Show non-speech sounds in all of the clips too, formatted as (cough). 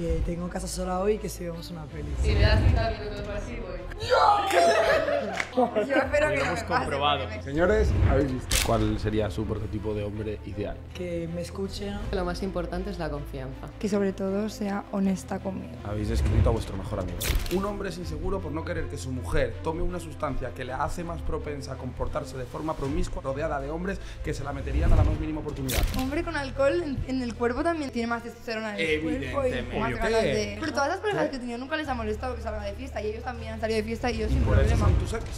que tengo casa sola hoy que si vemos una peli. Si me das cinco minutos así, voy. Yo espero que no comprobado. Señores, habéis visto. ¿Cuál sería su prototipo de hombre ideal? Que me escuchen Lo más importante es la confianza. Que sobre todo sea honesta conmigo. Habéis escrito a vuestro mejor amigo. Un hombre es inseguro por no querer que su mujer tome una sustancia que le hace más propensa a comportarse de forma promiscua, rodeada de hombres que se la meterían a la más mínima oportunidad. Hombre con alcohol en, el cuerpo también tiene más testosterona en el ¿Qué? Pero todas las parejas que he tenido nunca les ha molestado que salgan de fiesta y ellos también han salido de fiesta y yo sin problema.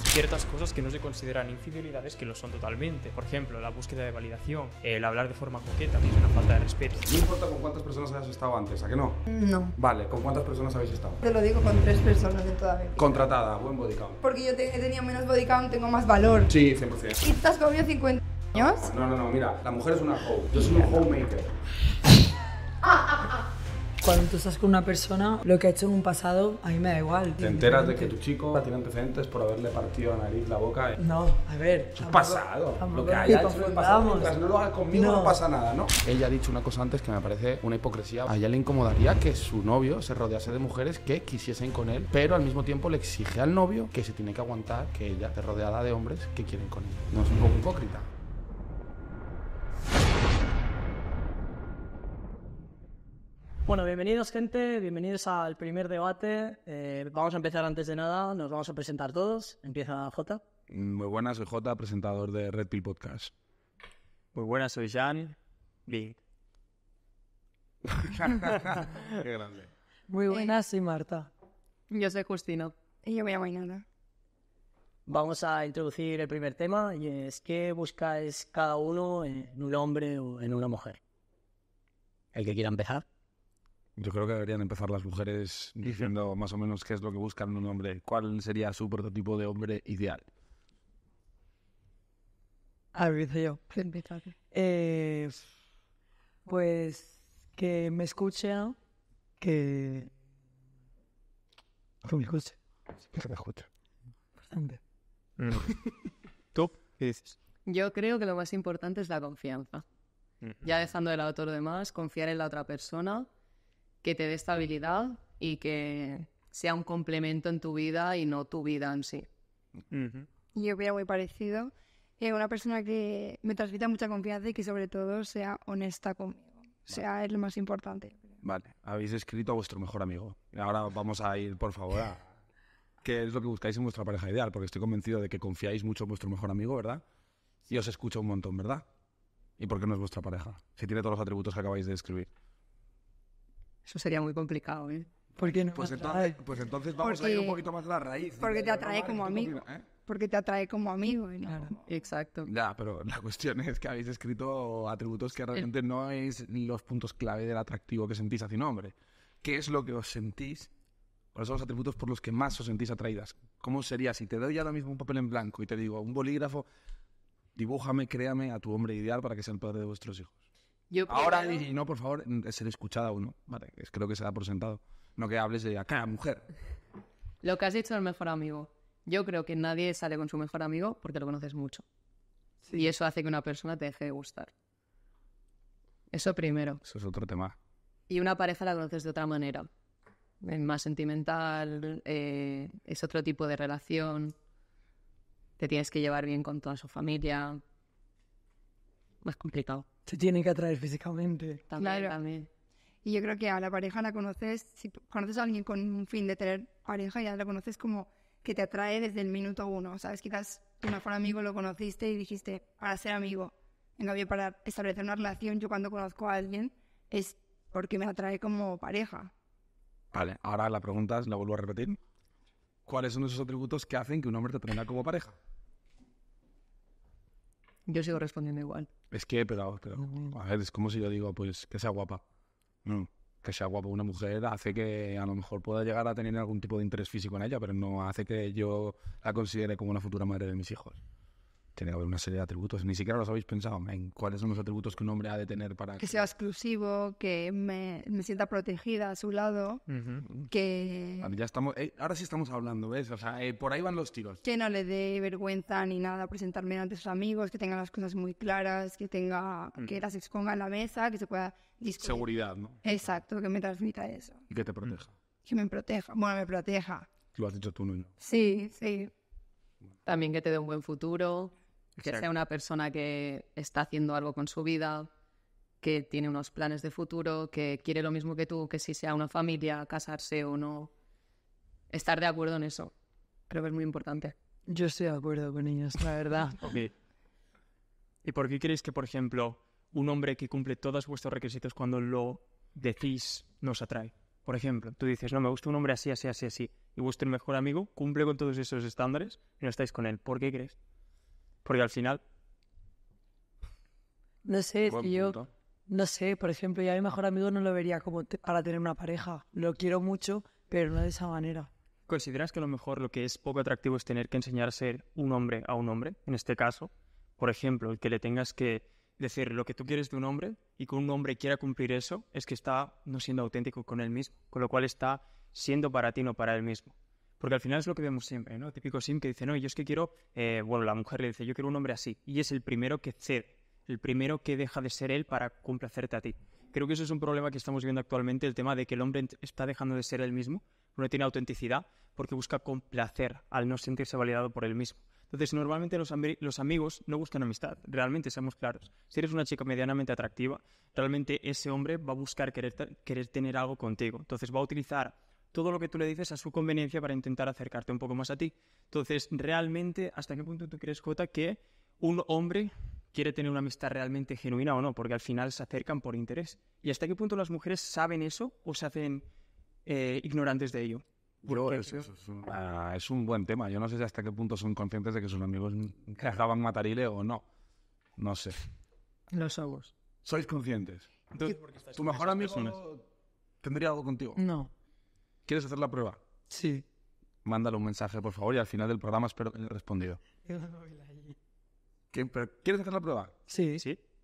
Ciertas cosas que no se consideran infidelidades que lo son totalmente. Por ejemplo, la búsqueda de validación, el hablar de forma coqueta, que es una falta de respeto. No importa con cuántas personas hayas estado antes, ¿a que no? No. Vale, ¿con cuántas personas habéis estado? Te lo digo con tres personas de toda Contratada, buen body count. Porque yo he tenido menos body count, tengo más valor. Sí, 100%. Y estás has comido 50 años. No, no, no, mira, la mujer es una hoe. Yo soy un homemaker. (laughs) Cuando tú estás con una persona, lo que ha hecho en un pasado, a mí me da igual. ¿Te enteras de que tu chico tiene antecedentes por haberle partido la nariz, la boca? No, a ver. Es pasado. lo que haya hecho en pasado, no lo hagas conmigo, no pasa nada, ¿no? Ella ha dicho una cosa antes que me parece una hipocresía. A ella le incomodaría que su novio se rodease de mujeres que quisiesen con él, pero al mismo tiempo le exige al novio que se tiene que aguantar que ella esté rodeada de hombres que quieren con él. No es un poco hipócrita. Bueno, bienvenidos gente, bienvenidos al primer debate. Eh, vamos a empezar antes de nada, nos vamos a presentar todos. Empieza Jota. Muy buenas, soy Jota, presentador de Red Pill Podcast. Muy buenas, soy Jan. Bien. (laughs) Qué grande. Muy eh. buenas, soy Marta. Yo soy Justino. Y yo me llamo Inara. Vamos a introducir el primer tema y es qué buscáis cada uno en un hombre o en una mujer. El que quiera empezar. Yo creo que deberían empezar las mujeres diciendo más o menos qué es lo que buscan en un hombre. ¿Cuál sería su prototipo de hombre ideal? A ver, dice yo. Eh, pues que me escuche, Que... Que me escuche. Que me escuche. Mm. (laughs) ¿Tú qué dices? Yo creo que lo más importante es la confianza. Mm. Ya dejando de lado todo lo demás, confiar en la otra persona que te dé estabilidad y que sea un complemento en tu vida y no tu vida en sí. Uh Yo veo muy parecido. Eh, una persona que me transmita mucha confianza y que sobre todo sea honesta conmigo. O sea, es lo más importante. Vale, habéis escrito a vuestro mejor amigo. Ahora vamos a ir, por favor, a qué es lo que buscáis en vuestra pareja ideal, porque estoy convencido de que confiáis mucho en vuestro mejor amigo, ¿verdad? Y os escucha un montón, ¿verdad? ¿Y por qué no es vuestra pareja? Si tiene todos los atributos que acabáis de describir. Eso sería muy complicado, ¿eh? ¿Por qué no? Pues, pues entonces, vamos a ir un poquito más a la raíz. Porque te atrae como amigo. ¿eh? Porque te atrae como amigo. Exacto. Ya, pero la cuestión es que habéis escrito atributos que realmente no es los puntos clave del atractivo que sentís hacia un hombre. ¿Qué es lo que os sentís? ¿Cuáles son los atributos por los que más os sentís atraídas? ¿Cómo sería si te doy ahora mismo un papel en blanco y te digo, un bolígrafo, dibújame, créame a tu hombre ideal para que sea el padre de vuestros hijos? Ahora y no, por favor, mm, es ser escuchada uno. Vale, creo que se ha presentado, No que hables de acá, mujer. (laughs) Lo que has dicho del mejor amigo. Yo creo que nadie sale con su mejor amigo porque lo conoces mucho. Y eso hace que una persona te deje de gustar. Eso primero. Eso es otro tema. Y una pareja la conoces de otra manera. Más sentimental, eh, es otro tipo de relación. Te tienes que llevar bien con toda su familia más complicado. Se tiene que atraer físicamente. Y yo creo que a la pareja la conoces, si conoces a alguien con un fin de tener pareja, ya la conoces como que te atrae desde el minuto uno, ¿sabes? Quizás tu mejor amigo lo conociste y dijiste, para ser amigo. En cambio, para establecer una relación, yo cuando conozco a alguien es porque me atrae como pareja. Vale, ahora la pregunta es, la vuelvo a repetir. ¿Cuáles son esos atributos que hacen que un hombre te atraiga como pareja? Yo sigo respondiendo igual. Es que, pero, pero, a ver, es como si yo digo, pues que sea guapa. Que sea guapa una mujer hace que a lo mejor pueda llegar a tener algún tipo de interés físico en ella, pero no hace que yo la considere como una futura madre de mis hijos tiene que haber una serie de atributos. Ni siquiera los habéis pensado en cuáles son los atributos que un hombre ha de tener para... Que, sea exclusivo, que me, sienta protegida a su lado, que... Ya estamos, eh, ahora sí estamos hablando, ¿ves? O eh, por ahí van los tiros. Que no le dé vergüenza ni nada presentarme ante sus amigos, que tenga las cosas muy claras, que tenga... Mm. que las exponga en la mesa, que se pueda Seguridad, ¿no? Exacto, que me transmita eso. Y que te proteja. Mm. Que me proteja. Bueno, me proteja. Lo has dicho tú, Nuno. Sí, sí. También que te dé un buen futuro que sea una persona que está haciendo algo con su vida, que tiene unos planes de futuro, que quiere lo mismo que tú, que si sea una familia, casarse o no, estar de acuerdo en eso. Creo que es muy importante. Yo estoy de acuerdo con ellos, la verdad. (laughs) ¿Y por qué creéis que, por ejemplo, un hombre que cumple todos vuestros requisitos cuando lo decís nos atrae? Por ejemplo, tú dices, no, me gusta un hombre así, así, así, así, y vuestro mejor amigo cumple con todos esos estándares y no estáis con él. ¿Por qué crees? Porque al final... No sé, si yo... No sé, por ejemplo, ya mi mejor amigo no lo vería como para tener una pareja. Lo quiero mucho, pero no de esa manera. ¿Consideras que lo mejor lo que es poco atractivo es tener que enseñar a ser un hombre a un hombre, en este caso? Por ejemplo, el que le tengas que decir lo que tú quieres de un hombre y que un hombre quiera cumplir eso, es que está no siendo auténtico con él mismo, con lo cual está siendo para ti, no para él mismo. Porque al final es lo que vemos siempre, ¿no? Típico sim que dice, no, yo es que quiero, eh, bueno, la mujer le dice, yo quiero un hombre así. Y es el primero que cede, el primero que deja de ser él para complacerte a ti. Creo que eso es un problema que estamos viendo actualmente, el tema de que el hombre está dejando de ser él mismo, no tiene autenticidad, porque busca complacer al no sentirse validado por él mismo. Entonces, normalmente los, amigos no buscan amistad, realmente, seamos claros. Si eres una chica medianamente atractiva, realmente ese hombre va a buscar querer tener algo contigo. Entonces, va a utilizar todo lo que tú le dices a su conveniencia para intentar acercarte un poco más a ti. Entonces, realmente, ¿hasta qué punto tú crees, Jota, que un hombre quiere tener una amistad realmente genuina o no? Porque al final se acercan por interés. ¿Y hasta qué punto las mujeres saben eso o se hacen eh, ignorantes de ello? Ah, es, un, buen tema. Yo no sé hasta qué punto son conscientes de que sus amigos cagaban matarile o no. No sé. Los somos. ¿Sois conscientes? ¿Tu mejor amigo tendría algo contigo? No. ¿Quieres hacer la prueba? Sí. Mándale un mensaje, por favor, y al final del programa espero que haya respondido. ¿Quieres hacer la prueba? Sí.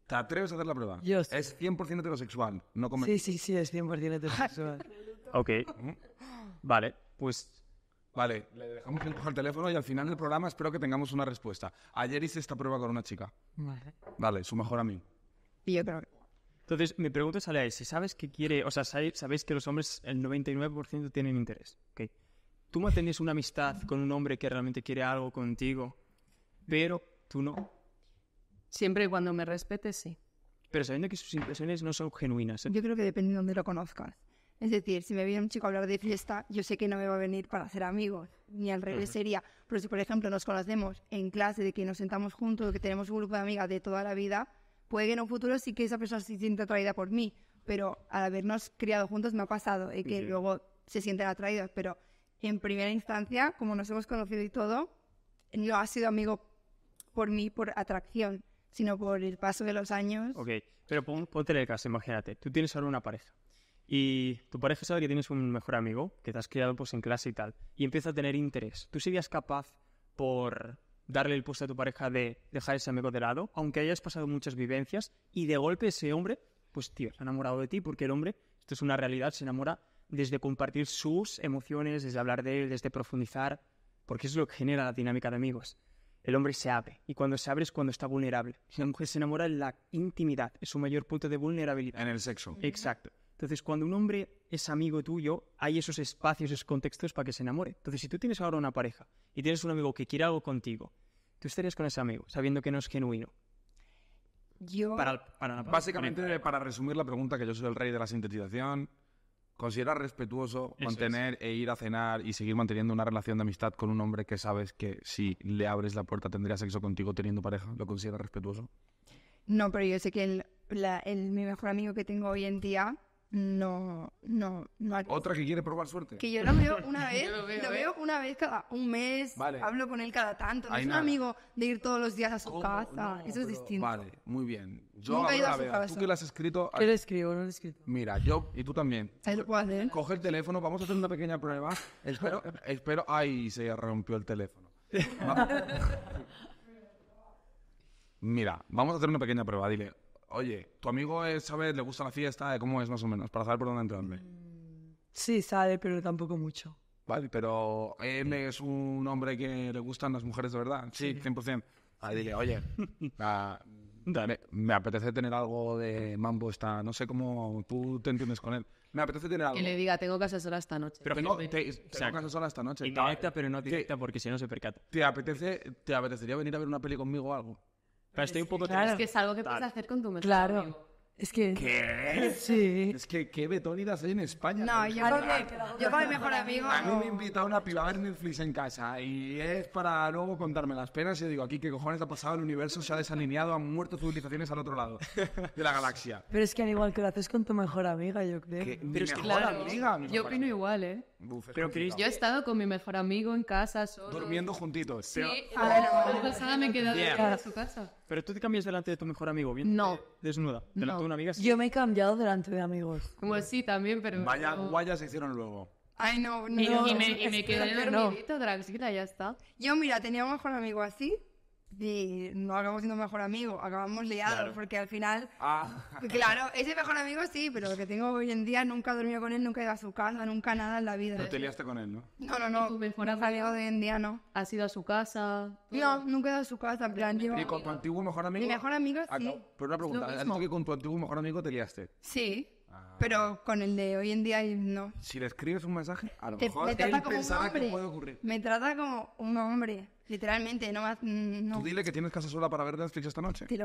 ¿Te atreves a hacer la prueba? Yo Es 100% heterosexual. No Sí, sí, sí, es 100% heterosexual. (laughs) Ok. Vale, pues Vale, le dejamos que coja el teléfono y al final del programa espero que tengamos una respuesta. Ayer hice esta prueba con una chica. vale. Vale, su mejor amigo. Y yo creo entonces, me pregunta sale Si sabes que quiere, o sea, sabéis que los hombres, el 99% tienen interés, ¿ok? Tú mantienes una amistad con un hombre que realmente quiere algo contigo, pero tú no. Siempre y cuando me respete, sí. Pero sabiendo que sus impresiones no son genuinas. ¿eh? Yo creo que depende de dónde lo conozcas. Es decir, si me viene un chico a hablar de fiesta, yo sé que no me va a venir para hacer amigos, ni al revés sería. Pero si, por ejemplo, nos conocemos en clase, de que nos sentamos juntos, de que tenemos un grupo de amigas de toda la vida, Puede que en un futuro sí que esa persona se sienta atraída por mí, pero al habernos criado juntos me ha pasado y eh, que luego se sienten atraídos, pero en primera instancia, como nos hemos conocido y todo, no ha sido amigo por mí por atracción, sino por el paso de los años. Ok, pero ponte ponte el caso, imagínate, tú tienes ahora una pareja y tu pareja sabe que tienes un mejor amigo, que te has criado pues en clase y tal, y empieza a tener interés. ¿Tú serías capaz por darle el puesto a tu pareja de dejar ese amigo de lado, aunque hayas pasado muchas vivencias y de golpe ese hombre, pues tío, se ha enamorado de ti porque el hombre, esto es una realidad, se enamora desde compartir sus emociones, desde hablar de él, desde profundizar, porque es lo que genera la dinámica de amigos. El hombre se abre y cuando se abre es cuando está vulnerable. La mujer se enamora en la intimidad, es su mayor punto de vulnerabilidad. En el sexo. Exacto. Entonces, cuando un hombre es amigo tuyo, hay esos espacios, esos contextos para que se enamore. Entonces, si tú tienes ahora una pareja y tienes un amigo que quiere algo contigo, tú estarías con ese amigo, sabiendo que no es genuino. Yo. Para, Básicamente, para resumir la pregunta, que yo soy el rey de la sintetización, considera respetuoso mantener e ir a cenar y seguir manteniendo una relación de amistad con un hombre que sabes que si le abres la puerta tendría sexo contigo teniendo pareja? ¿Lo considera respetuoso? No, pero yo sé que el, el, mi mejor amigo que tengo hoy en día no, no, no. Otra que quiere probar suerte. Que yo lo veo una (laughs) vez, lo, ¿eh? veo, una vez cada un mes, hablo con él cada tanto. No es un amigo de ir todos los días a su casa, eso es distinto. Vale, muy bien. Yo Nunca Tú que le has escrito. escribo, no le escrito. Mira, yo y tú también. Coge el teléfono, vamos a hacer una pequeña prueba. Espero, espero. Ay, se rompió el teléfono. (laughs) Mira, vamos a hacer una pequeña prueba. Dile, Oye, ¿tu amigo es, sabe, le gusta la fiesta? Eh, ¿Cómo es más o menos? Para saber por dónde entrarme. Mm, sí, sabe, pero tampoco mucho. Vale, pero él es un hombre que le gustan las mujeres de verdad. Sí, 100%. Ahí dile, oye, (laughs) ah, dale, me apetece tener algo de mambo esta... No sé cómo tú te entiendes con él. Me apetece tener algo. Que le diga, tengo casa sola esta noche. Pero que no, te, tengo casa sola esta noche. Directa, pero no directa, porque si no se percata. ¿Te apetece, te apetecería venir a ver una peli conmigo o algo? Pero estoy un poco... Claro. Es que es algo que puedes hacer con tu mejor Claro. Amigo. Es que. Sí. Es que, ¿qué betónidas hay en España? No, yo Yo con mi mejor amigo. A mí me invita una piba a ver Netflix en casa y es para luego contarme las penas. Y yo digo, aquí, ¿qué cojones ha pasado? El universo se ha desalineado, han muerto civilizaciones al otro lado de la galaxia. Pero es que al igual que lo haces con tu mejor amiga, yo creo. Pero claro, amiga, yo opino igual, ¿eh? pero Chris, yo he estado con mi mejor amigo en casa solo. Durmiendo juntitos. Sí, la ah, a ver, me he quedado en su casa. Pero tú te cambias delante de tu mejor amigo, ¿bien? No desnuda, delante de una amiga. Yo me he cambiado delante de amigos. Pues sí, también, pero... Vaya guayas se hicieron luego. Ay, no, no. Y, y me, y me quedé dormidita, tranquila, ya está. Yo, mira, tenía un mejor amigo así y no acabamos siendo mejor amigo acabamos liados, porque al final, ah. claro, ese mejor amigo sí, pero lo que tengo hoy en día nunca he dormido con él, nunca he ido a su casa, nunca nada en la vida. No te liaste con él, ¿no? No, no, no. no tu mejor amigo de hoy en día no. ¿Has ido a su casa? No, nunca he ido a su casa, en plan, yo... ¿Y con tu antiguo mejor amigo? Mi mejor amigo ah, sí. Pero una pregunta, que con tu antiguo mejor amigo te liaste? Sí. Pero con el de hoy en día no. Si le escribes un mensaje, a lo mejor me trata él como que hombre. puede ocurrir. Me trata como un hombre, literalmente, no más... Mm, Tú dile que tienes casa sola para ver Netflix esta noche. te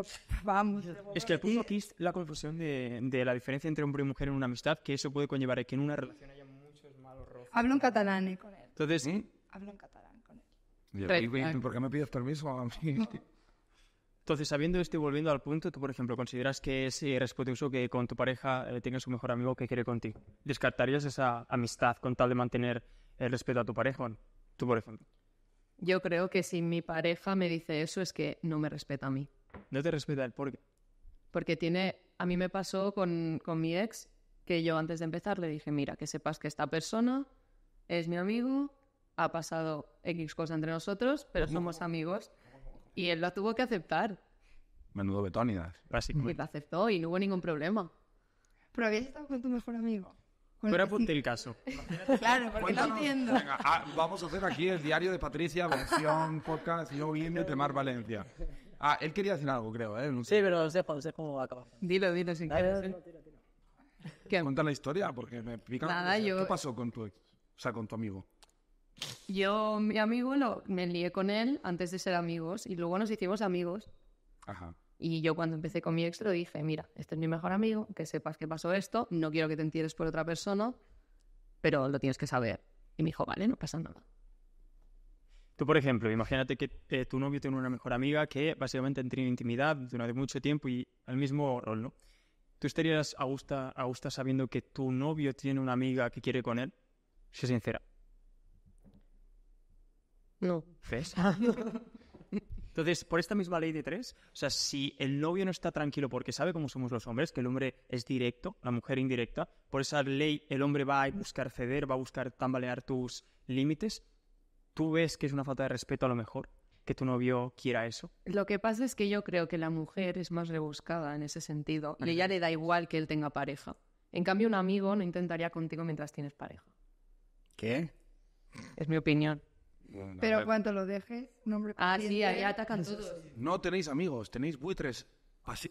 Vamos. Es que el punto aquí es la confusión de, la diferencia entre hombre y mujer en una amistad, que eso puede conllevar a que en una relación haya muchos malos roces. Hablo en catalán eh, con él. Entonces, Hablo en catalán con él. Y ¿Por qué me pides permiso a mí? (laughs) Entonces, sabiendo esto y volviendo al punto, tú, por ejemplo, consideras que es irrespetuoso eh, que con tu pareja eh, tengas un mejor amigo que quiere contigo. ¿Descartarías esa amistad con tal de mantener el respeto a tu pareja? Tú, por ejemplo. Yo creo que si mi pareja me dice eso es que no me respeta a mí. No te respeta, ¿por qué? Porque tiene... A mí me pasó con, con mi ex que yo antes de empezar le dije, mira, que sepas que esta persona es mi amigo, ha pasado X cosa entre nosotros, pero somos amigos. Y él lo tuvo que aceptar. Menudo betónidas. Básicamente. Y lo aceptó y no hubo ningún problema. Pero habías estado con tu mejor amigo. Pero apunté el caso. (laughs) claro, porque lo entiendo. Ah, vamos a hacer aquí el diario de Patricia, versión (laughs) podcast, yo viendo de Mar Valencia. Ah, él quería decir algo, creo, ¿eh? No sé. Sí, pero no sé cómo va a acabar. Dilo, dilo, sin querer. Cuenta la historia, porque me pica. Nada, yo... ¿Qué pasó con tu, o sea, con tu amigo? Yo, mi amigo, lo, me lié con él antes de ser amigos y luego nos hicimos amigos. Ajá. Y yo cuando empecé con mi ex le dije, mira, este es mi mejor amigo, que sepas que pasó esto, no quiero que te entieres por otra persona, pero lo tienes que saber. Y me dijo, vale, no pasa nada. Tú, por ejemplo, imagínate que tu novio tiene una mejor amiga que básicamente han en intimidad durante mucho tiempo y al mismo rol, ¿no? ¿Tú estarías a gusto, sabiendo que tu novio tiene una amiga que quiere con él? Sé sincera. No. ¿Ves? (laughs) Entonces, por esta misma ley de tres, o sea, si el novio no está tranquilo porque sabe cómo somos los hombres, que el hombre es directo, la mujer indirecta, por esa ley el hombre va a buscar ceder, va a buscar tambalear tus límites, tú ves que es una falta de respeto a lo mejor, que tu novio quiera eso. Lo que pasa es que yo creo que la mujer es más rebuscada en ese sentido, y ella le da igual que él tenga pareja. En cambio, un amigo no intentaría contigo mientras tienes pareja. ¿Qué? Es mi opinión. Pero cuando lo dejes, nombre Ah, sí, ahí atacan todos. No tenéis amigos, tenéis buitres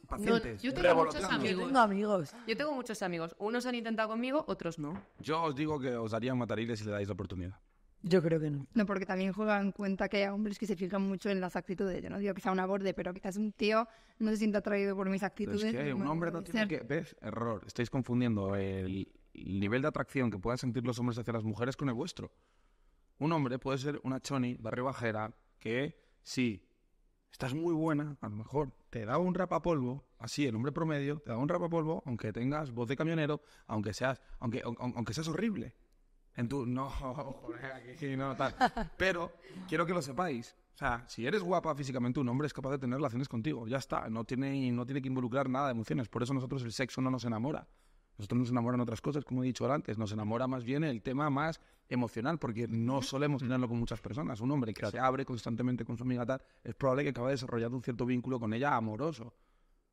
pacientes. yo tengo muchos amigos. Yo tengo muchos amigos. Unos han intentado conmigo, otros no. Yo os digo que os harían matariles si le dais la oportunidad. Yo creo que no. No, porque también juega cuenta que hay hombres que se fijan mucho en las actitudes. Yo no digo que sea un aborde, pero quizás un tío no se sienta atraído por mis actitudes. un hombre no que... ¿Ves? Error. Estáis confundiendo el el nivel de atracción que puedan sentir los hombres hacia las mujeres con el vuestro. Un hombre puede ser una choni barrio bajera que, si estás muy buena, a lo mejor te da un polvo, así el hombre promedio te da un polvo, aunque tengas voz de camionero, aunque seas, aunque, aunque seas horrible. En tu, no, (laughs) Pero quiero que lo sepáis. O sea, si eres guapa físicamente, un hombre es capaz de tener relaciones contigo. Ya está, no tiene, no tiene que involucrar nada de emociones. Por eso nosotros el sexo no nos enamora. Nosotros nos enamoran otras cosas, como he dicho antes, nos enamora más bien el tema más emocional, porque no solemos tenerlo con muchas personas. Un hombre que se abre constantemente con su amiga tal, es probable que acabe desarrollando un cierto vínculo con ella amoroso,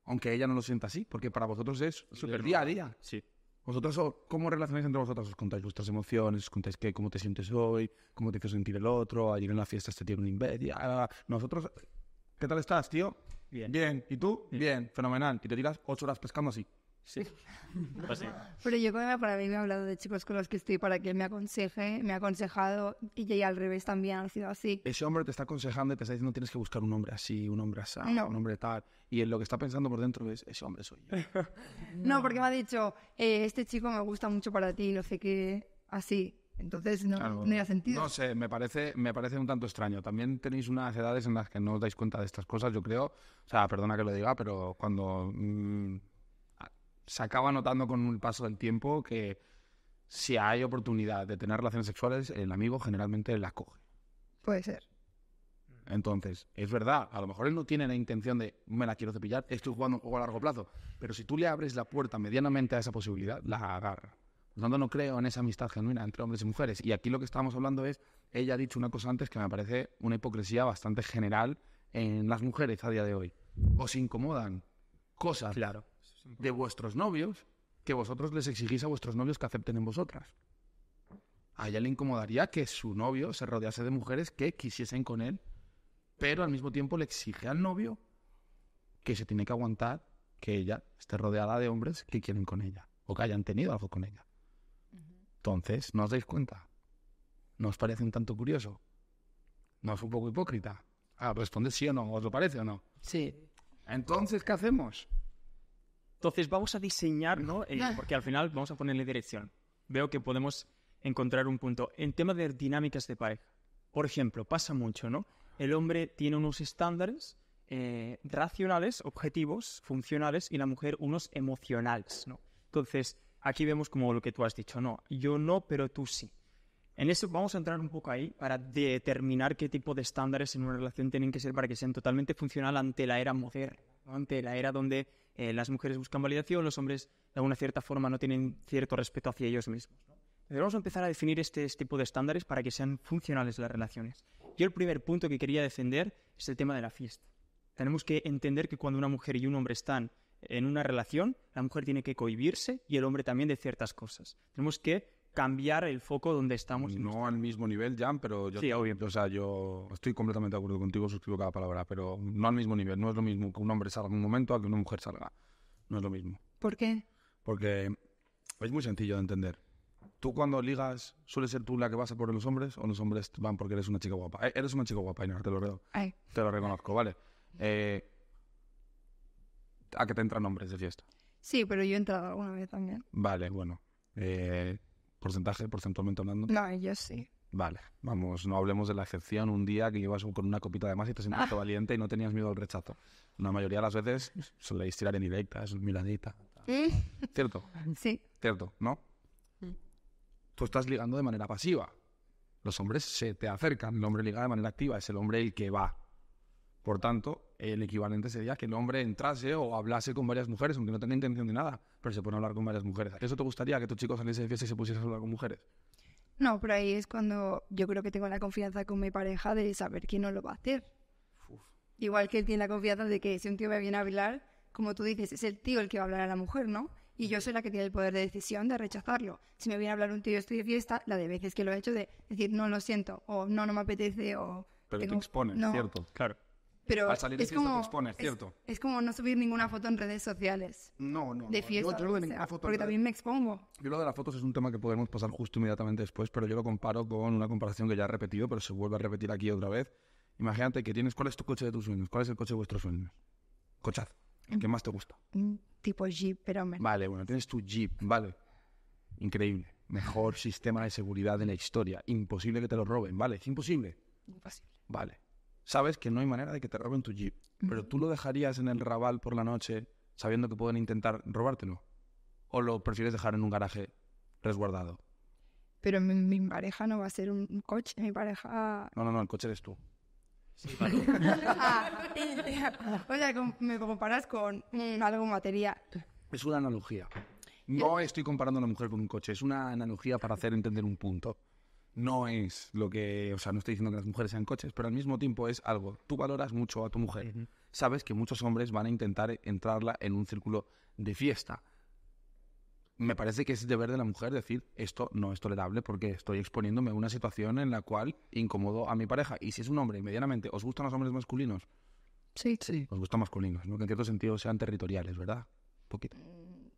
aunque ella no lo sienta así, porque para vosotros es súper día a día. Sí. ¿Vosotros cómo relacionáis entre vosotros? ¿Os contáis vuestras emociones? ¿Os contáis qué cómo te sientes hoy? ¿Cómo te hizo sentir el otro? Ayer en la fiesta este tiene un imbécil. Ah, ah, ah. Nosotros, ¿qué tal estás, tío? Bien. Bien. ¿Y tú? Bien. Fenomenal. Y te tiras ocho horas pescando así. (laughs) Pues sí. Pero yo como para mí me ha hablado de chicos con los que estoy para que me aconseje, me ha aconsejado y ya al revés también ha sido así. Ese hombre te está aconsejando y te está diciendo tienes que buscar un hombre así, un hombre así, un hombre tal. Y lo que está pensando por dentro es ese hombre soy yo. (laughs) no, porque me ha dicho eh, este chico me gusta mucho para ti, no sé qué, así. Entonces no, no sentido. No sé, me parece, me parece un tanto extraño. También tenéis unas edades en las que no os dais cuenta de estas cosas, yo creo. O sea, perdona que lo diga, pero cuando mm, se acaba notando con el paso del tiempo que si hay oportunidad de tener relaciones sexuales, el amigo generalmente las coge. Puede ser. Entonces, es verdad, a lo mejor él no tiene la intención de me la quiero cepillar, estoy jugando un juego a largo plazo. Pero si tú le abres la puerta medianamente a esa posibilidad, la agarra. Por tanto, no creo en esa amistad genuina entre hombres y mujeres. Y aquí lo que estábamos hablando es, ella ha dicho una cosa antes que me parece una hipocresía bastante general en las mujeres a día de hoy. Os incomodan cosas claro de vuestros novios que vosotros les exigís a vuestros novios que acepten en vosotras. A ella le incomodaría que su novio se rodease de mujeres que quisiesen con él, pero al mismo tiempo le exige al novio que se tiene que aguantar que ella esté rodeada de hombres que quieren con ella o que hayan tenido algo con ella. Entonces, ¿no os dais cuenta? ¿No os parece un tanto curioso? ¿No es un poco hipócrita? Ah, responde sí o no, ¿os lo parece o no? Sí. Entonces, ¿qué hacemos? Entonces vamos a diseñar, ¿no? Eh, (laughs) porque al final vamos a ponerle dirección. Veo que podemos encontrar un punto. En tema de dinámicas de pareja, por ejemplo, pasa mucho, ¿no? El hombre tiene unos estándares eh, racionales, objetivos, funcionales, y la mujer unos emocionales, ¿no? Entonces, aquí vemos como lo que tú has dicho, no, yo no, pero tú sí. En eso vamos a entrar un poco ahí para determinar qué tipo de estándares en una relación tienen que ser para que sean totalmente funcional ante la era moderna, ante la era donde eh, las mujeres buscan validación, los hombres de alguna cierta forma no tienen cierto respeto hacia ellos mismos. Debemos empezar a definir este, este, tipo de estándares para que sean funcionales las relaciones. Yo el primer punto que quería defender es el tema de la fiesta. Tenemos que entender que cuando una mujer y un hombre están en una relación, la mujer tiene que cohibirse y el hombre también de ciertas cosas. Tenemos que cambiar el foco donde estamos. No este al mismo nivel, Jan, pero yo, o sea, yo estoy completamente de acuerdo contigo, suscribo cada palabra, pero no al mismo nivel. No es lo mismo que un hombre salga en un momento a que una mujer salga. No es lo mismo. ¿Por qué? Porque es muy sencillo de entender. ¿Tú cuando ligas ¿suele ser tú la que vas a por los hombres o los hombres van porque eres una chica guapa? Eh, eres una chica guapa, no te lo, Te lo reconozco, ¿vale? Eh, ¿A qué te entran hombres de fiesta? Sí, pero yo he entrado alguna vez también. Vale, bueno. Eh, porcentaje, porcentualmente hablando? No, yo sí. Vale, vamos, no hablemos de la excepción un día que llevas con una copita de más y te sentiste ah. valiente y no tenías miedo al rechazo. La mayoría de las veces soléis tirar en directa, es milanita. Mm. ¿Sí? ¿Cierto? ¿Cierto? ¿No? Mm. Tú estás ligando de manera pasiva. Los hombres se te acercan, el hombre liga de manera activa, es el hombre el que va. Por tanto, el equivalente sería que el hombre entrase o hablase con varias mujeres, aunque no tenga intención de nada, pero se pone a hablar con varias mujeres. ¿Eso te gustaría que tu chico saliese de fiesta y se pusiese a hablar con mujeres? No, pero ahí es cuando yo creo que tengo la confianza con mi pareja de saber quién no lo va a hacer. Igual que él tiene la confianza de que si un tío me viene a hablar, como tú dices, es el tío el que va a hablar a la mujer, ¿no? Y yo soy la que tiene el poder de decisión de rechazarlo. Si me viene a hablar un tío estoy de fiesta, la de veces que lo he hecho de decir no, lo siento, o no, no me apetece, o... Pero te expone, no. ¿cierto? Claro. Pero al salir es como, te expones, ¿cierto? Es como no subir ninguna foto en redes sociales. No, no. De fiesta. Porque también me expongo. Yo lo de las fotos es un tema que podemos pasar justo inmediatamente después, pero yo lo comparo con una comparación que ya he repetido, pero se vuelve a repetir aquí otra vez. Imagínate que tienes, ¿cuál es tu coche de tus sueños? ¿Cuál es el coche de vuestros sueños? Cochazo. ¿Qué más te gusta? Tipo Jeep, pero menos. Vale, bueno, tienes tu Jeep, vale. Increíble. Mejor (laughs) sistema de seguridad en la historia. Imposible que te lo roben, vale. Es imposible. Imposible. Vale sabes que no hay manera de que te roben tu jeep, pero tú lo dejarías en el rabal por la noche sabiendo que pueden intentar robártelo? ¿O lo prefieres dejar en un garaje resguardado? Pero mi, pareja no va a ser un coche, mi pareja... No, no, no, el coche eres tú. (laughs) Ah, o sea, me comparas con algo material. Es una analogía. No estoy comparando a la mujer con un coche, es una analogía para hacer entender un punto no es lo que, o sea, no estoy diciendo que las mujeres sean coches, pero al mismo tiempo es algo. Tú valoras mucho a tu mujer. Sabes que muchos hombres van a intentar entrarla en un círculo de fiesta. Me parece que es deber de la mujer decir esto no es tolerable porque estoy exponiéndome a una situación en la cual incomodo a mi pareja. Y si es un hombre, medianamente, ¿os gustan los hombres masculinos? Sí, sí. Os gustan masculinos, Que en cierto sentido sean territoriales, ¿verdad? Un poquito.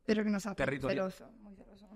Pero que no sea territoriales.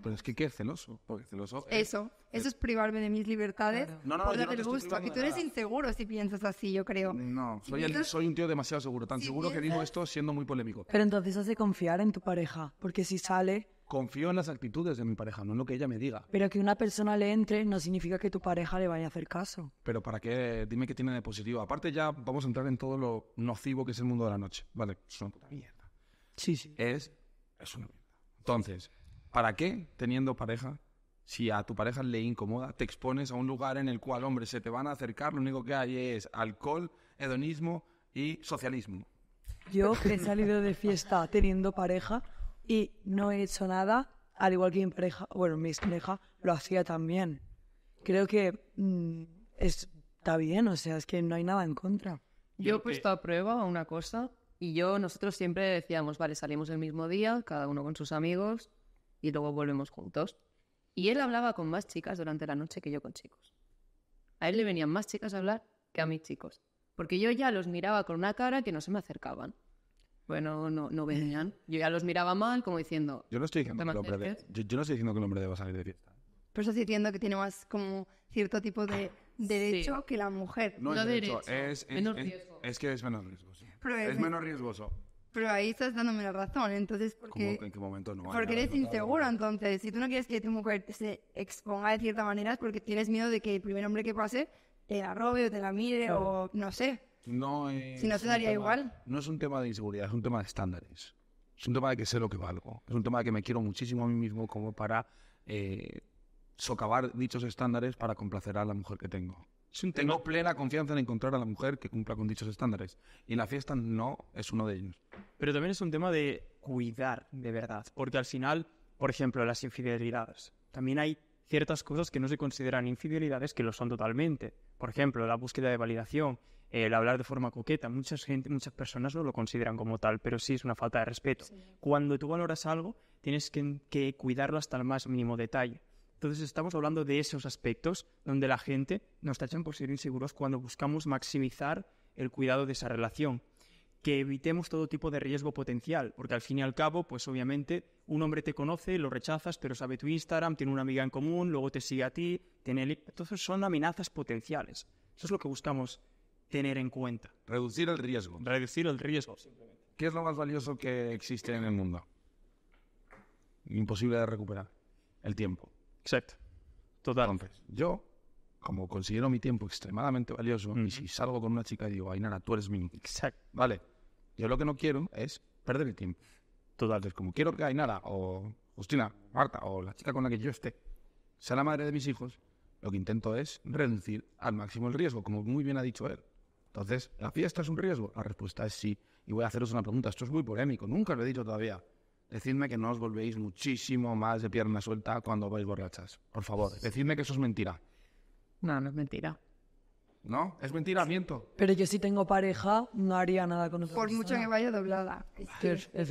Pero es que ¿qué celoso? Porque celoso... eso, eso es, privarme de mis libertades no, no, no, gusto. Y tú eres inseguro si piensas así, yo creo. No, soy, soy un tío demasiado seguro. Tan seguro que digo esto siendo muy polémico. Pero entonces has de confiar en tu pareja, porque si sale... Confío en las actitudes de mi pareja, no en lo que ella me diga. Pero que una persona le entre no significa que tu pareja le vaya a hacer caso. Pero ¿para qué? Dime qué tiene de positivo. Aparte ya vamos a entrar en todo lo nocivo que es el mundo de la noche. Vale, es una puta mierda. Sí, sí. Es, es una mierda. Entonces, ¿Para qué teniendo pareja? Si a tu pareja le incomoda, te expones a un lugar en el cual, hombres se te van a acercar, lo único que hay es alcohol, hedonismo y socialismo. Yo he salido de fiesta teniendo pareja y no he hecho nada, al igual que mi pareja, bueno, mi pareja lo hacía también. Creo que mm, está bien, o sea, es que no hay nada en contra. Yo he puesto a prueba una cosa y yo, nosotros siempre decíamos, vale, salimos el mismo día, cada uno con sus amigos, y luego volvemos juntos. Y él hablaba con más chicas durante la noche que yo con chicos. A él le venían más chicas a hablar que a mis chicos, porque yo ya los miraba con una cara que no se me acercaban. Bueno, no, no venían. (laughs) Yo ya los miraba mal, como diciendo. Yo no estoy diciendo, que el, hombre deba salir de fiesta. Pero estás diciendo que tiene más como cierto tipo de (laughs) derecho que la mujer. No, es derecho, Es, menos que es menos riesgoso. Es, menos riesgoso. Pero ahí estás dándome la razón, entonces, porque... ¿En qué momento no? porque eres inseguro, entonces. Si tú no quieres que tu mujer se exponga de cierta manera es porque tienes miedo de que el primer hombre que pase te la robe o te la mire o no sé. No si no se daría igual. No es un tema de inseguridad, es un tema de estándares. Es un tema de que sé lo que valgo. Es un tema de que me quiero muchísimo a mí mismo como para eh, socavar dichos estándares para complacer a la mujer que tengo un Tengo plena confianza en encontrar a la mujer que cumpla con dichos estándares. Y en la fiesta no es uno de ellos. Pero también es un tema de cuidar, de verdad. Porque al final, por ejemplo, las infidelidades. También hay ciertas cosas que no se consideran infidelidades que lo son totalmente. Por ejemplo, la búsqueda de validación, el hablar de forma coqueta. Muchas, gente, muchas personas no lo consideran como tal, pero sí es una falta de respeto. Cuando tú valoras algo, tienes que cuidarlo hasta el más mínimo detalle. Entonces estamos hablando de esos aspectos donde la gente nos tachan por ser inseguros cuando buscamos maximizar el cuidado de esa relación. Que evitemos todo tipo de riesgo potencial, porque al fin y al cabo, pues obviamente, un hombre te conoce, lo rechazas, pero sabe tu Instagram, tiene una amiga en común, luego te sigue a ti, tiene entonces son amenazas potenciales. Eso es lo que buscamos tener en cuenta. Reducir el riesgo. Reducir el riesgo. ¿Qué es lo más valioso que existe en el mundo? Imposible de recuperar. El tiempo. Exacto. Total. Entonces, yo, como considero mi tiempo extremadamente valioso, y si salgo con una chica y digo, Ainara, tú eres mi. Exacto. Vale. Yo lo que no quiero es perder el tiempo. Total. Entonces, como quiero que Ainara o Justina, Marta o la chica con la que yo esté sea la madre de mis hijos, lo que intento es reducir al máximo el riesgo, como muy bien ha dicho él. Entonces, ¿la fiesta es un riesgo? La respuesta es sí. Y voy a haceros una pregunta, esto es muy polémico, nunca lo he dicho todavía. Decidme que no os volvéis muchísimo más de pierna suelta cuando vais borrachas. Por favor, decidme que eso es mentira. No, no es mentira. ¿No? ¿Es mentira? Miento. Pero yo si tengo pareja, no haría nada con otra Por mucho que vaya doblada.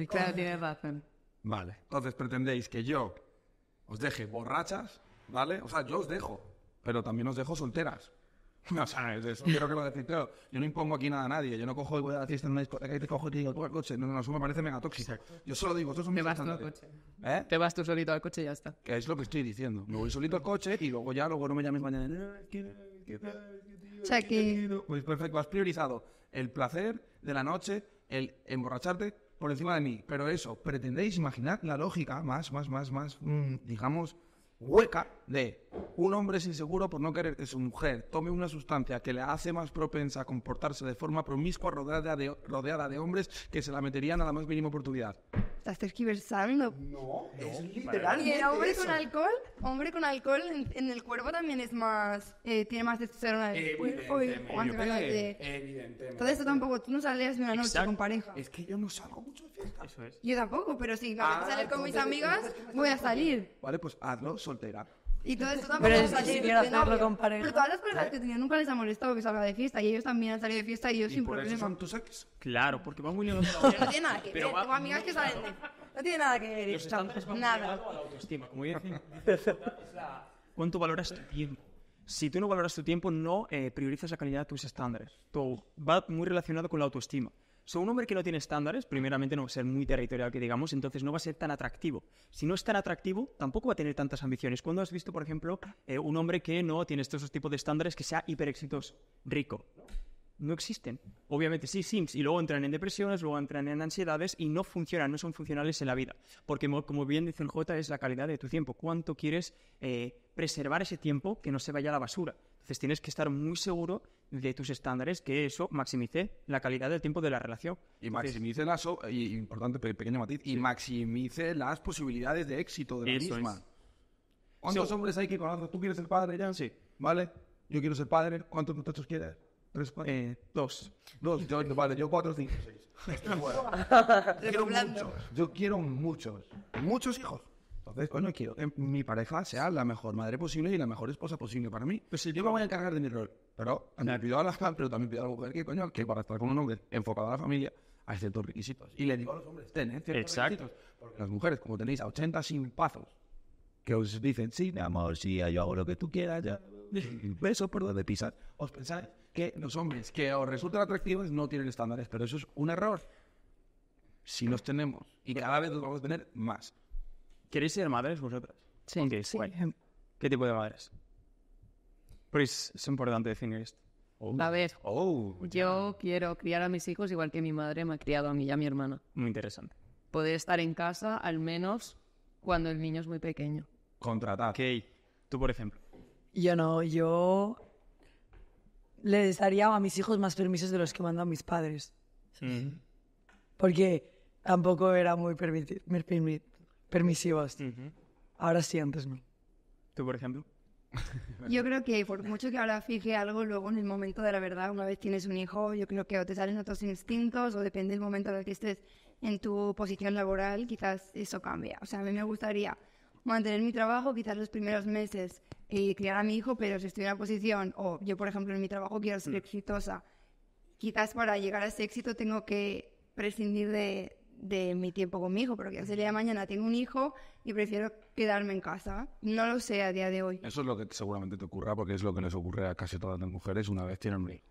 claro, tiene razón. Vale, entonces pretendéis que yo os deje borrachas, ¿vale? O sea, yo os dejo, pero también os dejo solteras. (laughs) No, sabes, eso quiero que lo Yo no impongo aquí nada a nadie. Yo no cojo y voy a decir en una discoteca y te cojo y te digo, tú al coche. No, no, eso me parece mega tóxico. Yo solo digo, tú son Te vas tú coche. ¿Eh? Te vas tú solito al coche y ya está. Que es lo que estoy diciendo. Me voy solito al coche y luego ya, luego no me llames mañana. Eh, ¿qué- tal? ¿Qué Pues perfecto, has priorizado el placer de la noche, el emborracharte por encima de mí. Pero eso, pretendéis imaginar la lógica más, más, más, más, mm, digamos, hueca de un hombre es inseguro por no querer que su mujer tome una sustancia que le hace más propensa a comportarse de forma promiscua rodeada de, hombres que se la meterían a la más mínima oportunidad. ¿Estás tergiversando? No, es literal. ¿Y el hombre con alcohol? Hombre con alcohol en, el cuerpo también es más. Eh, tiene más testosterona del cuerpo de. Evidentemente. Entonces, esto tampoco. Tú no sales de una noche con pareja. Es que yo no salgo mucho de fiesta. Eso es. Yo tampoco, pero si me ah, voy a salir con mis amigas, voy a salir. Vale, pues hazlo soltera. Y todo Pero es si hacerlo con pareja. Pero todas las personas que tenían nunca les ha molestado que salga de fiesta y ellos también han salido de fiesta y ellos sin por problema. Eso son tus ex? Claro, porque van muy lejos. (laughs) No tiene nada que ver. Tengo amigas que salen de. No tiene nada que ver. Los van nada. la autoestima. Como yo (laughs) ¿cuánto valoras tu tiempo? Si tú no valoras tu tiempo, no eh, priorizas la calidad de tus estándares. Todo va muy relacionado con la autoestima. So, un hombre que no tiene estándares, primeramente no va a ser muy territorial, que digamos, entonces no va a ser tan atractivo. Si no es tan atractivo, tampoco va a tener tantas ambiciones. ¿Cuándo has visto, por ejemplo, eh, un hombre que no tiene estos tipos de estándares, que sea hiper rico? No existen. Obviamente sí, sims, y luego entran en depresiones, luego entran en ansiedades y no funcionan, no son funcionales en la vida. Porque, como bien dice el J, es la calidad de tu tiempo. ¿Cuánto quieres eh, preservar ese tiempo que no se vaya a la basura? Entonces tienes que estar muy seguro de tus estándares, que eso maximice la calidad del tiempo de la relación. Y maximice las, y, importante, pequeño matiz, y maximice las posibilidades de éxito de la misma. ¿Cuántos hombres hay que conocer? ¿Tú quieres ser padre ya? Sí. ¿Vale? Yo quiero ser padre. ¿Cuántos muchachos quieres? ¿Tres, Eh, dos. Dos. Yo, vale, yo cuatro, cinco, seis. (laughs) Yo (laughs) quiero muchos. Yo quiero muchos. Muchos hijos. Entonces, coño, quiero que mi pareja sea la mejor madre posible y la mejor esposa posible para mí. Pues yo me voy a encargar de mi rol. Pero me pido a la pero también pido a la mujer que, coño, que para estar con un hombre enfocado a la familia, hay ciertos requisitos. Y le digo a los hombres, tened eh, ciertos Exacto. requisitos. Porque las mujeres, como tenéis a 80 sin pazos, que os dicen, sí, mi amor, sí, yo hago lo que tú quieras, ya. (laughs) Besos por donde pisar. Os pensáis que los hombres que os resultan atractivos no tienen estándares, pero eso es un error. Si los tenemos, y cada vez los vamos a tener más. ¿Queréis ser madres vosotras? Sí. sí. ¿Qué tipo de madres? Pues es importante definir esto. Oh. a ver, oh, yo quiero criar a mis hijos igual que mi madre me ha criado a mí y a mi hermana. Muy interesante. Poder estar en casa al menos cuando el niño es muy pequeño. Contratar. Ok. Tú, por ejemplo. Yo no, yo le daría a mis hijos más permisos de los que mandan mis padres. Mm. Porque tampoco era muy permitir, permisivas. Ahora sí, antes no. ¿Tú, por ejemplo? (laughs) yo creo que por mucho que ahora fije algo, luego en el momento de la verdad, una vez tienes un hijo, yo creo que o te salen otros instintos o depende del momento en el que estés en tu posición laboral, quizás eso cambia. O sea, a mí me gustaría mantener mi trabajo quizás los primeros meses y eh, criar a mi hijo, pero si estoy en una posición, o yo por ejemplo en mi trabajo quiero ser mm. exitosa, quizás para llegar a ese éxito tengo que prescindir de, de mi tiempo con mi hijo, porque el día de mañana tengo un hijo y prefiero quedarme en casa. No lo sé a día de hoy. Eso es lo que seguramente te ocurra, porque es lo que les ocurre a casi todas las mujeres una vez tienen un hijo.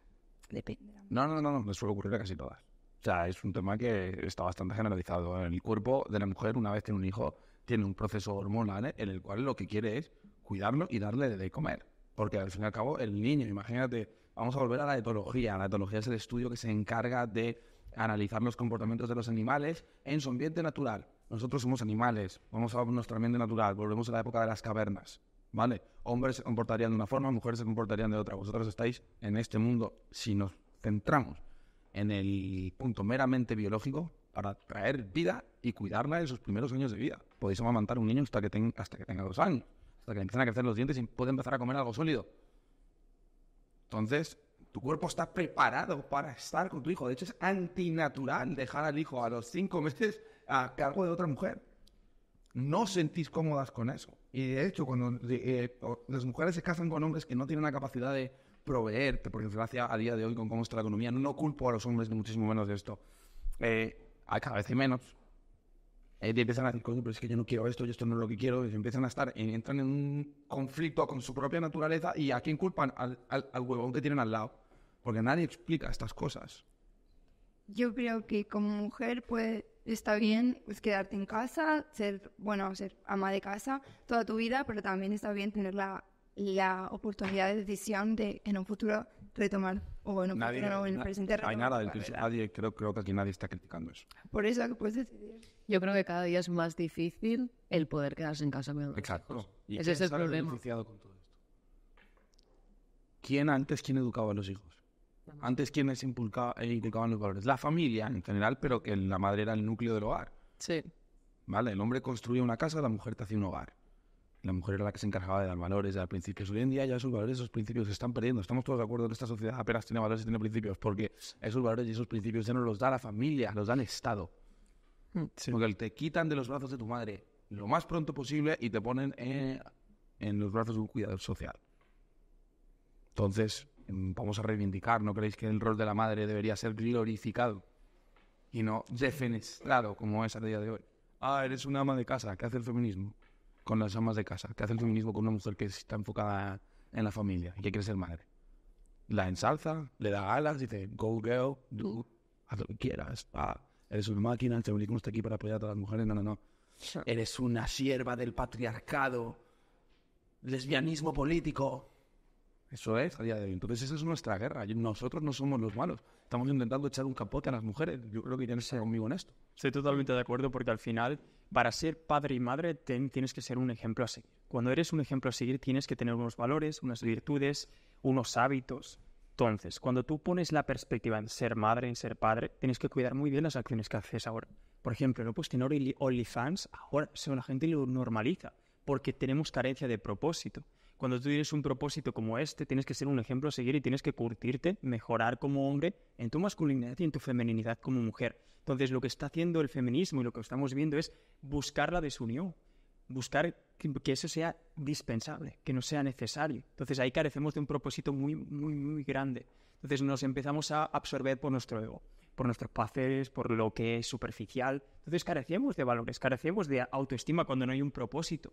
Depende. No, no, no, no, les suele ocurrir a casi todas. O sea, es un tema que está bastante generalizado. en El cuerpo de la mujer, una vez tiene un hijo, tiene un proceso hormonal en el cual lo que quiere es cuidarlo y darle de comer. Porque al fin y al cabo, el niño, imagínate, vamos a volver a la etología. La etología es el estudio que se encarga de analizar los comportamientos de los animales en su ambiente natural. Nosotros somos animales, vamos a nuestro ambiente natural, volvemos a la época de las cavernas, ¿vale? Hombres se comportarían de una forma, mujeres se comportarían de otra. Vosotros estáis en este mundo, si nos centramos en el punto meramente biológico, para traer vida y cuidarla en sus primeros años de vida. Podéis amamantar a un niño hasta que, tenga hasta que tenga dos años, hasta que empiezan a crecer los dientes y puede empezar a comer algo sólido. Entonces, tu cuerpo está preparado para estar con tu hijo. De hecho, es antinatural dejar al hijo a los cinco meses a cargo de otra mujer. No sentís cómodas con eso. Y de hecho, cuando eh, las mujeres se casan con hombres que no tienen la capacidad de proveerte, porque por desgracia a día de hoy con cómo está la economía, no culpo a los hombres ni muchísimo menos de esto. Eh, cada vez hay menos. Eh, empiezan a decir, pero es que yo no quiero esto, yo esto no es lo que quiero. Y empiezan a estar, entran en un conflicto con su propia naturaleza y a quién culpan al huevón que tienen al lado. Porque nadie explica estas cosas. Yo creo que como mujer está bien pues, quedarte en casa, ser, bueno, ser ama de casa toda tu vida, pero también está bien tener la, oportunidad de decisión de en un futuro retomar o en un futuro, en el presente Hay nada nadie, creo, que aquí nadie está criticando eso. Por eso puedes decidir. Yo creo que cada día es más difícil el poder quedarse en casa. Exacto. ¿Y Ese es el problema. ¿Quién antes, quién educaba a los hijos? Antes, ¿quiénes implicaban eh, los valores? La familia en general, pero que la madre era el núcleo del hogar. Sí. ¿Vale? El hombre construía una casa, la mujer te hacía un hogar. La mujer era la que se encargaba de dar valores, de dar principios. Hoy en día ya esos valores, esos principios se están perdiendo. Estamos todos de acuerdo que esta sociedad apenas tiene valores y tiene principios, porque esos valores y esos principios ya no los da la familia, los da el Estado. Mm, sí. Porque te quitan de los brazos de tu madre lo más pronto posible y te ponen en, eh, en los brazos de un cuidador social. Entonces, Mm, vamos a reivindicar, ¿no creéis que el rol de la madre debería ser glorificado y no claro, como es a día de hoy? Ah, eres una ama de casa, ¿qué hace el feminismo? Con las amas de casa, ¿qué hace el feminismo con una mujer que está enfocada en la familia y que quiere ser madre? La ensalza, le da alas, dice, go girl, do, haz lo que quieras, eres una máquina, el feminismo está aquí para apoyar a todas las mujeres, no, no, no. Eres una sierva del patriarcado, lesbianismo político, eso es a día de hoy. Entonces, esa es nuestra guerra. Nosotros no somos los malos. Estamos intentando echar un capote a las mujeres. Yo creo que tienes que ser conmigo en esto. Estoy totalmente de acuerdo porque al final, para ser padre y madre, tienes que ser un ejemplo a seguir. Cuando eres un ejemplo a seguir, tienes que tener unos valores, unas virtudes, unos hábitos. Entonces, cuando tú pones la perspectiva en ser madre, en ser padre, tienes que cuidar muy bien las acciones que haces ahora. Por ejemplo, no pues tener OnlyFans, ahora según la gente lo normaliza porque tenemos carencia de propósito cuando tú tienes un propósito como este, tienes que ser un ejemplo a seguir y tienes que curtirte, mejorar como hombre en tu masculinidad y en tu femeninidad como mujer. Entonces, lo que está haciendo el feminismo y lo que estamos viendo es buscar la desunión, buscar que eso sea dispensable, que no sea necesario. Entonces, ahí carecemos de un propósito muy, muy, muy grande. Entonces, nos empezamos a absorber por nuestro ego por nuestros paces, por lo que es superficial. Entonces carecemos de valores, carecemos de autoestima cuando no hay un propósito.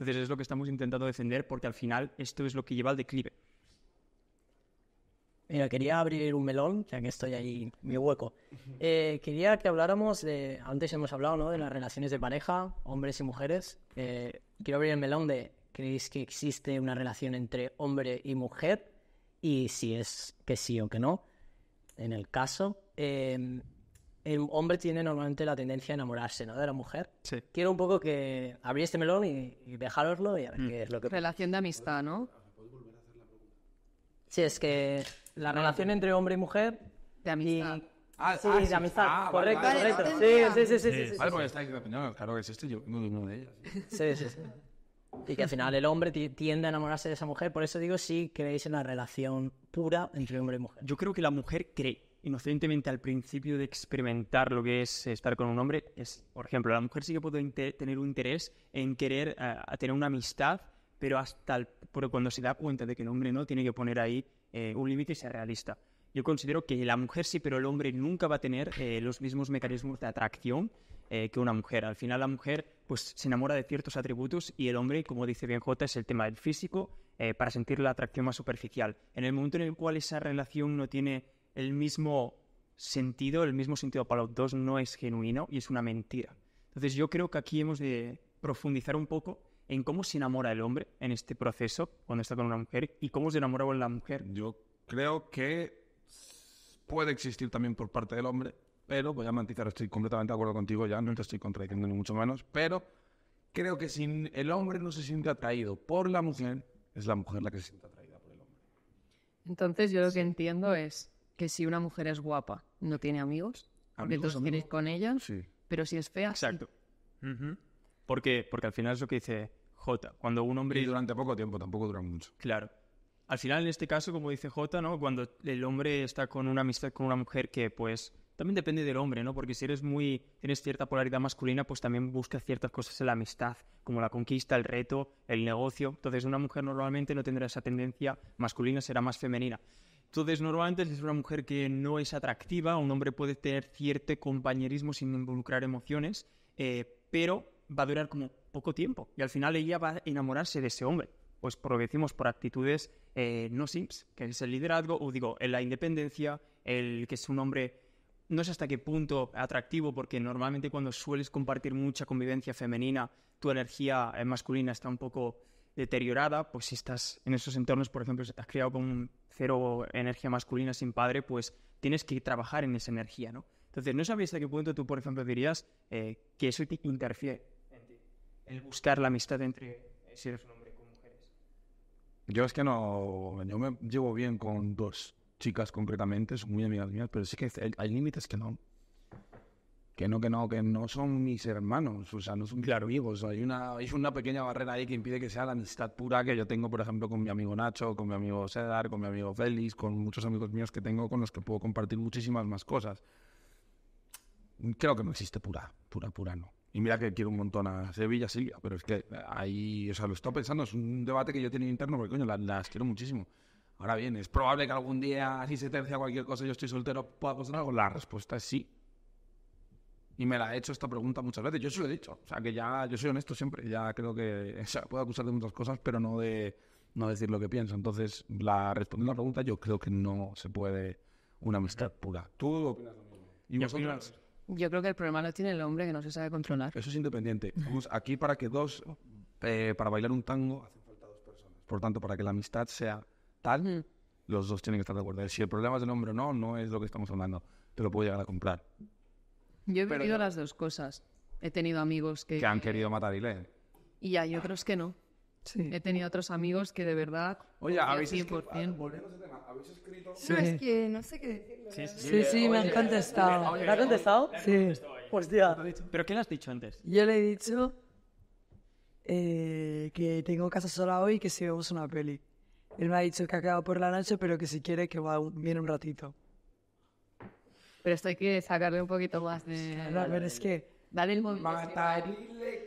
Entonces es lo que estamos intentando defender porque al final esto es lo que lleva al declive. Mira, quería abrir un melón, ya que estoy ahí, mi hueco. Eh, quería que habláramos de, antes hemos hablado, ¿no? De las relaciones de pareja, hombres y mujeres. Eh, quiero abrir el melón de, ¿creéis que existe una relación entre hombre y mujer? Y si es que sí o que no, en el caso. Eh, el hombre tiene normalmente la tendencia a enamorarse, ¿no? De la mujer. Quiero un poco que abrí este melón y, y dejároslo y a ver mm. qué es lo que... Relación de amistad, ¿no? Sí, es que la relación entre hombre y mujer... De amistad. Ah, sí, ah, de amistad. Ah, correcto, correcto. Sí, sí, sí, sí, Vale, porque está aquí no, claro que es esto, yo no uno de ellas. Sí, sí, sí. Y que al final el hombre tiende a enamorarse de esa mujer, por eso digo, sí creéis en la relación pura entre hombre y mujer. Yo creo que la mujer cree inocentemente al principio de experimentar lo que es estar con un hombre es, por ejemplo, la mujer sí que puede tener un interés en querer eh, tener una amistad, pero hasta cuando se da cuenta de que el hombre no, tiene que poner ahí eh, un límite y ser realista. Yo considero que la mujer sí, pero el hombre nunca va a tener eh, los mismos mecanismos de atracción que una mujer. Al final la mujer pues se enamora de ciertos atributos y el hombre, como dice bien Jota, es el tema del físico para sentir la atracción más superficial. En el momento en el cual esa relación no tiene el mismo sentido, el mismo sentido para los dos no es genuino y es una mentira. Entonces yo creo que aquí hemos de profundizar un poco en cómo se enamora el hombre en este proceso cuando está con una mujer y cómo se enamora con la mujer. Yo creo que puede existir también por parte del hombre, pero voy a mantener estoy completamente de acuerdo contigo ya, no te estoy contradiciendo ni mucho menos, pero creo que si el hombre no se siente atraído por la mujer, es la mujer la que se siente atraída por el hombre. Entonces yo lo que entiendo es, que si una mujer es guapa, no tiene amigos, entonces tienes con ella, pero si es fea, Exacto. Sí. porque, porque al final es lo que dice J, cuando un hombre... Y durante poco tiempo, tampoco dura mucho. Claro. Al final, en este caso, como dice J, ¿no? Cuando el hombre está con una amistad con una mujer que, pues, también depende del hombre, ¿no? Porque si eres muy, tienes cierta polaridad masculina, pues también buscas ciertas cosas en la amistad, como la conquista, el reto, el negocio. Entonces, una mujer normalmente no tendrá esa tendencia masculina, será más femenina. Entonces, normalmente si es una mujer que no es atractiva, un hombre puede tener cierto compañerismo sin involucrar emociones, eh, pero va a durar como poco tiempo y al final ella va a enamorarse de ese hombre. Pues por lo que decimos, por actitudes eh, no sims, que es el liderazgo, o digo, en la independencia, el que es un hombre no sé hasta qué punto atractivo, porque normalmente cuando sueles compartir mucha convivencia femenina, tu energía eh, masculina está un poco deteriorada, pues si estás en esos entornos, por ejemplo, si te has criado con cero energía masculina sin padre, pues tienes que trabajar en esa energía, ¿no? Entonces, no sabías a qué punto tú, por ejemplo, dirías eh, que eso te interfiere en ti, el buscar la amistad entre si eres un hombre con mujeres. Yo es que no, yo me llevo bien con dos chicas concretamente, son muy amigas mías, pero sí que hay límites que no, que no, que no, que no son mis hermanos, o sea, no son mis amigos. Hay una, hay una pequeña barrera ahí que impide que sea la amistad pura que yo tengo, por ejemplo, con mi amigo Nacho, con mi amigo Cedar, con mi amigo Félix, con muchos amigos míos que tengo con los que puedo compartir muchísimas más cosas. Creo que no existe pura, pura, pura, no. Y mira que quiero un montón a Sevilla, Silvia, pero es que ahí, o sea, lo estoy pensando, es un debate que yo tengo interno, porque coño, las, quiero muchísimo. Ahora bien, ¿es probable que algún día, si se tercia cualquier cosa, yo estoy soltero, pueda pasar algo? La respuesta es sí, y me la he hecho esta pregunta muchas veces. Yo se lo he dicho. O sea, que ya, yo soy honesto siempre. Ya creo que, (laughs) o sea, puedo acusar de muchas cosas, pero no de no decir lo que pienso. Entonces, la respondiendo a la pregunta, yo creo que no se puede una amistad pura. ¿Tú opinas lo mismo? ¿Y Yo creo que el problema lo tiene el hombre que no se sabe controlar. Eso es independiente. Vamos, aquí para que dos, eh, para bailar un tango, hacen falta dos personas. Por tanto, para que la amistad sea tal, mm. los dos tienen que estar de acuerdo. Si el problema es el hombre o no, no es lo que estamos hablando. Te lo puedo llegar a comprar. Yo he vivido las dos cosas. He tenido amigos que... que han querido matar a Ile. Y hay otros que no. Sí. He tenido otros amigos que de verdad... Oye, habéis escrito, a No, es que no sé qué Sí, sí. me han contestado. ¿Me han contestado? Sí. Pues ya. ¿Pero qué le has dicho antes? yo le he dicho eh, que tengo casa sola hoy y que si vemos una peli. Él me ha dicho que ha quedado por la noche, pero que si quiere que va viene un ratito. Pero esto hay que sacarle un poquito más de... A ver, es que... Dale el móvil.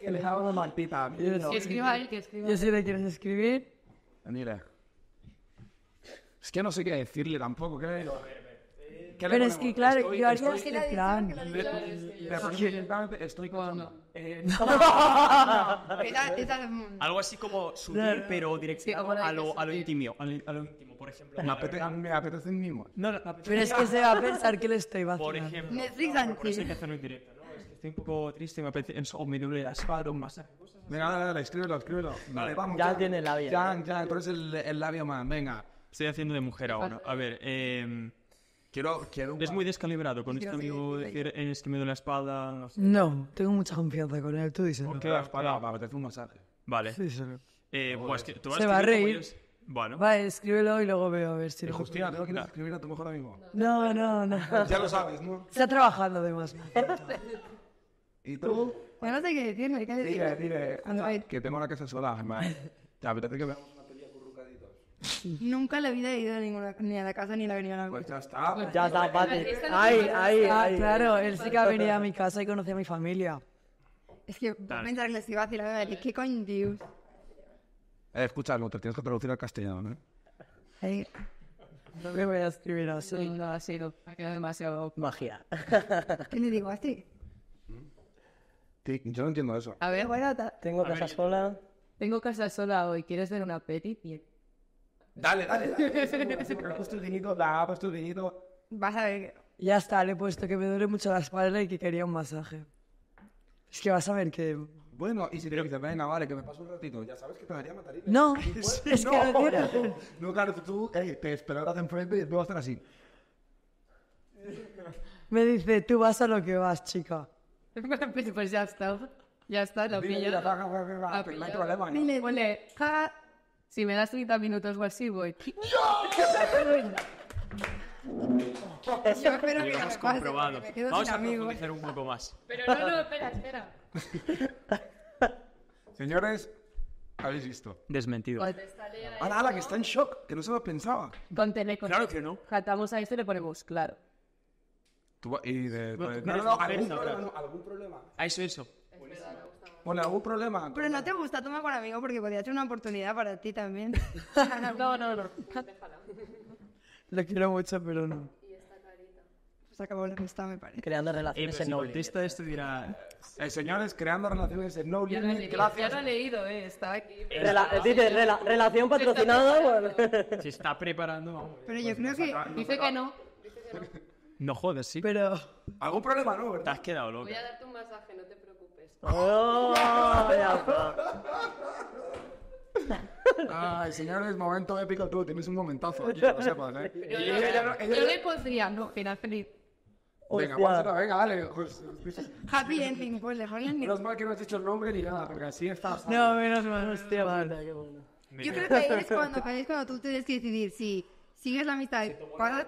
que le hago una maldita. Que escriba él, que escriba. Yo sé que quieres escribir. Mira. Es que no sé qué decirle tampoco. ¿qué? pero es que claro, estoy, yo haría este plan. Estoy con... Eh, (laughs) Algo así como subir, pero directo a lo íntimo. A lo íntimo por ejemplo... Me apetece, un mismo. pero es que se va a pensar que le estoy vacilando. Por ejemplo... Netflix no, Por eso hay que hacerlo en directo, ¿no? Es que estoy un poco triste, me apetece... O me duele la espalda, un masaje. Venga, dale, dale, escríbelo, escríbelo. Vale, vamos. Ya, tiene el labio. Ya, ya, pero es el, el labio más, venga. Estoy haciendo de mujer ahora. A ver, eh... Quiero, quiero Es muy descalibrado con este amigo decir, es que me duele la espalda. No, sé. no, tengo mucha confianza con él, tú dices. ¿Por qué la espalda? Va, te un masaje. Vale. Sí, sí. Eh, pues, ¿tú se va a reír. Bueno. escríbelo y luego veo a ver si... Justina, tengo que ir a escribir a tu mejor amigo. No, no, no. Ya lo sabes, ¿no? Está trabajando además. ¿Y tú? bueno, no sé qué decirme, hay que Dile, dile. Que tengo la casa sola, Ya, ¿Te apetece que veamos una peli rucaditos. Nunca en la vida he ido a ninguna, ni a la casa ni la venía a la Pues ya está. Ya está, Pati. Ahí, ahí, ahí. Claro, él sí que ha venido a mi casa y conocía a mi familia. Es que mientras les iba a decir a ver, ¿qué coño, Dios? Eh, escucha, no, te tienes que traducir al castellano, ¿no? ¿eh? No me voy a escribir así. No, ha sido demasiado magia. ¿Qué le digo a ti? Mm. Yo no entiendo eso. A ver, bueno, tengo casa sola. Tengo casa sola hoy. ¿Quieres ver una peli? Dale, dale, dale. (laughs) Pues tu dinito, da, pues tu dinito. Vas a ver. Ya está, le he puesto que me duele mucho la espalda y que quería un masaje. Es que vas a ver que bueno, y si te dices, venga, vale, que me paso un ratito, ya sabes que te daría matar. No, es que no, (laughs) no, claro, tú, tú hey, eh, te esperabas enfrente y te vas a estar así. me dice, tú vas a lo que vas, chica. (laughs) pues ya está. Ya está, lo pillo. No hay problema, ¿no? Dile, dile, si me das 30 minutos o así, voy. (laughs) Yo espero que lo has comprobado. Vamos a profundizar un poco más. Pero no, no, espera, espera. (laughs) Señores, habéis visto. Desmentido. Ala, ah, ala, que está en shock, que no se lo pensaba. Con Teleco. Claro que no. a esto y le ponemos, claro. y de, no, no, no, algún, problema, ah, eso, eso. Bueno, algún problema. Pero no te gusta, tomar con amigo porque podría ser una oportunidad para ti también. (laughs) no, no, no. Déjala. quiero mucho, pero no se acabó la amistad, me parece. Creando relaciones en noble. artista este dirá, eh, señores, creando relaciones en noble. Ya gracias. ya lo he leído, eh, aquí. Eh, dice, relación patrocinada. Si está preparando. Pero yo creo que... Pues, dice que no. no. No jodes, sí. Pero... Algún problema no, Te has quedado loco Voy a darte un masaje, no te preocupes. Oh, Ay, señores, momento épico tú. Tienes un momentazo aquí, (laughs) lo sepas, ¿eh? Yo, le pondría, no, final feliz. Venga, Juancito, venga, dale. Happy ending, pues de Holland. Menos mal que no has dicho el nombre ni nada, porque así estás. No, menos mal, hostia, vale. Yo creo que ahí es cuando, ahí es cuando tú tienes que decidir si sigues la mitad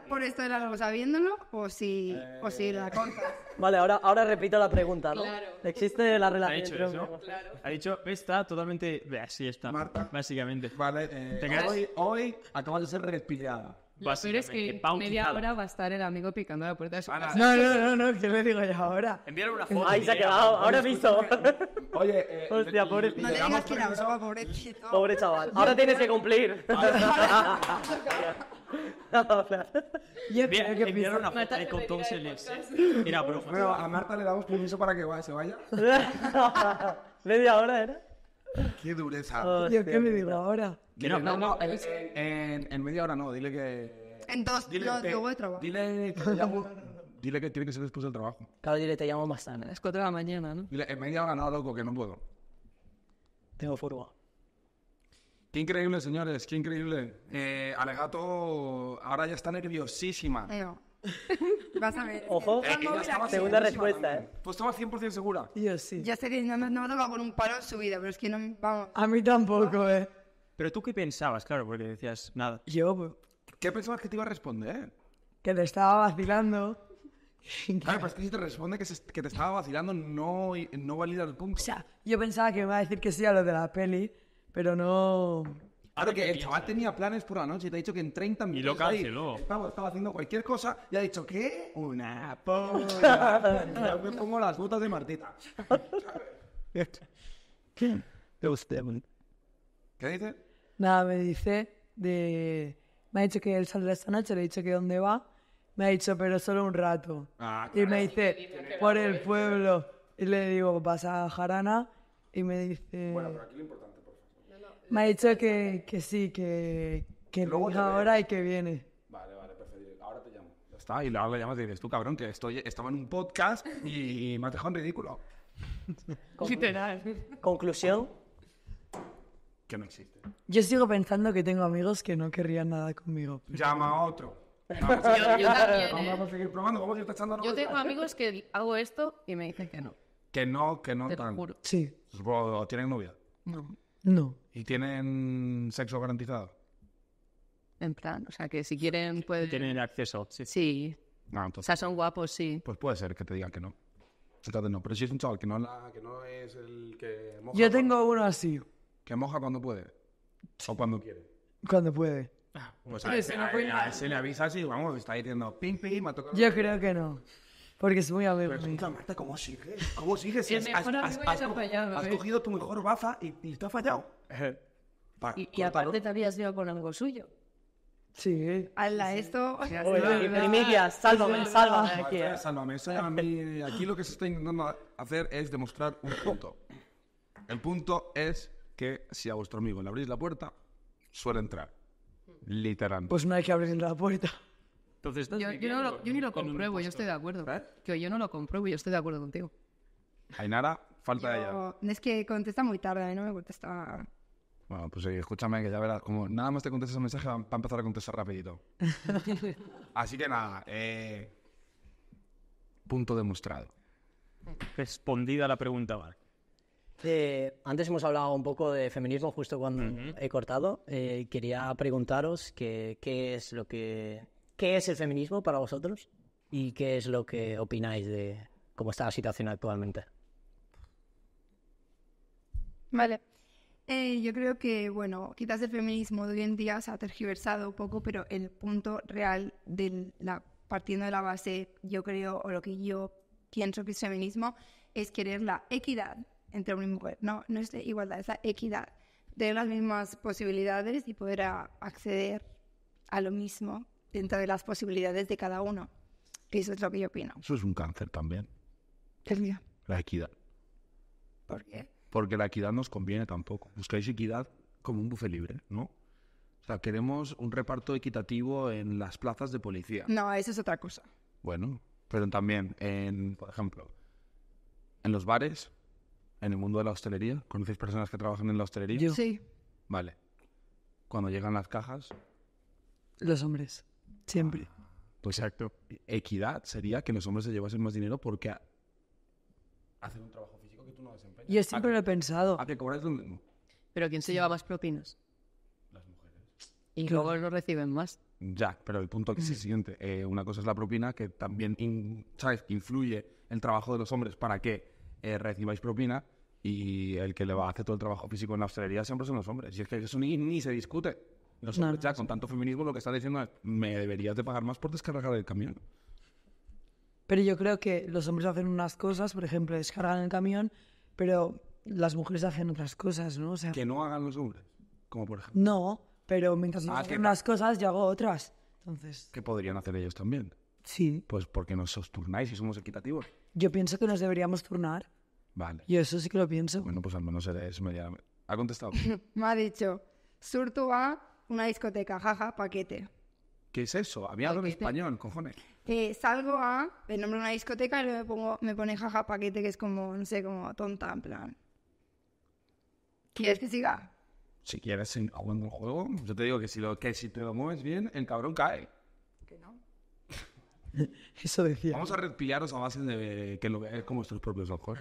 por esto de largo sabiéndolo o si, o si la eh. cortas. Vale, ahora, ahora repito la pregunta, ¿no? Claro. ¿Existe la relación? Ha dicho eso. Claro. Ha dicho, está totalmente... Así está, Marta, básicamente. Vale, eh, hoy, hoy acabas de ser respirada. Lo peor es que media hora va a estar el amigo picando la puerta de su casa. No, no, no, no, ¿qué le digo ya ahora? Envíale una foto. Ahí se ha quedado, ahora piso. Oye, eh, (laughs) Hostia, pobre No le digas que era pobre Pobre chaval. Ahora tienes que cumplir. (laughs) (laughs) Enviar una foto de Cotton Mira, pero Bueno, a Marta le damos permiso para que se vaya. ¿Media hora era? Qué dureza. Dios, ¿qué me digo ahora? no, no, en, media hora no, dile que. En dos, dile, yo, voy trabajo. Dile que, dile que tiene que ser después del trabajo. Claro, dile, te llamo más tarde. Es cuatro de la mañana, ¿no? Dile, en media hora no, loco, que no puedo. Tengo furgo Qué increíble, señores, qué increíble. Eh, Alegato ahora ya está nerviosísima. (laughs) Vas a ver. Ojo, segunda respuesta, Pues estaba 100% segura. Yo sí. Ya sé que no me ha tocado con un paro en su vida, pero es que no. Vamos. A mí tampoco, ¿eh? Pero tú qué pensabas, claro, porque decías nada. Yo, pues, ¿Qué pensabas que te iba a responder? que te estaba vacilando. (laughs) Claro, pero es que si te responde que, que te estaba vacilando, no, no valida el punto. O sea, yo pensaba que me iba a decir que sí a lo de la peli, pero no. Claro que el chaval tenía planes por la noche y te ha dicho que en 30 minutos. lo y lo estaba haciendo cualquier cosa y ha dicho, ¿qué? Una polla. (laughs) Yo me pongo las botas de Martita. ¿Sabes? (laughs) ¿Qué dice? Nada, me dice de... Me ha dicho que él saldrá esta noche, le he dicho que dónde va. Me ha dicho, pero solo un rato. Ah, y me dice, por el pueblo. Y le digo, vas a Jarana. Y me dice... Bueno, pero aquí lo importante, por favor. me ha dicho que, que sí, que, que Luego ahora y que viene. Vale, vale, perfecto. Ahora te llamo. Ya está, y luego le llamas y dices, tú cabrón, que estoy, estaba en un podcast y me has dejado en ridículo. Literal. Conclusión que no existe. Yo sigo pensando que tengo amigos que no querrían nada conmigo. Llama a otro. (laughs) Vamos a, Yo- ¿eh? seguir probando, Yo tengo amigos que hago esto y me dicen que no. Que no, que no Te tan. Sí. tienen novia. No. No. ¿Y tienen sexo garantizado? En plan, o sea, que si quieren, pueden. Tienen acceso. Sí. Sí. Ah, o sea, son guapos, sí. Pues puede ser que te digan que no. Entonces no, pero si es un chaval que no, que no es el que moja. Yo tengo uno así. Que moja cuando puede. O cuando quiere. Cuando puede. Ah. pues ah, a, ver, se le avisa así, vamos, está diciendo pim, pim, ha tocado. Yo creo que no. Porque es muy amigo. Marta, ¿cómo sigues? ¿Cómo sigues? Si El has, has ¿eh? cogido tu mejor baza y, y te ha fallado. Eh. Y, aparte te habías ido con algo suyo. Sí. Hazla esto. Bueno, primicia, sálvame, sálvame aquí. Eh. Sálvame, aquí lo que se está intentando hacer es demostrar un punto. El punto es si a vuestro amigo le abrís la puerta, suele entrar. Literalmente. Pues no hay que abrir la puerta. Entonces, yo, ni lo compruebo, yo estoy de acuerdo. ¿Eh? Que yo no lo compruebo, yo estoy de acuerdo contigo. Ainara, falta de ella. Es que contesta muy tarde, ¿eh? no me contesta. Bueno, pues eh, escúchame, que ya verás, como nada más te contestas el mensaje, va a empezar a contestar rapidito. (laughs) Así que nada, punto demostrado. Respondida la pregunta, ¿vale? antes hemos hablado un poco de feminismo justo cuando he cortado. Eh, quería preguntaros qué es lo que es el feminismo para vosotros y qué es lo que opináis de cómo está la situación actualmente. Vale. Eh, yo creo que, bueno, quizás el feminismo de hoy en día se ha tergiversado un poco, pero el punto real de la, partiendo de la base, yo creo, o lo que yo pienso que es feminismo, es querer la equidad entre hombre mujer, no, no es igualdad, es la equidad, de las mismas posibilidades y poder acceder a lo mismo dentro de las posibilidades de cada uno. Eso es lo que yo opino. Eso es un cáncer también. ¿Qué día? La equidad. ¿Por qué? Porque la equidad nos conviene tampoco. Buscáis equidad como un bufé libre, ¿no? O sea, queremos un reparto equitativo en las plazas de policía. No, eso es otra cosa. Bueno, pero también, en, por ejemplo, en los bares, en el mundo de la hostelería? ¿Conocéis personas que trabajan en la hostelería? Yo. Sí. Vale. Cuando llegan las cajas. Los hombres. Siempre. Ah, pues exacto. Equidad sería que los hombres se llevasen más dinero porque hacen un trabajo físico que tú no desempeñas. Yo siempre ah, lo he pensado. Ah, pero ¿quién se lleva más propinas? Las mujeres. Y luego no reciben más. Ya, pero el punto que es el mm. siguiente. Eh, una cosa es la propina, que también influye el trabajo de los hombres para que eh, recibáis propina, y el que le va a hacer todo el trabajo físico en la hostelería siempre son los hombres. Y es que eso ni, se discute. Los hombres con tanto feminismo, lo que está diciendo es, me deberías de pagar más por descargar el camión. Pero yo creo que los hombres hacen unas cosas, por ejemplo, descargan el camión, pero las mujeres hacen otras cosas, ¿no? sea, que no hagan los hombres, como por ejemplo. No, pero mientras ah, hacen unas cosas, yo hago otras. Entonces... qué podrían hacer ellos también. Sí. Pues porque nos os turnáis y somos equitativos. Yo pienso que nos deberíamos turnar. Vale. Y eso sí que lo pienso. Bueno, pues al menos es me ha contestado. (laughs) me ha dicho, Surto a una discoteca, jaja, paquete. ¿Qué es eso? Había algo en español, cojones. Eh, salgo a, el nombre una discoteca y luego me, pongo, me pone jaja paquete, que es como, no sé, como tonta, en plan. ¿Quieres que siga? Si quieres aguanto el juego, yo te digo que si, lo, que si te lo mueves bien, el cabrón cae. Que no. (laughs) Eso decía. Vamos a repillaros a base de que lo veáis como vuestros propios ojos.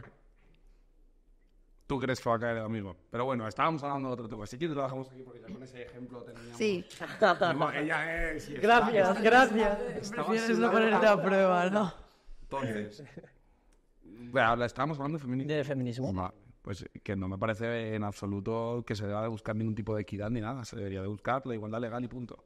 ¿Tú crees que va a caer lo mismo. Pero bueno, estábamos hablando de otro tema. Si quieres, lo dejamos aquí porque ya con ese ejemplo teníamos. Sí. No, ella es. Está, gracias, gracias. Prefieres no ponerte a prueba, ¿no? Entonces. (laughs) Bueno, estábamos hablando de feminismo. De feminismo. pues que no me parece en absoluto que se deba de buscar ningún tipo de equidad ni nada. Se debería de buscar la igualdad legal y punto.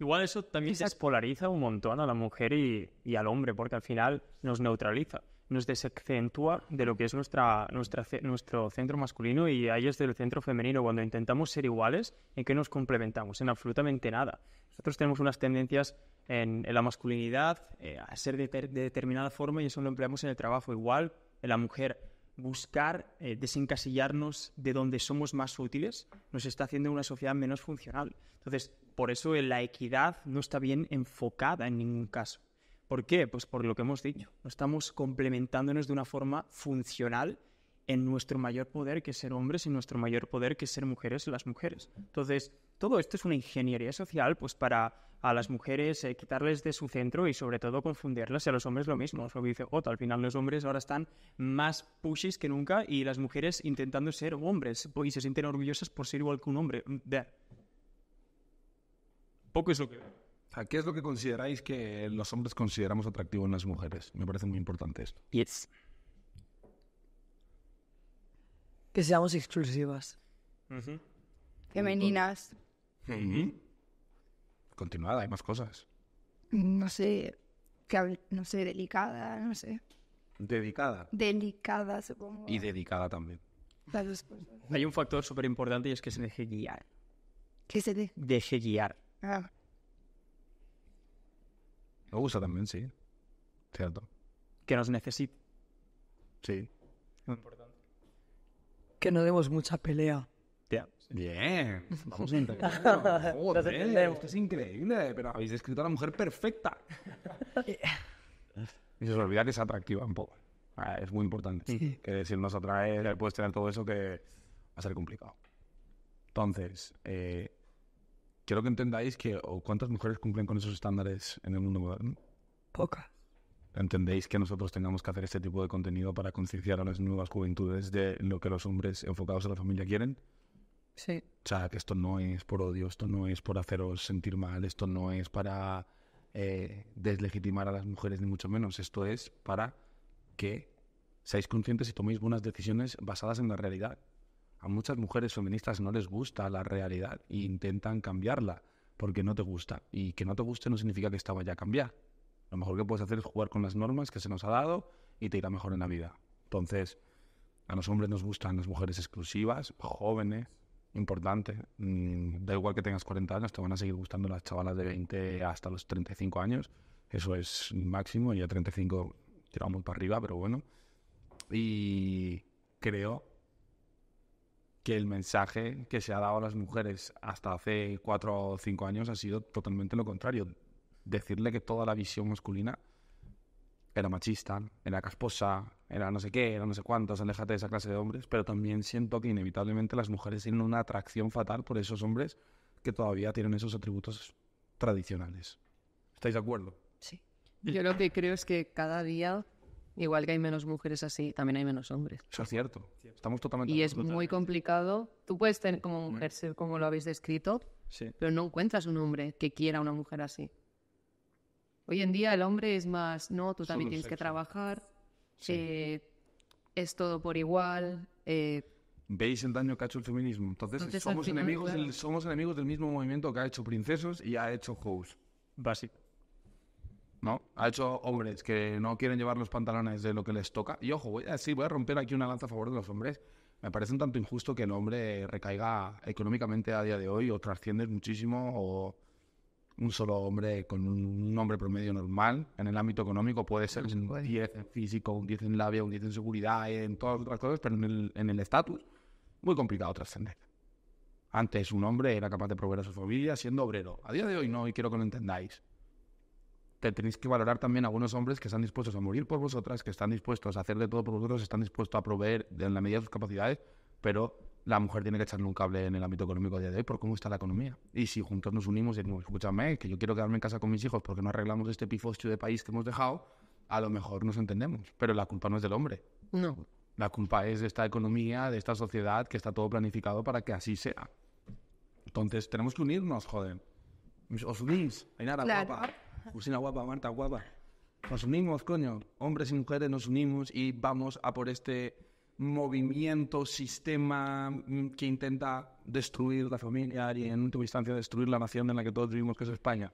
Igual eso también se despolariza un montón a la mujer y, y al hombre, porque al final nos neutraliza nos desacentúa de lo que es nuestra, nuestro centro masculino y ahí es del centro femenino. Cuando intentamos ser iguales, ¿en qué nos complementamos? En absolutamente nada. Nosotros tenemos unas tendencias en, la masculinidad eh, a ser de, determinada forma y eso lo empleamos en el trabajo. Igual en la mujer, buscar eh, desencasillarnos de donde somos más útiles nos está haciendo una sociedad menos funcional. Entonces, por eso la equidad no está bien enfocada en ningún caso. ¿Por qué? Pues por lo que hemos dicho. Estamos complementándonos de una forma funcional en nuestro mayor poder que ser hombres y nuestro mayor poder que ser mujeres y las mujeres. Entonces, todo esto es una ingeniería social pues para a las mujeres eh, quitarles de su centro y sobre todo confundirlas y a los hombres lo mismo. lo dice al final los hombres ahora están más pushies que nunca y las mujeres intentando ser hombres y se sienten orgullosas por ser igual que un hombre. Poco es lo que... ¿qué es lo que consideráis que los hombres consideramos atractivo en las mujeres? Me parece muy importante esto. Yes. Que seamos exclusivas. Femeninas. Continuada, hay más cosas. No sé, que no sé, delicada, no sé. Dedicada. Delicada, supongo. Y dedicada también. Hay un factor súper importante y es que se deje guiar. ¿Qué se deje? Deje guiar. Ah. Lo usa también, sí. Cierto. Que nos necesite. Sí. Muy importante. Que no demos mucha pelea. Bien. (laughs) Vamos a intentar. es increíble. Pero habéis descrito a la mujer perfecta. (laughs) y se os olvida que es atractiva un poco. Ah, es muy importante. Que si nos atrae, puedes tener todo eso que va a ser complicado. Entonces, eh, quiero que entendáis que o cuántas mujeres cumplen con esos estándares en el mundo moderno. Pocas. ¿Entendéis que nosotros tengamos que hacer este tipo de contenido para concienciar a las nuevas juventudes de lo que los hombres enfocados en la familia quieren? Sí. O sea, que esto no es por odio, esto no es por haceros sentir mal, esto no es para eh, deslegitimar a las mujeres, ni mucho menos. Esto es para que seáis conscientes y toméis buenas decisiones basadas en la realidad. A muchas mujeres feministas no les gusta la realidad e intentan cambiarla porque no te gusta. Y que no te guste no significa que esta vaya a cambiar. Lo mejor que puedes hacer es jugar con las normas que se nos ha dado y te irá mejor en la vida. Entonces, a los hombres nos gustan las mujeres exclusivas, jóvenes, importante. Mm, da igual que tengas 40 años, te van a seguir gustando las chavalas de 20 hasta los 35 años. Eso es máximo y a 35 tiramos para arriba, pero bueno. Y creo que el mensaje que se ha dado a las mujeres hasta hace cuatro o cinco años ha sido totalmente lo contrario. Decirle que toda la visión masculina era machista, era casposa, era no sé qué, era no sé cuántos, aléjate de esa clase de hombres, pero también siento que inevitablemente las mujeres tienen una atracción fatal por esos hombres que todavía tienen esos atributos tradicionales. ¿Estáis de acuerdo? Sí. Yo lo que creo es que cada día Igual que hay menos mujeres así, también hay menos hombres. Eso es cierto. Estamos totalmente. Y es muy complicado. Tú puedes tener como mujer, ser como lo habéis descrito, pero no encuentras un hombre que quiera una mujer así. Hoy en día el hombre es más, no, tú también tienes que trabajar, eh, es todo por igual. Eh". veis el daño que ha hecho el feminismo. Entonces, somos, enemigos del, mismo movimiento que ha hecho Princesos y ha hecho House. Básico. Ha hecho hombres que no quieren llevar los pantalones de lo que les toca. Y ojo, voy a, romper aquí una lanza a favor de los hombres. Me parece un tanto injusto que el hombre recaiga económicamente a día de hoy o trasciende muchísimo o un solo hombre con un hombre promedio normal en el ámbito económico puede ser un 10 en físico, un 10 en labia, un 10 en seguridad, en todas otras cosas, pero en el estatus, muy complicado trascender. Antes un hombre era capaz de proveer a su familia siendo obrero. A día de hoy no, y quiero que lo entendáis te tenéis que valorar también a algunos hombres que están dispuestos a morir por vosotras, que están dispuestos a hacer de todo por vosotros, están dispuestos a proveer en la medida de sus capacidades, pero la mujer tiene que echarle un cable en el ámbito económico a día de hoy por cómo está la economía. Y si juntos nos unimos y decimos, escúchame, que yo quiero quedarme en casa con mis hijos porque no arreglamos este pifostio de país que hemos dejado, a lo mejor nos entendemos. Pero la culpa no es del hombre. No. La culpa es de esta economía, de esta sociedad, que está todo planificado para que así sea. Entonces, tenemos que unirnos, joder. Os unís. Hay nada, claro. Usina guapa, Marta guapa. Nos unimos, coño. Hombres y mujeres nos unimos y vamos a por este movimiento, sistema mm, que intenta destruir la familia y en última instancia destruir la nación en la que todos vivimos, que es España.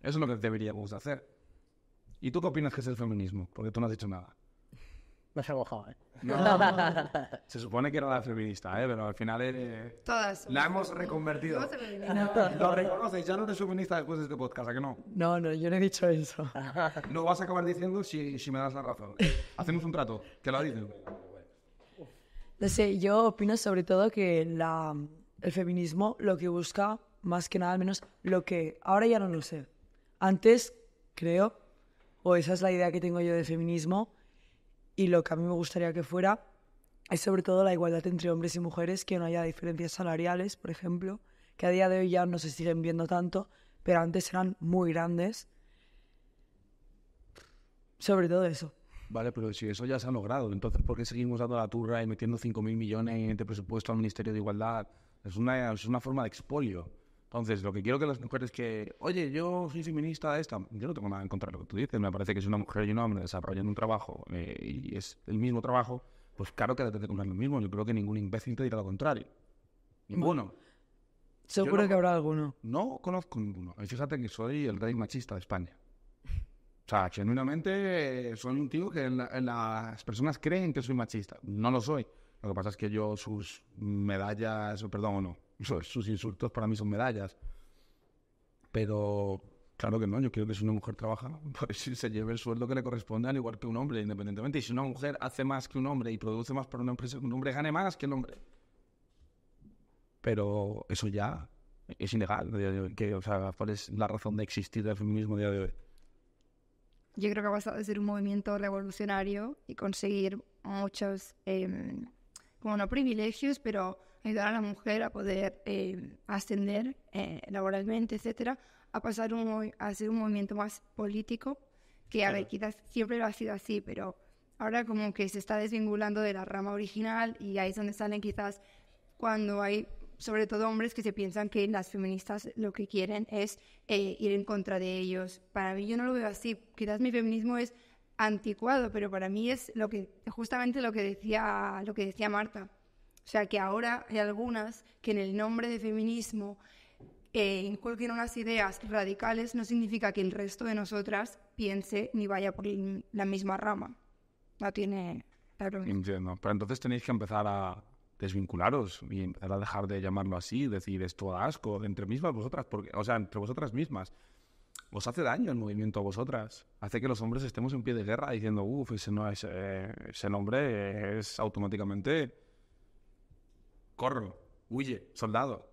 Eso es lo que deberíamos hacer. ¿Y tú qué opinas que es el feminismo? Porque tú no has dicho nada. ¿eh? No se (laughs) ha se supone que era la feminista, ¿eh? Pero al final... Eh, Todas. La hemos reconvertido. Lo reconoces, ya no eres feminista después de este podcast, ¿a que no? No, no, yo no he dicho eso. (laughs) ¿No vas a acabar diciendo si, si me das la razón. Hacemos un trato, que lo dices. No sé, yo opino sobre todo que la, el feminismo lo que busca, más que nada, al menos lo que ahora ya no lo sé. Antes, creo, o esa es la idea que tengo yo de feminismo, y lo que a mí me gustaría que fuera es sobre todo la igualdad entre hombres y mujeres, que no haya diferencias salariales, por ejemplo, que a día de hoy ya no se siguen viendo tanto, pero antes eran muy grandes. Sobre todo eso. Vale, pero si eso ya se ha logrado, entonces ¿por qué seguimos dando la turra y metiendo 5.000 millones en este presupuesto al Ministerio de Igualdad? Es una, es una forma de expolio. Entonces, lo que quiero que las mujeres que, oye, yo soy feminista esta, yo no tengo nada en contra de lo que tú dices, me parece que es una mujer y un hombre desarrollando un trabajo eh, y es el mismo trabajo, pues claro que debe de lo mismo, yo creo que ningún imbécil te dirá lo contrario. Ninguno. Se seguro que habrá alguno. No conozco ninguno. Fíjate que soy el rey machista de España. O sea, genuinamente eh, soy un tío que las personas creen que soy machista. No lo soy. Lo que pasa es que yo sus medallas, perdón, o no, sus insultos para mí son medallas. Pero claro que no, yo quiero que si una mujer trabaja, (laughs) pues se lleve el sueldo que le corresponde al igual que un hombre, independientemente. Y si una mujer hace más que un hombre y produce más para una empresa, un hombre gane más que el hombre. Pero eso ya es ilegal. Que, o sea, ¿Cuál es la razón de existir del feminismo día de hoy? Yo creo que ha pasado de ser un movimiento revolucionario y conseguir muchos, em, como no privilegios, pero ayudar a la mujer a poder eh, ascender eh, laboralmente, etcétera, a pasar un, a hacer un movimiento más político, que a ver, quizás siempre lo ha sido así, pero ahora como que se está desvinculando de la rama original y ahí es donde salen quizás cuando hay sobre todo hombres que se piensan que las feministas lo que quieren es eh, ir en contra de ellos. Para mí yo no lo veo así. Quizás mi feminismo es anticuado, pero para mí es lo que justamente lo que decía lo que decía Marta. O sea, que ahora hay algunas que en el nombre de feminismo eh, inculquen unas ideas radicales no significa que el resto de nosotras piense ni vaya por la misma rama. No tiene... Entiendo. Pero entonces tenéis que empezar a desvincularos y empezar a dejar de llamarlo así, decir esto a asco entre mismas vosotras, porque, o sea, entre vosotras mismas. Os hace daño el movimiento a vosotras. Hace que los hombres estemos en pie de guerra diciendo, uff, no eh, ese nombre es automáticamente corro, huye, soldado.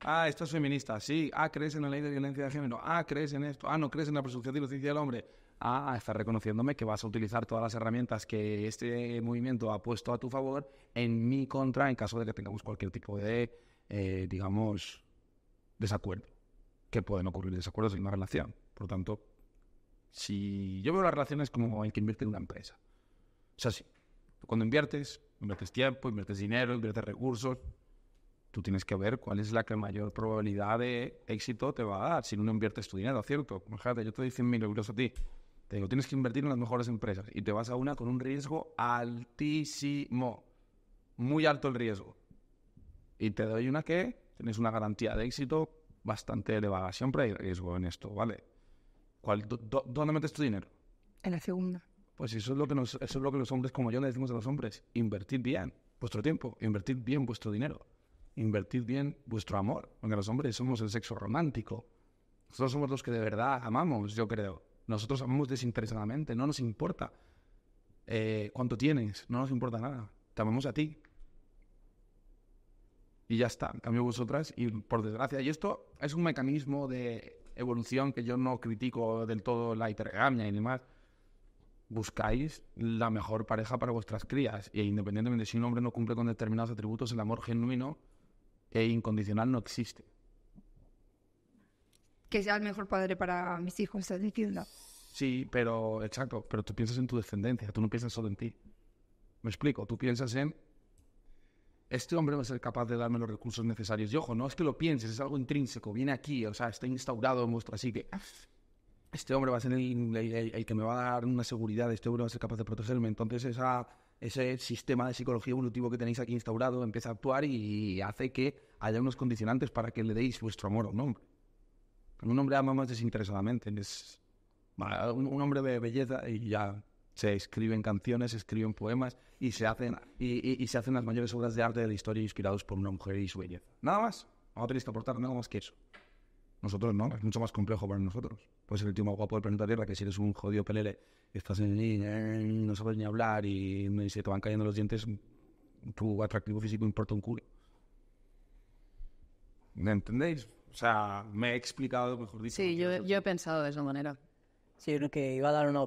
Ah, esto es feminista, sí. Ah, crees en la ley de violencia de género. Ah, crees en esto. Ah, no crees en la presunción de inocencia del hombre. Ah, estás reconociéndome que vas a utilizar todas las herramientas que este movimiento ha puesto a tu favor en mi contra en caso de que tengamos cualquier tipo de, eh, digamos, desacuerdo. Que pueden ocurrir desacuerdos en una relación. Por lo tanto, si yo veo las relaciones como el que invierte en una empresa. O sea, Cuando inviertes, Invertes tiempo, inviertes dinero, inviertes recursos. Tú tienes que ver cuál es la que mayor probabilidad de éxito te va a dar si no inviertes tu dinero, ¿cierto? Fíjate, yo te doy 100.000 euros a ti. Te digo, tienes que invertir en las mejores empresas y te vas a una con un riesgo altísimo. Muy alto el riesgo. Y te doy una que tienes una garantía de éxito bastante elevada. Siempre hay riesgo en esto, ¿vale? ¿Dónde metes tu dinero? En la segunda. Pues eso es lo que nos, eso es lo que los hombres como yo le decimos a los hombres, invertid bien vuestro tiempo, invertid bien vuestro dinero, invertid bien vuestro amor, porque los hombres somos el sexo romántico. Nosotros somos los que de verdad amamos, yo creo. Nosotros amamos desinteresadamente, no nos importa eh, cuánto tienes, no nos importa nada. Te amamos a ti. Y ya está, cambio vosotras y por desgracia. Y esto es un mecanismo de evolución que yo no critico del todo la hipergamia y demás buscáis la mejor pareja para vuestras crías. E independientemente de si un hombre no cumple con determinados atributos, el amor genuino e incondicional no existe. Que sea el mejor padre para mis hijos, estás diciendo. Sí, pero exacto, pero tú piensas en tu descendencia, tú no piensas solo en ti. Me explico, tú piensas en este hombre va a ser capaz de darme los recursos necesarios. Y ojo, no es que lo pienses, es algo intrínseco, viene aquí, o sea, está instaurado en vuestra que este hombre va a ser el, que me va a dar una seguridad, este hombre va a ser capaz de protegerme. Entonces ese sistema de psicología evolutivo que tenéis aquí instaurado empieza a actuar y hace que haya unos condicionantes para que le deis vuestro amor a un hombre. Un hombre ama más desinteresadamente. Es, un hombre de belleza y ya se escriben canciones, se escriben poemas y se hacen, y, y se hacen las mayores obras de arte de la historia inspirados por una mujer y su belleza. Nada más. No tenéis que aportar nada más que eso. Nosotros no, es mucho más complejo para nosotros pues el último guapo del planeta Tierra, que si eres un jodido pelele, estás en, eh, no sabes ni hablar y, se te van cayendo los dientes, tu atractivo físico importa un culo. ¿Me entendéis? O sea, me he explicado, mejor dicho. Sí, yo, he pensado de esa manera. Sí, creo que iba a dar una,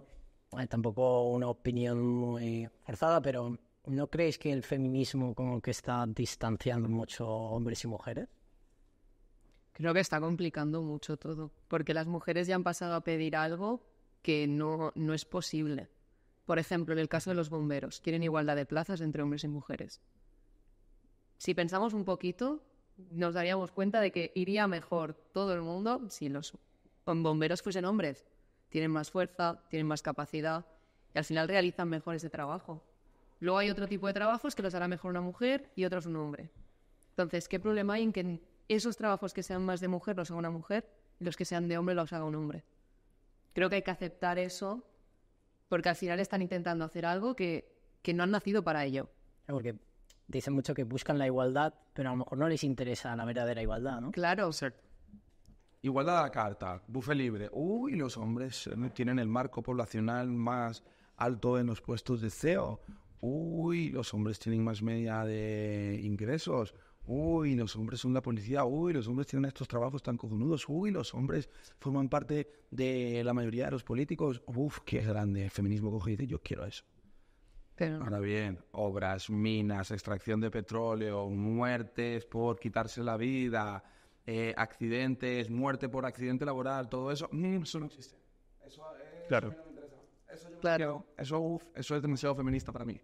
eh, tampoco una opinión muy forzada, pero ¿no creéis que el feminismo como que está distanciando mucho hombres y mujeres? Creo que está complicando mucho todo, porque las mujeres ya han pasado a pedir algo que no, es posible. Por ejemplo, en el caso de los bomberos, quieren igualdad de plazas entre hombres y mujeres. Si pensamos un poquito, nos daríamos cuenta de que iría mejor todo el mundo si los bomberos fuesen hombres. Tienen más fuerza, tienen más capacidad y al final realizan mejor ese trabajo. Luego hay otro tipo de trabajos que los hará mejor una mujer y otros un hombre. Entonces, ¿qué problema hay en que esos trabajos que sean más de mujer los haga una mujer, los que sean de hombre los haga un hombre. Creo que hay que aceptar eso porque al final están intentando hacer algo que, que no han nacido para ello. Porque dicen mucho que buscan la igualdad, pero a lo mejor no les interesa la verdadera igualdad, ¿no? Claro. Exacto. Igualdad a la carta, bufe libre. Uy, los hombres tienen el marco poblacional más alto en los puestos de CEO. Uy, los hombres tienen más media de ingresos uy, los hombres son la policía, uy, los hombres tienen estos trabajos tan cojonudos, uy, los hombres forman parte de la mayoría de los políticos, uf, qué grande, el feminismo coge y dice, yo quiero eso. Ahora bien, obras, minas, extracción de petróleo, muertes por quitarse la vida, eh, accidentes, muerte por accidente laboral, todo eso, mm, eso no existe. Eso, claro. me interesa. Eso, eso es demasiado feminista para mí.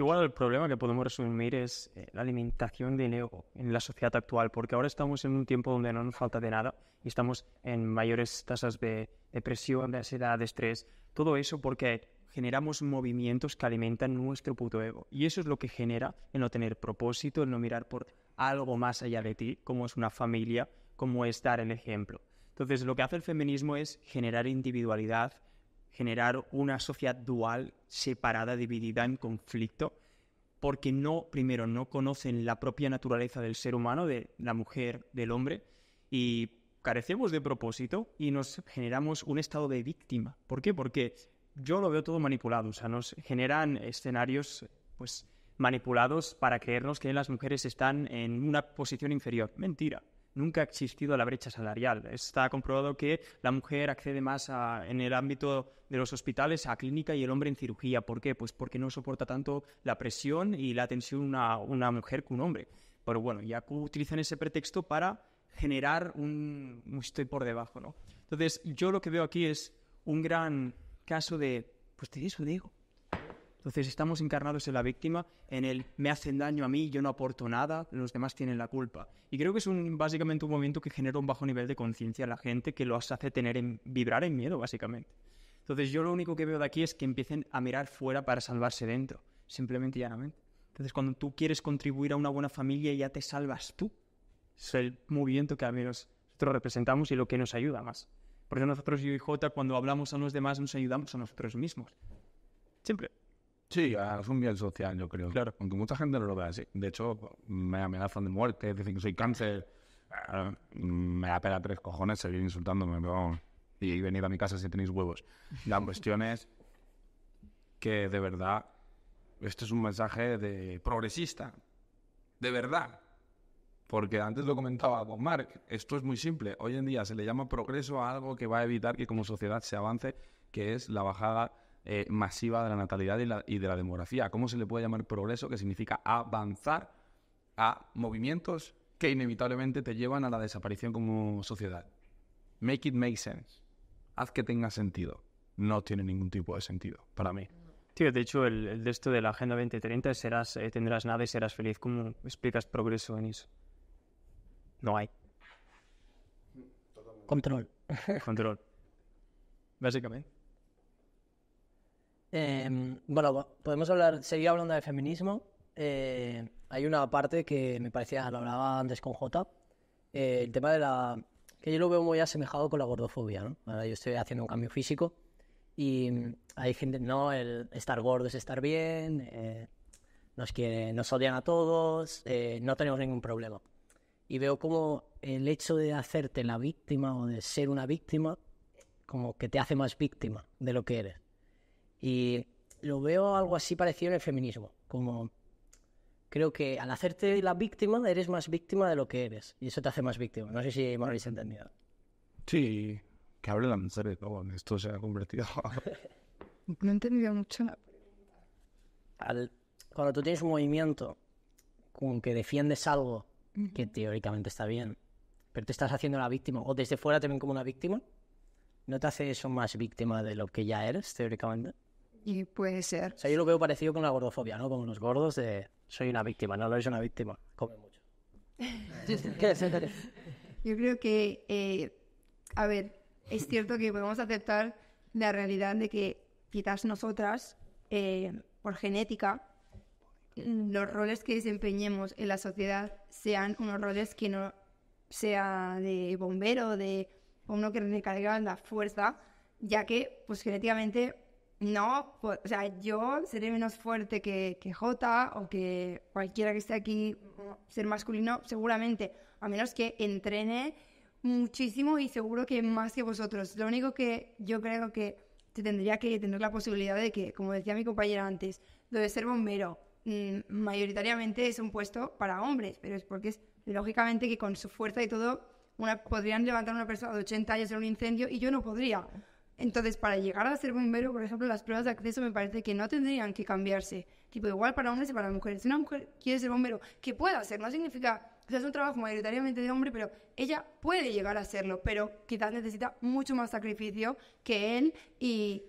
Igual el problema que podemos resumir es eh, la alimentación del ego en la sociedad actual, porque ahora estamos en un tiempo donde no nos falta de nada y estamos en mayores tasas de depresión, de ansiedad, de estrés, todo eso porque generamos movimientos que alimentan nuestro puto ego. Y eso es lo que genera el no tener propósito, el no mirar por algo más allá de ti, como es una familia, como es dar el ejemplo. Entonces, lo que hace el feminismo es generar individualidad, generar una sociedad dual, separada, dividida, en conflicto, porque no, primero, no conocen la propia naturaleza del ser humano, de la mujer, del hombre, y carecemos de propósito y nos generamos un estado de víctima. ¿Por qué? Porque yo lo veo todo manipulado, o sea, nos generan escenarios, pues manipulados para creernos que las mujeres están en una posición inferior. Mentira nunca ha existido la brecha salarial. Está comprobado que la mujer accede más en el ámbito de los hospitales a clínica y el hombre en cirugía. ¿Por qué? Pues porque no soporta tanto la presión y la tensión una, una mujer que un hombre. Pero bueno, ya utilizan ese pretexto para generar un, estoy por debajo, ¿no? Entonces, yo lo que veo aquí es un gran caso de, pues te digo, entonces estamos encarnados en la víctima, en el me hacen daño a mí, yo no aporto nada, los demás tienen la culpa. Y creo que es un, básicamente un movimiento que genera un bajo nivel de conciencia a la gente que los hace tener en, vibrar en miedo, básicamente. Entonces yo lo único que veo de aquí es que empiecen a mirar fuera para salvarse dentro, simplemente y llanamente. Entonces cuando tú quieres contribuir a una buena familia ya te salvas tú. Es el movimiento que a mí nosotros representamos y lo que nos ayuda más. Porque nosotros, yo y Jota, cuando hablamos a los demás nos ayudamos a nosotros mismos. Siempre. Sí, es un bien social, yo creo. Claro. Aunque mucha gente no lo vea así. De hecho, me amenazan de muerte, dicen que soy cáncer. Ah, me da pena tres cojones seguir insultándome, y venir a mi casa si tenéis huevos. La (laughs) cuestión es que de verdad, este es un mensaje de progresista. De verdad. Porque antes lo comentaba con Mark, esto es muy simple. Hoy en día se le llama progreso a algo que va a evitar que como sociedad se avance, que es la bajada eh, masiva de la natalidad y, de la demografía. ¿Cómo se le puede llamar progreso? Que significa avanzar a movimientos que inevitablemente te llevan a la desaparición como sociedad. Make it make sense. Haz que tenga sentido. No tiene ningún tipo de sentido para mí. Tío, de hecho, el, de esto de la Agenda 2030 serás, eh, tendrás nada y serás feliz. ¿Cómo explicas progreso en eso? No hay. Control. Control. (laughs) Básicamente. Em, bueno, podemos hablar, seguir hablando de feminismo. Eh, hay una parte que me parecía, lo hablaba antes con J, eh, el tema de la... que yo lo veo muy asemejado con la gordofobia, ¿no? yo estoy haciendo un cambio físico y mm, hay gente, no, el estar gordo es estar bien, eh, nos, quieren, nos odian a todos, no tenemos ningún problema. Y veo como el hecho de hacerte la víctima o de ser una víctima, como que te hace más víctima de lo que eres. Y lo veo algo así parecido en el feminismo, como creo que al hacerte la víctima eres más víctima de lo que eres y eso te hace más víctima. No sé si me habéis entendido. Sí, que hable la mujer de todo, esto se ha convertido. (laughs) no he entendido mucho al, cuando tú tienes un movimiento con que defiendes algo que teóricamente está bien, pero te estás haciendo la víctima o desde fuera te ven como una víctima, ¿no te hace eso más víctima de lo que ya eres teóricamente? Y puede ser. O sea, yo lo veo parecido con la gordofobia, ¿no? Con unos gordos de soy una víctima, no lo es una víctima, come mucho. (laughs) yo creo que, eh, a ver, es cierto que podemos aceptar la realidad de que quizás nosotras, eh, por genética, los roles que desempeñemos en la sociedad sean unos roles que no sea de bombero, de uno que recarga la fuerza, ya que pues genéticamente no, pues, o sea, yo seré menos fuerte que, Jota o que cualquiera que esté aquí, ser masculino, seguramente, a menos que entrene muchísimo y seguro que más que vosotros. Lo único que yo creo que se tendría que tener la posibilidad de que, como decía mi compañera antes, lo de ser bombero mm, mayoritariamente es un puesto para hombres, pero es porque es lógicamente que con su fuerza y todo una, podrían levantar a una persona de 80 años en un incendio y yo no podría. Entonces, para llegar a ser bombero, por ejemplo, las pruebas de acceso me parece que no tendrían que cambiarse. Tipo, igual para hombres y para mujeres. Si una mujer quiere ser bombero, que pueda hacer? no significa que sea, es un trabajo mayoritariamente de hombre, pero ella puede llegar a serlo, pero quizás necesita mucho más sacrificio que él y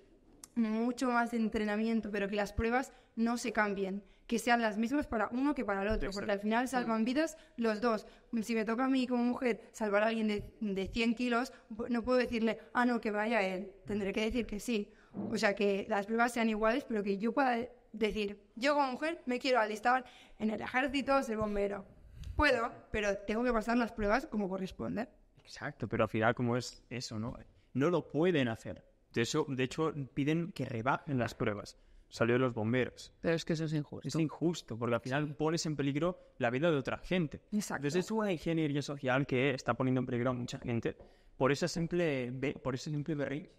mucho más entrenamiento, pero que las pruebas no se cambien que sean las mismas para uno que para el otro, porque al final salvan mm. vidas los dos. Si me toca a mí como mujer salvar a alguien de, 100 kilos, no puedo decirle, ah, no, que vaya él. Tendré que decir que sí. O sea, que las pruebas sean iguales, pero que yo pueda decir, yo como mujer me quiero alistar en el ejército, ser bombero. Puedo, pero tengo que pasar las pruebas como corresponde. Exacto, pero al final como es eso, ¿no? No lo pueden hacer. De, eso, de hecho, piden que rebajen las pruebas salió de los bomberos. Pero es que eso es injusto. Es injusto, porque al final pones en peligro la vida de otra gente. Exacto. Entonces es una ingeniería social que está poniendo en peligro a mucha gente por, esa simple, por ese simple berrín,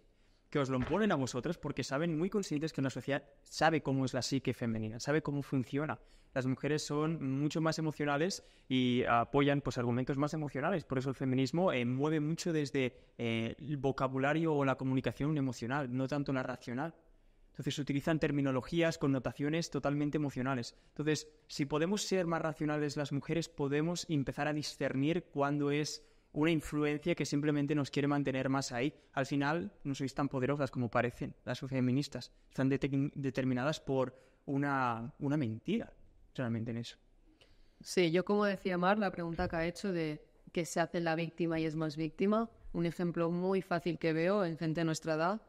que os lo imponen a vosotras, porque saben muy conscientes que una sociedad sabe cómo es la psique femenina, sabe cómo funciona. Las mujeres son mucho más emocionales y apoyan pues, argumentos más emocionales. Por eso el feminismo eh, mueve mucho desde eh, el vocabulario o la comunicación emocional, no tanto la racional. Entonces se utilizan terminologías, connotaciones totalmente emocionales. Entonces, si podemos ser más racionales las mujeres, podemos empezar a discernir cuándo es una influencia que simplemente nos quiere mantener más ahí. Al final, no sois tan poderosas como parecen las feministas. Están determinadas por una, una mentira realmente en eso. Sí, yo como decía Mar, la pregunta que ha hecho de que se hace la víctima y es más víctima, un ejemplo muy fácil que veo en gente de nuestra edad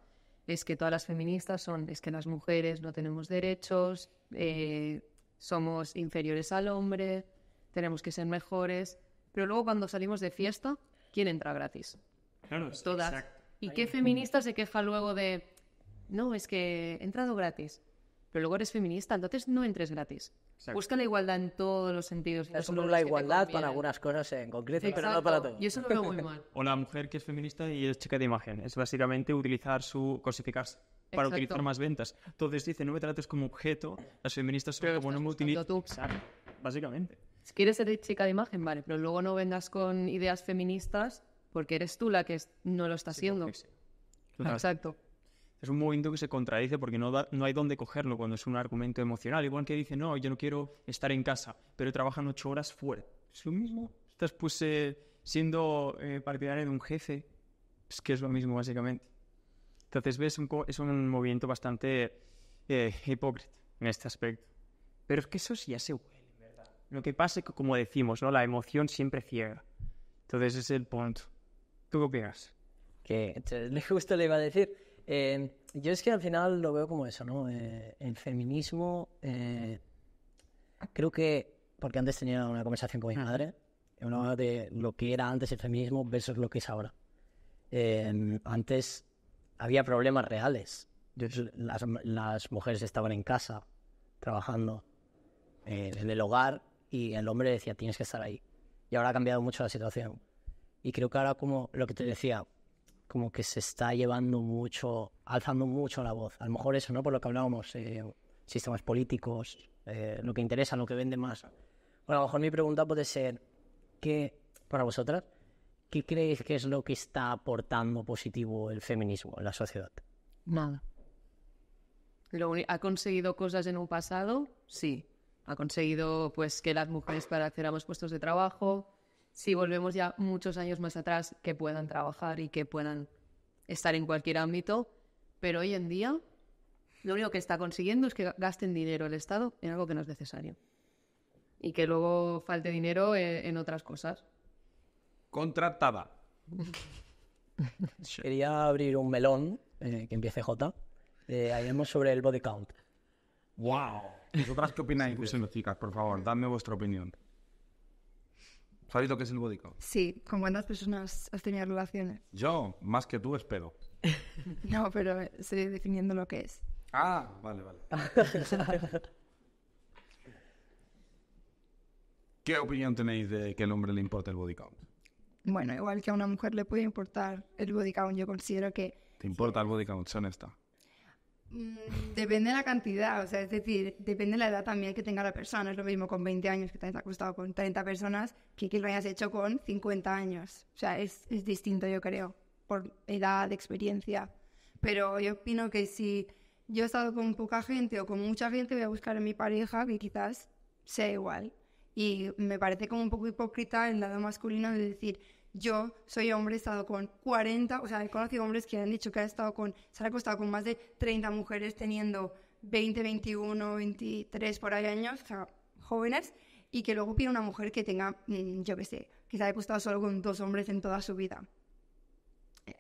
es que todas las feministas son, es que las mujeres no tenemos derechos, eh, somos inferiores al hombre, tenemos que ser mejores, pero luego cuando salimos de fiesta, ¿quién entra gratis? Claro, todas. ¿Y qué feminista se queja luego de, no, es que he entrado gratis? pero luego eres feminista, entonces no entres gratis. Busca la igualdad en todos los sentidos. Es una la igualdad para algunas cosas en concreto, pero no para todo. y eso lo veo muy mal. (laughs) o la mujer que es feminista y es chica de imagen, es básicamente utilizar su cosificar para utilizar más ventas. Entonces dice, no me trates como objeto, las feministas son como no me utilizan. Básicamente. Si quieres ser chica de imagen, vale, pero luego no vendas con ideas feministas porque eres tú la que no lo está haciendo. Exacto es un movimiento que se contradice porque no, da, no hay dónde cogerlo cuando es un argumento emocional. Igual que dice, no, yo no quiero estar en casa, pero trabajan ocho horas fuera. Es lo mismo. Estás pues eh, siendo eh, partidario de un jefe, es que es lo mismo básicamente. Entonces ves, es un movimiento bastante eh, hipócrita en este aspecto. Pero es que eso sí ya se huele, ¿verdad? Lo que pasa es que, como decimos, ¿no? la emoción siempre ciega. Entonces ese es el punto. ¿Tú qué opinas? Que (laughs) justo le iba a decir eh, yo es que al final lo veo como eso, ¿no? Eh, el feminismo, eh, creo que, porque antes tenía una conversación con mi ah. madre, una de lo que era antes el feminismo versus lo que es ahora. Em, antes había problemas reales. Las, las, mujeres estaban en casa, trabajando, en el hogar, y el hombre decía, tienes que estar ahí. Y ahora ha cambiado mucho la situación. Y creo que ahora, como lo que te decía, como que se está llevando mucho, alzando mucho la voz. A lo mejor eso, ¿no? Por lo que hablábamos, eh, sistemas políticos, eh, lo que interesa, lo que vende más. Bueno, a lo mejor mi pregunta puede ser, ¿qué, para vosotras, qué creéis que es lo que está aportando positivo el feminismo en la sociedad? Nada. ¿Ha conseguido cosas en un pasado? Sí. Ha conseguido pues que las mujeres para los puestos de trabajo, si volvemos ya muchos años más atrás, que puedan trabajar y que puedan estar en cualquier ámbito. Pero hoy en día, lo único que está consiguiendo es que gasten dinero el Estado en algo que no es necesario. Y que luego falte dinero en, otras cosas. Contratada. (laughs) Quería abrir un melón eh, que empiece J. Eh, hablemos sobre el body count. ¡Wow! ¿Vosotras qué opináis, pues, chicas? Por favor, dadme vuestra opinión. ¿Sabéis lo que es el bódico? Sí, ¿con cuántas personas has tenido relaciones? Yo, más que tú, espero. (laughs) no, pero estoy definiendo lo que es. Ah, vale, vale. (laughs) ¿Qué opinión tenéis de que al hombre le importa el body Bueno, igual que a una mujer le puede importar el body count, yo considero que... ¿Te importa el body count? Son esta. Mm, depende de la cantidad, o sea, es decir, depende de la edad también que tenga la persona. Es lo mismo con 20 años que te has acostado con 30 personas que que lo hayas hecho con 50 años. O sea, es, distinto, yo creo, por edad, experiencia. Pero yo opino que si yo he estado con poca gente o con mucha gente, voy a buscar a mi pareja que quizás sea igual. Y me parece como un poco hipócrita el lado masculino de decir, yo soy hombre, he estado con 40, o sea, he conocido hombres que han dicho que han estado con, se han acostado con más de 30 mujeres teniendo 20, 21, 23 por ahí años, o sea, jóvenes, y que luego pide una mujer que tenga, mm, yo qué sé, que se haya acostado solo con dos hombres en toda su vida.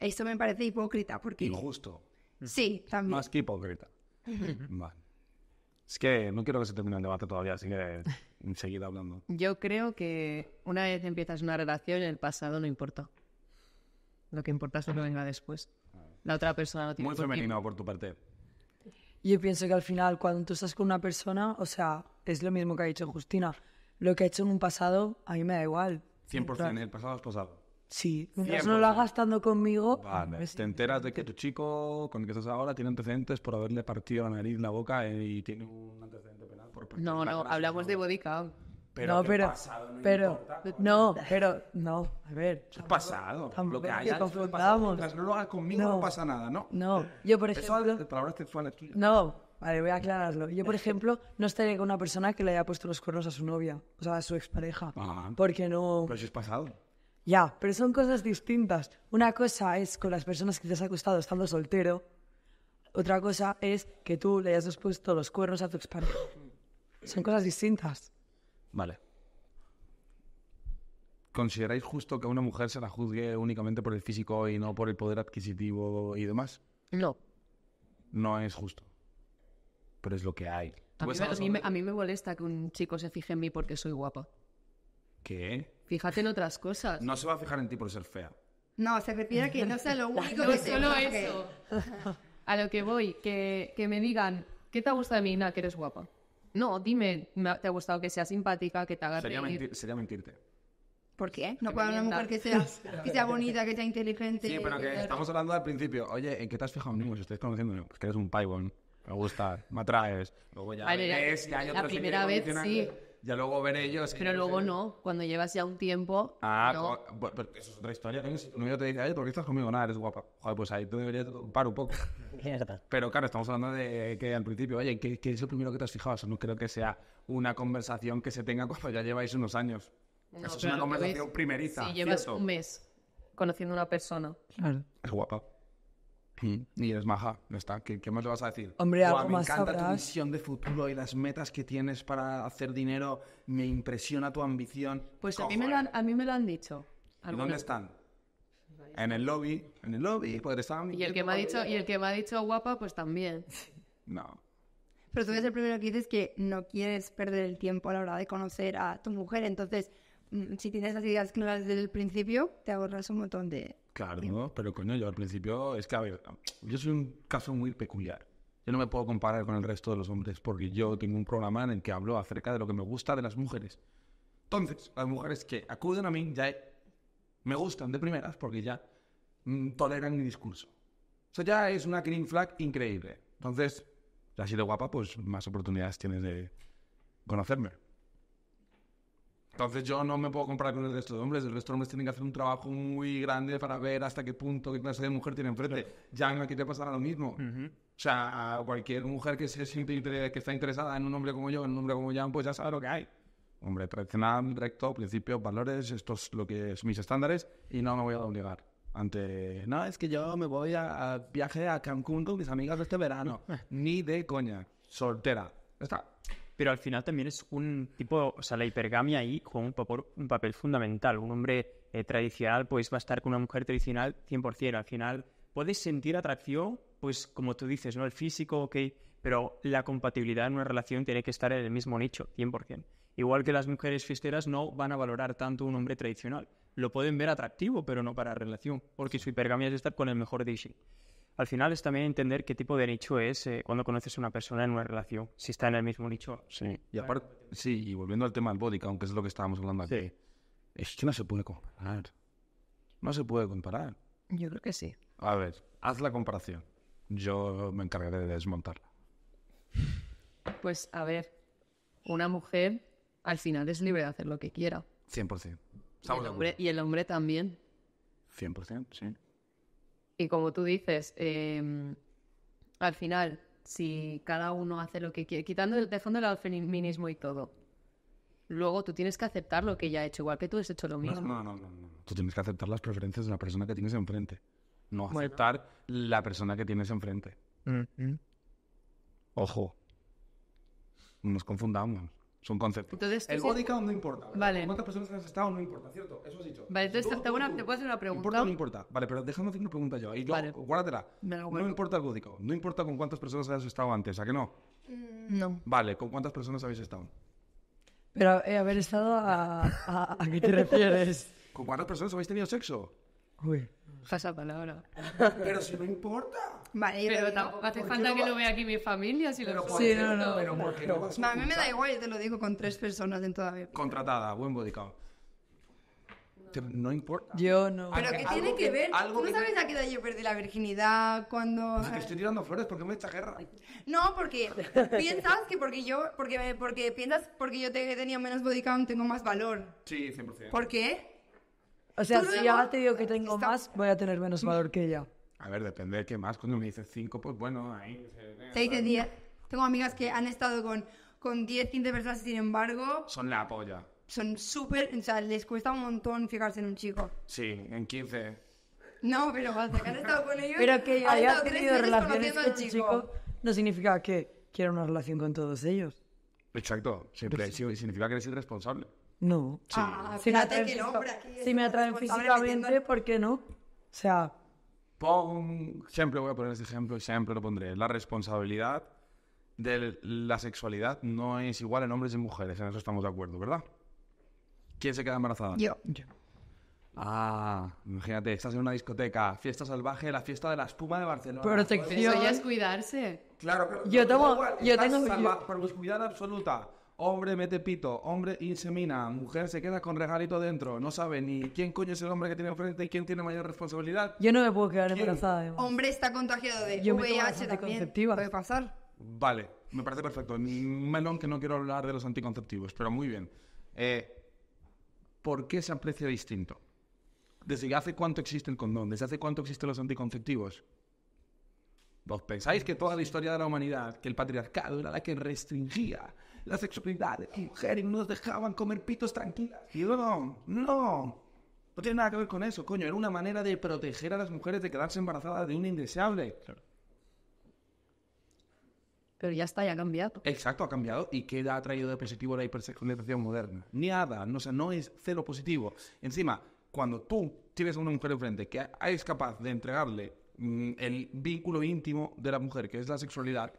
Eso me parece hipócrita, porque... Injusto. Sí, también. Más que hipócrita. (laughs) Es que no quiero que se termine el debate todavía, así que... Enseguida hablando. Yo creo que una vez empiezas una relación, el pasado no importa. Lo que importa es lo que venga después. La otra persona no tiene Muy femenino por, por tu parte. Yo pienso que al final, cuando tú estás con una persona, o sea, es lo mismo que ha dicho Justina. Lo que ha hecho en un pasado, a mí me da igual. 100%, el pasado es pasado. Sí, mientras no lo hagas estando conmigo. Vale. Pues Te enteras de que tu chico con el que estás ahora tiene antecedentes por haberle partido la nariz, la boca eh, y tiene un antecedente penal por No, no, hablamos de body count. Pero no, pero, pero, no, pero, no, a ver. es pasado. Lo que Mientras no lo hagas conmigo no, pasa nada, ¿no? No, yo por ejemplo... Eso, palabras No, vale, voy a aclararlo. Yo, por ejemplo, no estaría con una persona que le haya puesto los cuernos a su novia, o sea, a su expareja. Ajá. Ah. Porque no... Pero si es pasado. Ya, pero son cosas distintas. Una cosa es con las personas que te has acostado estando soltero. Otra cosa es que tú le hayas puesto los cuernos a tu expareja. Son cosas distintas. Vale. ¿Consideráis justo que a una mujer se la juzgue únicamente por el físico y no por el poder adquisitivo y demás? No. No es justo. Pero es lo que hay. A mí, a mí me molesta que un chico se fije en mí porque soy guapa. ¿Qué? Fíjate en otras cosas. No se va a fijar en ti por ser fea. No, se refiere a que no sea lo (laughs) único no solo eso. (laughs) A lo que voy, que, que me digan, ¿qué te ha gustado de mí? Nada, que eres guapa. No, dime, ¿te ha gustado que sea simpática, que te haga Sería, sería mentirte. ¿Por qué? No puedo una mujer que sea, (laughs) que sea bonita, que sea inteligente. Sí, pero que estamos hablando al principio. Oye, ¿en qué te has fijado? en si pues estás conociendo, pues que eres un paibón. Me gusta, me atraes. Luego ya la- hay la primera vez, sí ya luego veré yo. Pero luego no, cuando llevas ya un tiempo. Ah, pero, eso es otra historia. No, yo te dice, ay, ¿por qué estás conmigo? Nada, eres guapa. Joder, pues ahí tú deberías parar un poco. (laughs) pero claro, estamos hablando de que al principio, oye, ¿qué, qué es lo primero que te has fijado? Eso no creo que sea una conversación que se tenga cuando ya lleváis unos años. eso es una conversación primeriza. Si llevas un mes conociendo una persona. Claro. Es guapa. (laughs) Y eres maja, no está. ¿Qué, más le vas a decir? Hombre, algo me encanta tu visión de futuro y las metas que tienes para hacer dinero. Me impresiona tu ambición. Pues a mí, me lo han, a dicho. dónde están? En el lobby, en el lobby, pues Y el que me ha dicho, y el que me ha dicho guapa, pues también. (laughs) No. Pero tú eres el primero que dices que no quieres perder el tiempo a la hora de conocer a tu mujer. Entonces, mm, si tienes las ideas claras desde el principio, te ahorras un montón de, Claro, ¿no? pero coño, yo al principio, es que a ver, yo soy un caso muy peculiar. Yo no me puedo comparar con el resto de los hombres porque yo tengo un programa en el que hablo acerca de lo que me gusta de las mujeres. Entonces, las mujeres que acuden a mí ya me gustan de primeras porque ya mm, toleran mi discurso. O sea, ya es una green flag increíble. Entonces, ya si eres guapa, pues más oportunidades tienes de conocerme. Entonces yo no me puedo comparar con el resto de hombres. El resto de hombres tienen que hacer un trabajo muy grande para ver hasta qué punto, qué clase de mujer tiene enfrente. Ya aquí te pasará lo mismo. O sea, a cualquier mujer que, se siente que está interesada en un hombre como yo, en un hombre como Jan, pues ya sabe lo que hay. Hombre, tradicional, recto, principios, valores, esto es lo que es mis estándares y no me voy a obligar. Ante, no, es que yo me voy a, a viaje a Cancún con mis amigas este verano. (laughs) Ni de coña. Soltera. Está pero al final también es un tipo, o sea, la hipergamia ahí juega un papel, fundamental. Un hombre eh, tradicional, pues va a estar con una mujer tradicional 100%. Al final, puedes sentir atracción, pues como tú dices, ¿no? El físico, ok, pero la compatibilidad en una relación tiene que estar en el mismo nicho, 100%. Igual que las mujeres fisteras no van a valorar tanto un hombre tradicional. Lo pueden ver atractivo, pero no para relación, porque su hipergamia es estar con el mejor dishing. Al final es también entender qué tipo de nicho es eh, cuando conoces a una persona en una relación, si está en el mismo nicho. Sí, y aparte, sí, y volviendo al tema del body aunque es lo que estábamos hablando aquí, es que no se puede comparar. No se puede comparar. Yo creo que sí. A ver, haz la comparación. Yo me encargaré de desmontarla. Pues a ver, una mujer al final es libre de hacer lo que quiera. 100%. y el hombre también. 100%, sí. Y como tú dices, em, al final, si cada uno hace lo que quiere, quitando de fondo el feminismo y todo, luego tú tienes que aceptar lo que ella ha hecho, igual que tú has hecho lo mismo. No, no, no, no. Tú tienes que aceptar las preferencias de la persona que tienes enfrente, no aceptar la persona que tienes enfrente. Mm, mm. Ojo, nos confundamos. Es un concepto. el body count no importa. Vale. Con ¿Cuántas personas has estado? No importa, ¿cierto? Eso has dicho. Vale, entonces te, una, te, puedo hacer una pregunta. ¿Importa no importa? Vale, pero déjame hacer una pregunta yo. Y yo, vale. guárdatela. no importa el body No importa con cuántas personas has estado antes, ¿a que no? Mm, no. Vale, ¿con cuántas personas habéis estado? Pero eh, haber estado a, a, ¿a qué te (laughs) refieres? ¿Con cuántas personas habéis tenido sexo? Uy. Pasa palabra. Pero si no importa. Vale, pero tampoco hace falta que va... lo vea aquí mi familia si pero lo Sí, no, no. Pero no, a, mí me da igual, yo te lo digo con tres personas en toda vida. Contratada, buen bodycam. No importa. Yo no. Pero qué tiene que- ver. algo ¿Tú sabes a qué edad yo perdí la virginidad? Cuando. Pues estoy tirando flores, porque qué me echas guerra? No, porque piensas que porque yo. Porque, porque piensas porque yo te- tenía menos body count tengo más valor. Sí, 100%. ¿Por qué? O sea, pues si ahora te digo que tengo más, voy a tener menos valor que ella. A ver, depende de qué más. Cuando me dices cinco, pues bueno, ahí... Tengo amigas que han estado con, con 10, 15 personas sin embargo... Son la polla. Son súper... O sea, les cuesta un montón fijarse en un chico. Sí, en 15. No, pero que han estado con ellos... Pero que haya tenido relaciones con chicos no significa que quiera una relación con todos ellos. Exacto. Siempre, y significa que eres irresponsable. No. Ah, si me atraen, físicamente, ¿por qué no? O sea... siempre voy a poner ese ejemplo y siempre lo pondré. La responsabilidad de la sexualidad no es igual en hombres y mujeres, en eso estamos de acuerdo, ¿verdad? ¿Quién se queda embarazada? Yo. Ah, imagínate, estás en una discoteca, fiesta salvaje, la fiesta de la espuma de Barcelona. Protección. Pues eso ya es cuidarse. Claro, pero yo, tengo, yo tengo... Salva, cuidar absoluta hombre mete pito, hombre insemina, mujer se queda con regalito dentro, no sabe ni quién coño es el hombre que tiene frente y quién tiene mayor responsabilidad. Yo no me puedo quedar embarazada. Hombre está contagiado de Yo VIH también. Puede pasar. Vale, me parece perfecto. Un Melón que no quiero hablar de los anticonceptivos, pero muy bien. Eh, ¿Por qué se aprecia distinto? ¿Desde hace cuánto existe el condón? ¿Desde hace cuánto existen los anticonceptivos? ¿Vos pensáis que toda la historia de la humanidad, que el patriarcado era la que restringía la sexualidad de mujeres nos dejaban comer pitos tranquilas. Y no, no. tiene nada que ver con eso, coño. Era una manera de proteger a las mujeres de quedarse embarazadas de un indeseable. Pero ya está, ya ha cambiado. Exacto, ha cambiado. ¿Y qué ha traído de positivo la hipersexualización moderna? Ni nada, no, o no es cero positivo. Encima, cuando tú tienes a una mujer enfrente que es capaz de entregarle mm, el vínculo íntimo de la mujer, que es la sexualidad,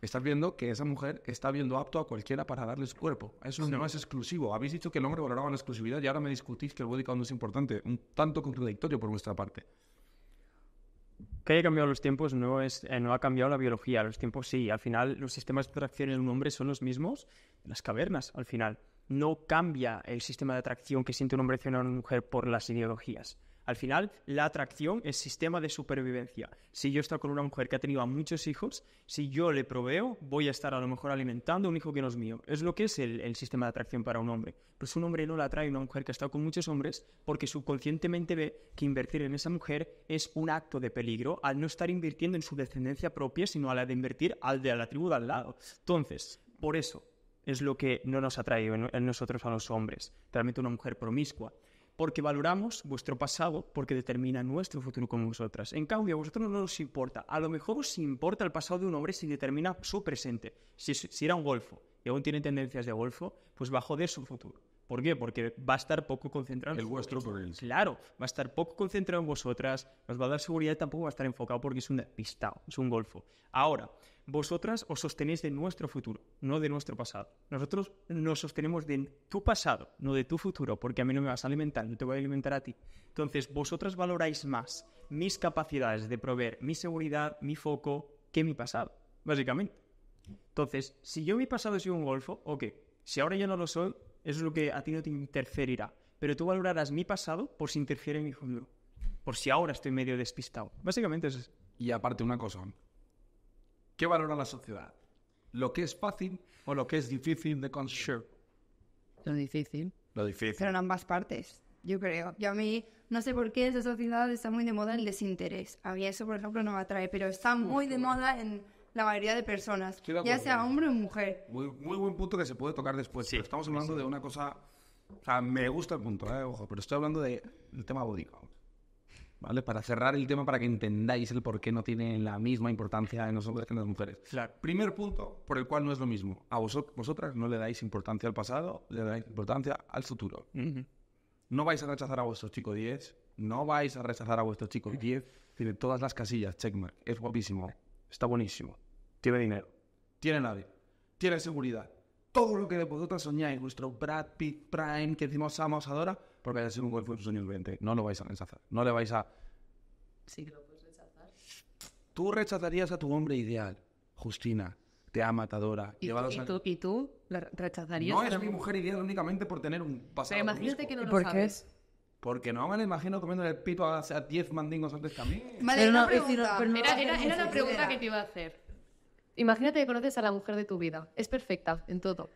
Estás viendo que esa mujer está viendo apto a cualquiera para darle su cuerpo. Eso un no es exclusivo. Habéis dicho que el hombre valoraba la exclusividad y ahora me discutís que el body no es importante. Un tanto contradictorio por vuestra parte. Que haya cambiado los tiempos eh, no, ha cambiado la biología. Los tiempos sí. Al final, los sistemas de atracción en un hombre son los mismos las cavernas, al final. No cambia el sistema de atracción que siente un hombre hacia una mujer por las ideologías. Al final, la atracción es sistema de supervivencia. Si yo estoy con una mujer que ha tenido a muchos hijos, si yo le proveo, voy a estar a lo mejor alimentando a un hijo que no es mío. Es lo que es el, sistema de atracción para un hombre. Pues un hombre no la atrae una mujer que ha estado con muchos hombres porque subconscientemente ve que invertir en esa mujer es un acto de peligro al no estar invirtiendo en su descendencia propia, sino a la de invertir al de a la tribu de al lado. Entonces, por eso, es lo que no nos atrae en nosotros a los hombres. Realmente una mujer promiscua, porque valoramos vuestro pasado porque determina nuestro futuro como vosotras. En cambio, a vosotros no nos importa. A lo mejor os importa el pasado de un hombre si determina su presente. Si, si era un golfo y aún tiene tendencias de golfo, pues va a joder su futuro. ¿Por qué? Porque va a estar poco concentrado. El vuestro por Claro, va a estar poco concentrado en vosotras, nos va a dar seguridad y tampoco va a estar enfocado porque es un despistado, es un golfo. Ahora, vosotras os sostenéis de nuestro futuro, no de nuestro pasado. Nosotros nos sostenemos de tu pasado, no de tu futuro, porque a mí no me vas a alimentar, no te voy a alimentar a ti. Entonces, vosotras valoráis más mis capacidades de proveer mi seguridad, mi foco, que mi pasado, básicamente. Entonces, si yo mi pasado soy un golfo, ¿o qué? si ahora yo no lo soy, eso es lo que a ti no te interferirá. Pero tú valorarás mi pasado por si interfiere en mi futuro. Por si ahora estoy medio despistado. Básicamente eso es. Y aparte una cosa. ¿Qué valora la sociedad? ¿Lo que es fácil o lo que es difícil de conseguir? Lo difícil. Lo difícil. Pero en ambas partes, yo creo. Yo a mí, no sé por qué esa sociedad está muy de moda el desinterés. A mí eso, por ejemplo, no me atrae, pero está muy de moda en la mayoría de personas, ya sea hombre o mujer. Muy, muy, buen punto que se puede tocar después, estamos hablando de una cosa, o sea, me gusta el punto, eh, pero estoy hablando del tema body ¿Vale? Para cerrar el tema, para que entendáis el por qué no tiene la misma importancia en los hombres que en las mujeres. sea Primer punto por el cual no es lo mismo. A vosotras no le dais importancia al pasado, le dais importancia al futuro. No vais a rechazar a vuestros chicos 10, no vais a rechazar a vuestros chicos 10. Tiene todas las casillas, checkmark. Es guapísimo, está buenísimo. Tiene dinero. Tiene nadie. Tiene seguridad. Todo lo que vosotras soñáis, vuestro Brad Pitt Prime que decimos amos ahora, porque haya sido un en de sueños 20. No lo vais a rechazar. No le vais a. Sí que lo puedes rechazar. Tú rechazarías a tu hombre ideal, Justina. Te ama, ¿Y, y, tú, ¿y tú rechazarías? No es mi mujer ideal únicamente por tener un pasado. Pero imagínate que no lo ¿Por sabes. Qué? Porque no me imagino comiendo el pito a 10 mandingos antes que a mí. era, era, era la pregunta que te iba a hacer. Imagínate que conoces a la mujer de tu vida. Es perfecta en todo.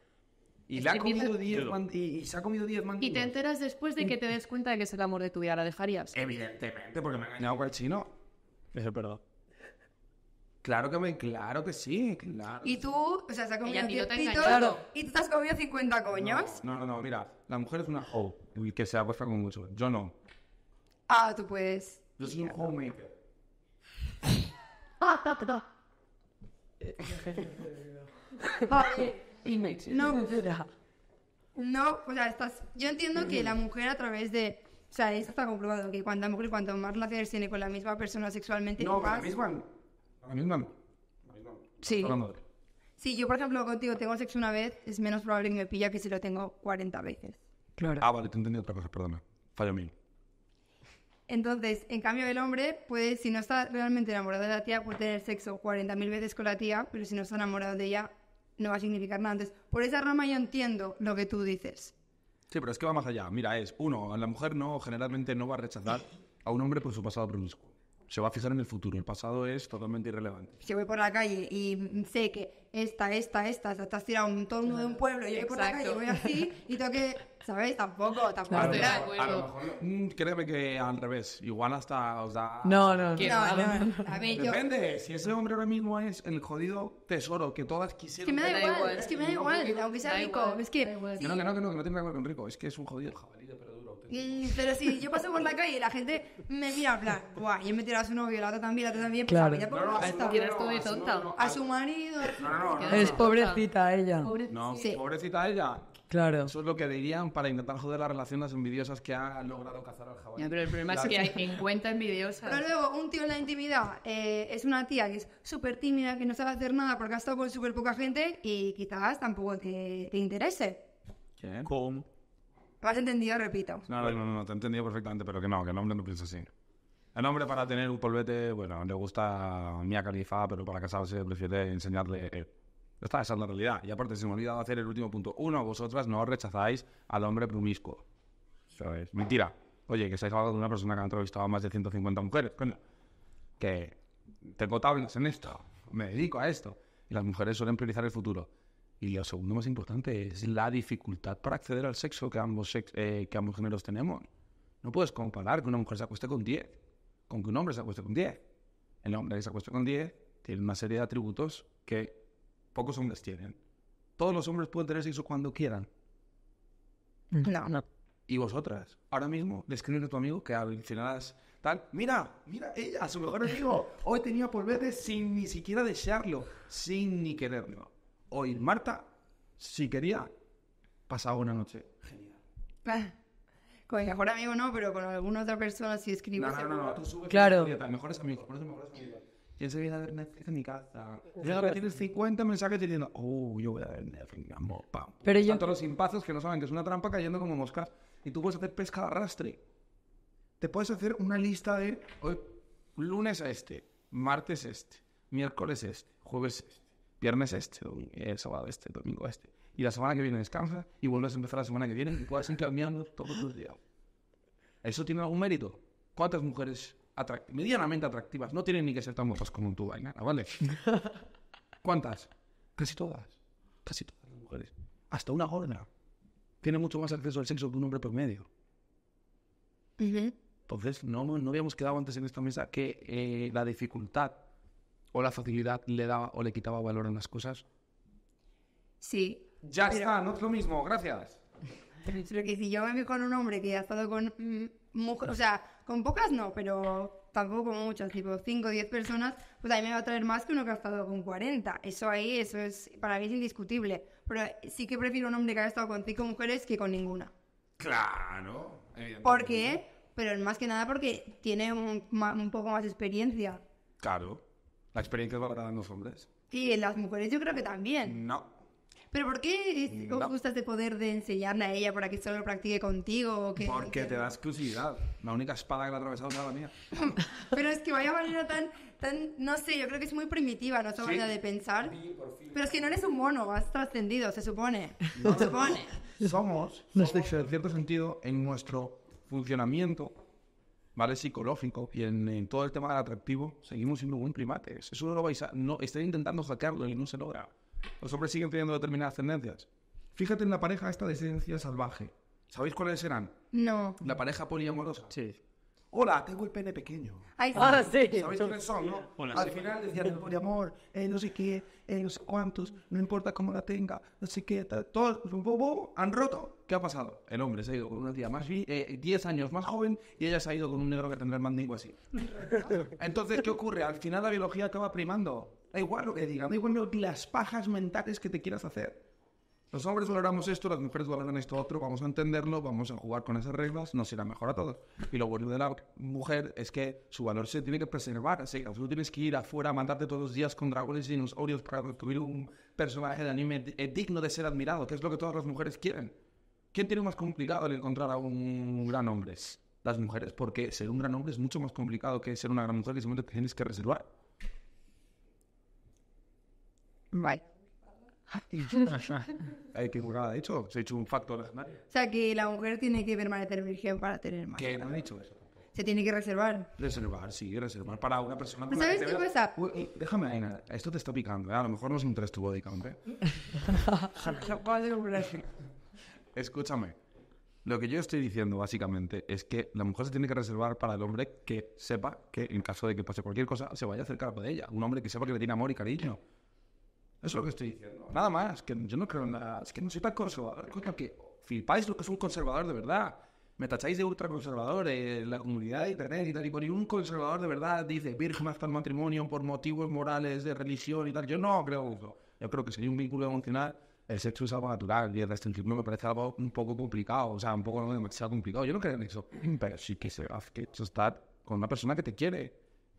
Y, la ha comido diez y, y se ha comido 10 Y te enteras después de que te des cuenta de que es el amor de tu vida. ¿La dejarías? Evidentemente, porque me ha engañado con el chino. Eso es Claro que, me, claro que sí, Y tú, o sea, se ha comido y tú te has comido 50 coños. No, no, no, mira, la mujer es una hoe oh, que se apuesta con mucho. Yo no. Ah, tú puedes. Yo soy un homemaker. Ah, Ah, (laughs) eh, no, no, o sea, estás, yo entiendo que la mujer a través de... O sea, esto está comprobado, que cuanta mujer cuanto más relaciones tiene con la misma persona sexualmente... No, con la misma ¿Con La misma Sí. Sí, yo por ejemplo contigo tengo sexo una vez, es menos probable que me pilla que si lo tengo 40 veces. Claro. Ah, vale, te entendí otra cosa, perdona. Fallo mil. Entonces, en cambio, el hombre puede, si no está realmente enamorado de la tía, puede tener sexo 40.000 veces con la tía, pero si no está enamorado de ella, no va a significar nada. Entonces, por esa rama yo entiendo lo que tú dices. Sí, pero es que va más allá. Mira, es, uno, la mujer no, generalmente no va a rechazar a un hombre por su pasado promiscuo se va a fijar en el futuro. El pasado es totalmente irrelevante. Si voy por la calle y sé que esta, esta, esta, ...está has tirado un torno de un pueblo, y yo voy por la calle, y voy así y tengo que. ...¿sabéis? Tampoco, tampoco. a lo mejor, mm, créeme que al revés. Igual hasta os da. No, no, no. no, A Depende. Si ese hombre ahora mismo es el jodido tesoro que todas quisieron. Es que me da, igual, pues, Es que me da igual. Aunque sea rico. Es que. No, que no, que no, que no tiene nada que ver con rico. Es que es un jodido jabalí, pero pero si yo paso por la calle y la gente me mira, en plan, guau, y me tiras a su novio, la otra también, la otra también, pues claro. a no, no, tonta. su marido. No, es pobrecita ella. Pobrecita. No, sí. pobrecita ella. Claro. Eso es lo que dirían para intentar joder las relaciones envidiosas que ha logrado cazar al jabalí. pero el problema es que hay 50 envidiosas. Pero luego, un tío en la intimidad eh, es una tía que es súper tímida, que no sabe hacer nada porque ha estado con súper poca gente y quizás tampoco te, te interese. ¿Qué? ¿Cómo? ¿Me has entendido? Repito. No, no, no, te he entendido perfectamente, pero que no, que el hombre no piensa así. El hombre para tener un polvete, bueno, le gusta Mía Califa, pero para casarse prefiere enseñarle... Esta esa es la realidad. Y aparte, se me ha hacer el último punto. Uno, vosotras no rechazáis al hombre promiscuo. es. Mentira. Oye, que estáis hablando de una persona que ha entrevistado a más de 150 mujeres. Que tengo tablas en esto. Me dedico a esto. Y las mujeres suelen priorizar el futuro. Y lo segundo más importante es la dificultad para acceder al sexo que ambos, eh, que ambos géneros tenemos. No puedes comparar que una mujer se acueste con 10 con que un hombre se acueste con 10. El hombre que se acueste con 10 tiene una serie de atributos que pocos hombres tienen. Todos los hombres pueden tener sexo cuando quieran. Mm. No, no. Y vosotras, ahora mismo, describe a tu amigo que al tal. Mira, mira, ella, su mejor amigo. Hoy tenía por verde sin ni siquiera desearlo, sin ni quererlo hoy Marta, si quería, pasaba una noche. Genial. Ah, con el mejor amigo no, pero con alguna otra persona si escribes. No, no, no, tú subes claro. mejor mejores amigos, por Yo se viene a ver Netflix en mi casa. Llega a recibir 50 mensajes diciendo, oh, yo voy a ver Netflix, amor, pam. Pero yo... Tanto los impazos que no saben que es una trampa cayendo como moscas. Y tú puedes hacer pesca de arrastre. Te puedes hacer una lista de hoy, lunes a este, martes este, miércoles este, jueves este Viernes este, eh, sábado este, domingo este. Y la semana que viene descansa y vuelves a empezar la semana que viene y puedes ir cambiando todos los días. ¿Eso tiene algún mérito? ¿Cuántas mujeres medianamente atractivas no tienen ni que ser tan guapas como tú, nada, ¿vale? (laughs) ¿Cuántas? Casi todas. Casi todas las mujeres. Hasta una gorda. Tiene mucho más acceso al sexo que un hombre promedio. Entonces, no, no habíamos quedado antes en esta mesa que eh, la dificultad o la facilidad le daba o le quitaba valor a las cosas? Sí. Ya está, no es lo mismo, gracias. (laughs) Pero que si yo me con un hombre que ha estado con mm, mujeres, o sea, con pocas no, pero tampoco con muchas, tipo 5 o 10 personas, pues ahí me va a traer más que uno que ha estado con 40. Eso ahí, eso es, para mí es indiscutible. Pero sí que prefiero un hombre que haya estado con 5 mujeres que con ninguna. Claro. ¿Por qué? Pero más que nada porque tiene un, un poco más de experiencia. Claro. La experiencia es valorada en los hombres. Y en las mujeres yo creo que también. No. ¿Pero por qué es, gusta este poder de enseñarle a ella para que solo practique contigo? que, Porque te da exclusividad. La única espada que le ha atravesado es la mía. (laughs) Pero es que vaya manera tan, tan... No sé, yo creo que es muy primitiva nuestra ¿no? manera de pensar. Sí, Pero es que no eres un mono, has trascendido, se supone. No, se supone. Somos, somos, en cierto sentido, en nuestro funcionamiento ¿vale? Psicológico y en, todo el tema del atractivo, seguimos siendo buen primates. Eso no lo vais a. No, están intentando sacarlo y no se logra. Los hombres siguen teniendo determinadas tendencias. Fíjate en la pareja esta de esencia salvaje. ¿Sabéis cuáles eran? No. La pareja poliamorosa. Sí. Hola, tengo el pene pequeño. Ay, Ahora sí. ¿Sabéis quiénes son, no? Al final decían el amor, eh, no sé qué, eh, no sé cuántos, no importa cómo la tenga, no sé qué, tal, todos han roto. ¿Qué ha pasado? El hombre se ha ido con una tía más 10 eh, años más joven y ella se ha ido con un negro que tendrá el mandingo así. (laughs) Entonces, ¿qué ocurre? Al final la biología acaba primando. Da igual lo que digan, da igual las pajas mentales que te quieras hacer. Los hombres valoramos esto, las mujeres valoran esto otro, vamos a entenderlo, vamos a jugar con esas reglas, nos irá mejor a todos. Y lo bueno de la mujer es que su valor se tiene que preservar, así que tú tienes que ir afuera a mandarte todos los días con dragones y dinosaurios para construir un personaje de anime eh, digno de ser admirado, que es lo que todas las mujeres quieren. ¿Quién tiene más complicado el encontrar a un gran hombre? Las mujeres, porque ser un gran hombre es mucho más complicado que ser una gran mujer y simplemente tienes que reservar. Bye. Hay que ha dicho, se ha hecho un factor. O sea, que la mujer tiene que permanecer virgen para tener más. ¿Qué? No ha dicho eso. Se tiene que reservar. Reservar, sí, reservar para una persona. Pues, ¿Sabes qué pasa? déjame, Aina, esto te está picando, ¿eh? a lo mejor un es un body count. ¿eh? Escúchame. Lo que yo estoy diciendo básicamente es que la mujer se tiene que reservar para el hombre que sepa que en caso de que pase cualquier cosa se vaya a acercar a ella. Un hombre que sepa que le tiene amor y cariño. Eso es lo que estoy diciendo. Nada más, que yo no creo en nada Es que no soy tan conservador. que flipáis lo que es un conservador de verdad. Me tacháis de ultraconservador en eh, la comunidad de internet y tal. Y por un conservador de verdad dice virgen hasta el matrimonio por motivos morales de religión y tal. Yo no creo eso. Yo creo que sería un vínculo emocional el sexo es algo natural y el restringirlo me parece algo un poco complicado, o sea, un poco demasiado complicado. Yo no creo en eso, pero sí que se hace que eso está con una persona que te quiere.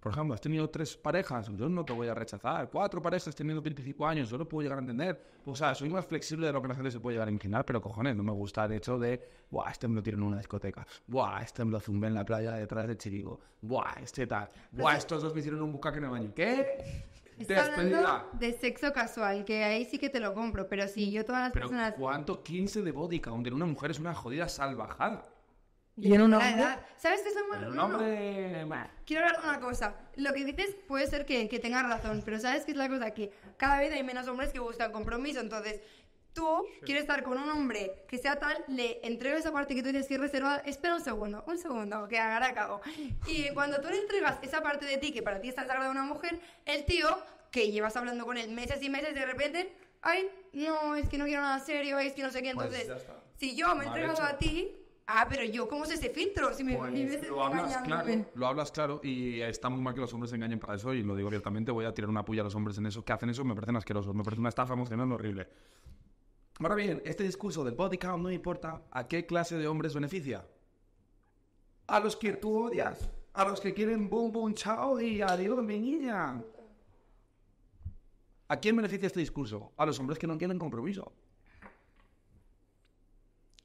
Por ejemplo, has tenido tres parejas, yo no te voy a rechazar. Cuatro parejas teniendo 25 años, yo no puedo llegar a entender. O sea, soy más flexible de lo que la gente se puede llegar a imaginar, pero cojones, no me gusta el hecho de, buah, este me lo tiro en una discoteca, buah, este me lo zumbé en la playa detrás de Chirigo, buah, este tal, pues buah, estos dos me hicieron un bucaque en el baño. ¿Qué? Está hablando de sexo casual, que ahí sí que te lo compro, pero si yo todas las pero personas... ¿Cuánto 15 de body count una mujer es una jodida salvajada? Y en un ah, hombre. Ah, ¿Sabes qué es lo malo? Un eh, Quiero hablar de una cosa. Lo que dices puede ser que, que tengas razón, pero ¿sabes qué es la cosa? Que cada vez hay menos hombres que buscan compromiso. Entonces, tú quieres estar con un hombre que sea tal, le entrego esa parte que tú tienes que reservar. Espera un segundo, un segundo, que agarra a cabo. Y cuando tú le entregas esa parte de ti que para ti es de una mujer, el tío, que llevas hablando con él meses y meses, de repente, ay, no, es que no quiero nada serio, es que no sé qué. Pues Entonces, si yo me he entrego a ti Ah, pero yo, ¿cómo es ese filtro? Si me pues, lo hablas claro, lo hablas claro y está muy mal que los hombres se engañen para eso y lo digo abiertamente, voy a tirar una puya a los hombres en eso, que hacen eso, me parecen asquerosos, me parece una estafa emocional horrible. Ahora bien, este discurso del body count no importa, ¿a qué clase de hombres beneficia? A los que tú odias, a los que quieren boom, boom, chao y adiós, mi niña. ¿A quién beneficia este discurso? A los hombres que no quieren compromiso.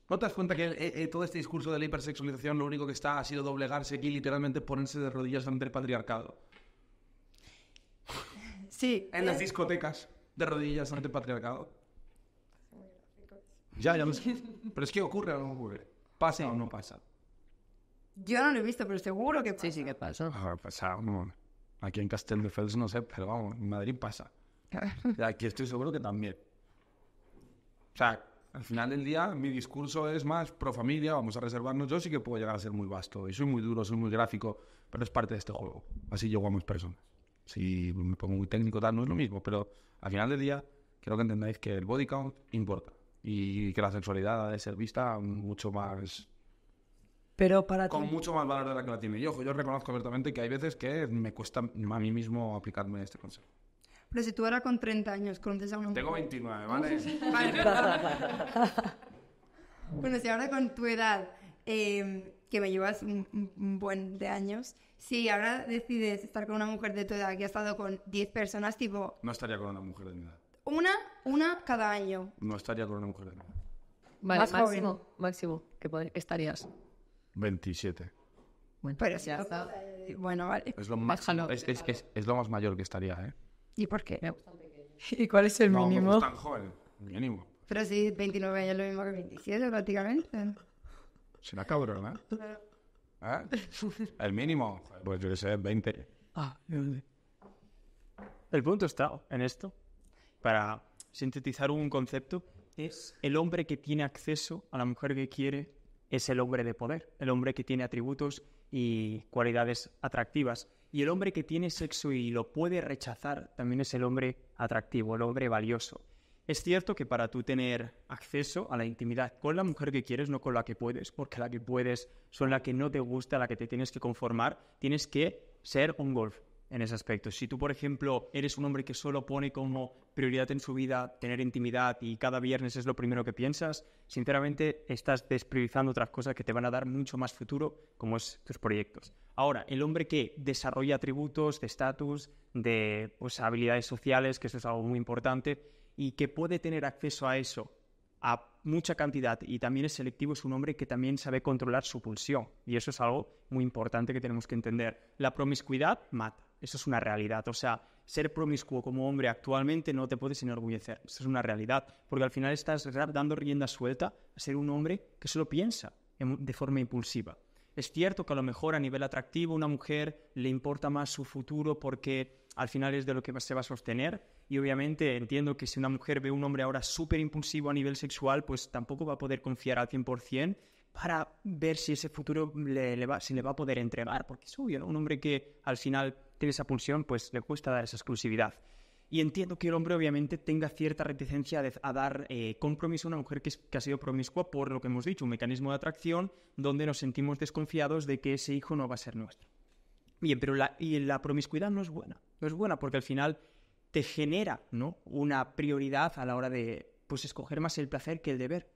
¿No te das cuenta que eh, eh, todo este discurso de la hipersexualización lo único que está ha sido doblegarse aquí, literalmente ponerse de rodillas ante el patriarcado? Sí. En las eh. discotecas, de rodillas ante el patriarcado. Ya, ya lo Pero es que ocurre o no ocurre. Pasa o no pasa. Yo no lo he visto, pero seguro que pasa. Sí, sí que pasa. Ah, pasa, pues, ah, Aquí en Castelldefels no sé, pero vamos, en Madrid pasa. Aquí (laughs) estoy seguro que también. O sea, al final del día, mi discurso es más pro familia, vamos a reservarnos. Yo sí que puedo llegar a ser muy vasto y soy muy duro, soy muy gráfico, pero es parte de este juego. Así llego a personas. Si me pongo muy técnico, tal, no es lo mismo, pero al final del día, creo que entendáis que el body count importa y que la sexualidad ha de ser vista mucho más pero para con mucho más valor de la que la tiene. Yo, yo reconozco abiertamente que hay veces que me cuesta a mí mismo aplicarme este consejo. Pero si tú ahora con 30 años conoces a una mujer... Tengo 29, ¿vale? (laughs) bueno, si ahora con tu edad, em, que me llevas un, buen de años, si ahora decides estar con una mujer de tu edad que ha estado con 10 personas, tipo... No estaría con una mujer de mi edad. Una, una cada año. No estaría con una mujer de mi edad. máximo, máximo, que, estarías. 27. Eh, bueno, vale. lo, más, es, lo más mayor que estaría, ¿eh? ¿Y por qué? (laughs) ¿Y cuál es el no, mínimo? Me gustan jóvenes, mínimo. Pero sí, 29 años es lo mismo que 27 prácticamente. Será cabrón, ¿eh? ¿Eh? El mínimo, pues yo que sé, 20. Ah, El punto está en esto. Para sintetizar un concepto, es el hombre que tiene acceso a la mujer que quiere es el hombre de poder, el hombre que tiene atributos y cualidades atractivas. Y el hombre que tiene sexo y lo puede rechazar también es el hombre atractivo, el hombre valioso. Es cierto que para tú tener acceso a la intimidad con la mujer que quieres, no con la que puedes, porque la que puedes son la que no te gusta, la que te tienes que conformar, tienes que ser un golf, en ese aspecto. Si tú, por ejemplo, eres un hombre que solo pone como prioridad en su vida tener intimidad y cada viernes es lo primero que piensas, sinceramente estás despriorizando otras cosas que te van a dar mucho más futuro, como es tus proyectos. Ahora, el hombre que desarrolla atributos de estatus, de pues, habilidades sociales, que eso es algo muy importante, y que puede tener acceso a eso a mucha cantidad y también es selectivo, es un hombre que también sabe controlar su pulsión y eso es algo muy importante que tenemos que entender. La promiscuidad mata, eso es una realidad, o sea, ser promiscuo como hombre actualmente no te puedes enorgullecer, eso es una realidad, porque al final estás dando rienda suelta a ser un hombre que solo piensa de forma impulsiva. Es cierto que a lo mejor a nivel atractivo una mujer le importa más su futuro porque al final es de lo que se va a sostener, y obviamente entiendo que si una mujer ve a un hombre ahora súper impulsivo a nivel sexual, pues tampoco va a poder confiar al 100% para ver si ese futuro le, va, se le va a poder entregar, porque es obvio, un hombre que al final tiene esa pulsión, pues le cuesta dar esa exclusividad. Y entiendo que el hombre obviamente tenga cierta reticencia a dar eh, compromiso a una mujer que, ha sido promiscua por lo que hemos dicho, un mecanismo de atracción donde nos sentimos desconfiados de que ese hijo no va a ser nuestro. Bien, pero y la promiscuidad no es buena. No es buena porque al final te genera ¿no? una prioridad a la hora de pues, escoger más el placer que el deber.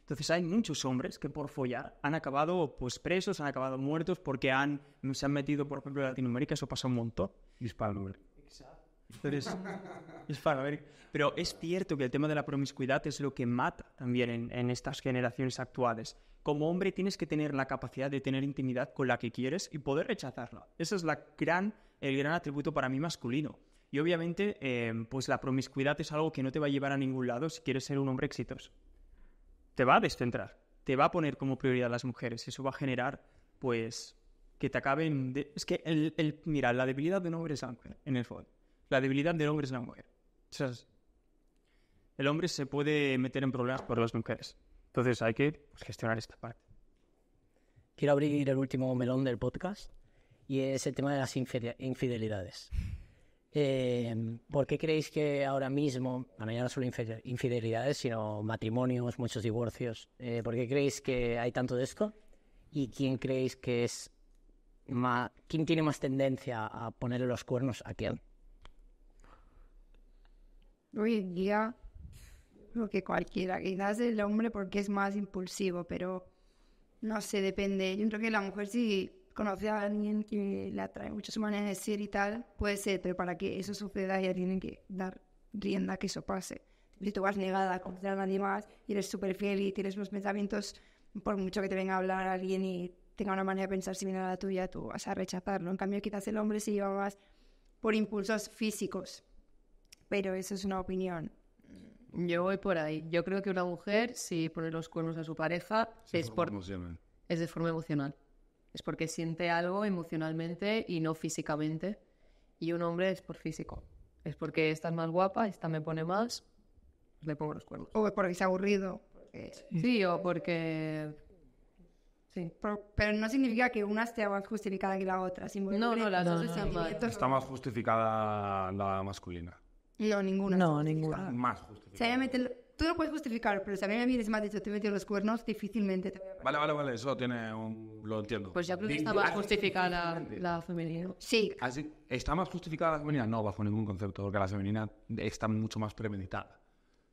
Entonces hay muchos hombres que por follar han acabado pues, presos, han acabado muertos porque han, se han metido, por ejemplo, en Latinoamérica, eso pasa un montón. hombre. Exacto. ver. Pero es cierto que el tema de la promiscuidad es lo que mata también en, estas generaciones actuales. Como hombre tienes que tener la capacidad de tener intimidad con la que quieres y poder rechazarla. Ese es la gran, el gran atributo para mí masculino y obviamente, em, pues la promiscuidad es algo que no te va a llevar a ningún lado si quieres ser un hombre exitoso. Te va a descentrar, te va a poner como prioridad las mujeres. Eso va a generar, pues, que te acaben... Es que, el, mira, la debilidad de un hombre es la mujer, en el fondo. La debilidad del hombre es la mujer. el hombre se puede meter en problemas por las mujeres. Entonces hay que pues, gestionar esta parte. Quiero abrir el último melón del podcast y es el tema de las infidelidades. Em, ¿Por qué creéis que ahora mismo, bueno, ya no solo infidelidades, sino matrimonios, muchos divorcios, eh, ¿por qué creéis que hay tanto de esto? ¿Y quién creéis que es más, quién tiene más tendencia a ponerle los cuernos a quién? Hoy en día, creo que cualquiera, quizás el hombre porque es más impulsivo, pero no sé, depende. Yo creo que la mujer sí conoce a alguien que le atrae muchas maneras de ser y tal, puede ser, pero para que eso suceda ya tienen que dar rienda que eso pase. Si tú vas negada a conocer a nadie más y eres súper fiel y tienes los pensamientos, por mucho que te venga a hablar alguien y tenga una manera de pensar similar a la tuya, tú vas a rechazarlo. En cambio, quizás el hombre se lleva más por impulsos físicos. Pero eso es una opinión. Yo voy por ahí. Yo creo que una mujer, si pone los cuernos a su pareja, es, por, es de forma emocional es porque siente algo emocionalmente y no físicamente. Y un hombre es por físico. Es porque esta es más guapa, esta me pone más, le pongo los cuernos. O es porque es aburrido. Sí, o porque... Sí. Pero, no significa que una esté más justificada que la otra. No, no, las dos están Está más justificada la masculina. No, ninguna. No, ninguna. Más justificada. Se tú lo puedes justificar, pero si a mí me vienes y dicho te he los cuernos, difícilmente te voy Vale, vale, vale, eso tiene un... lo entiendo. Pues ya creo que está más justificada la, femenina. Sí. Así, ah, ¿Está más justificada la femenina? No, bajo ningún concepto, porque la femenina está mucho más premeditada.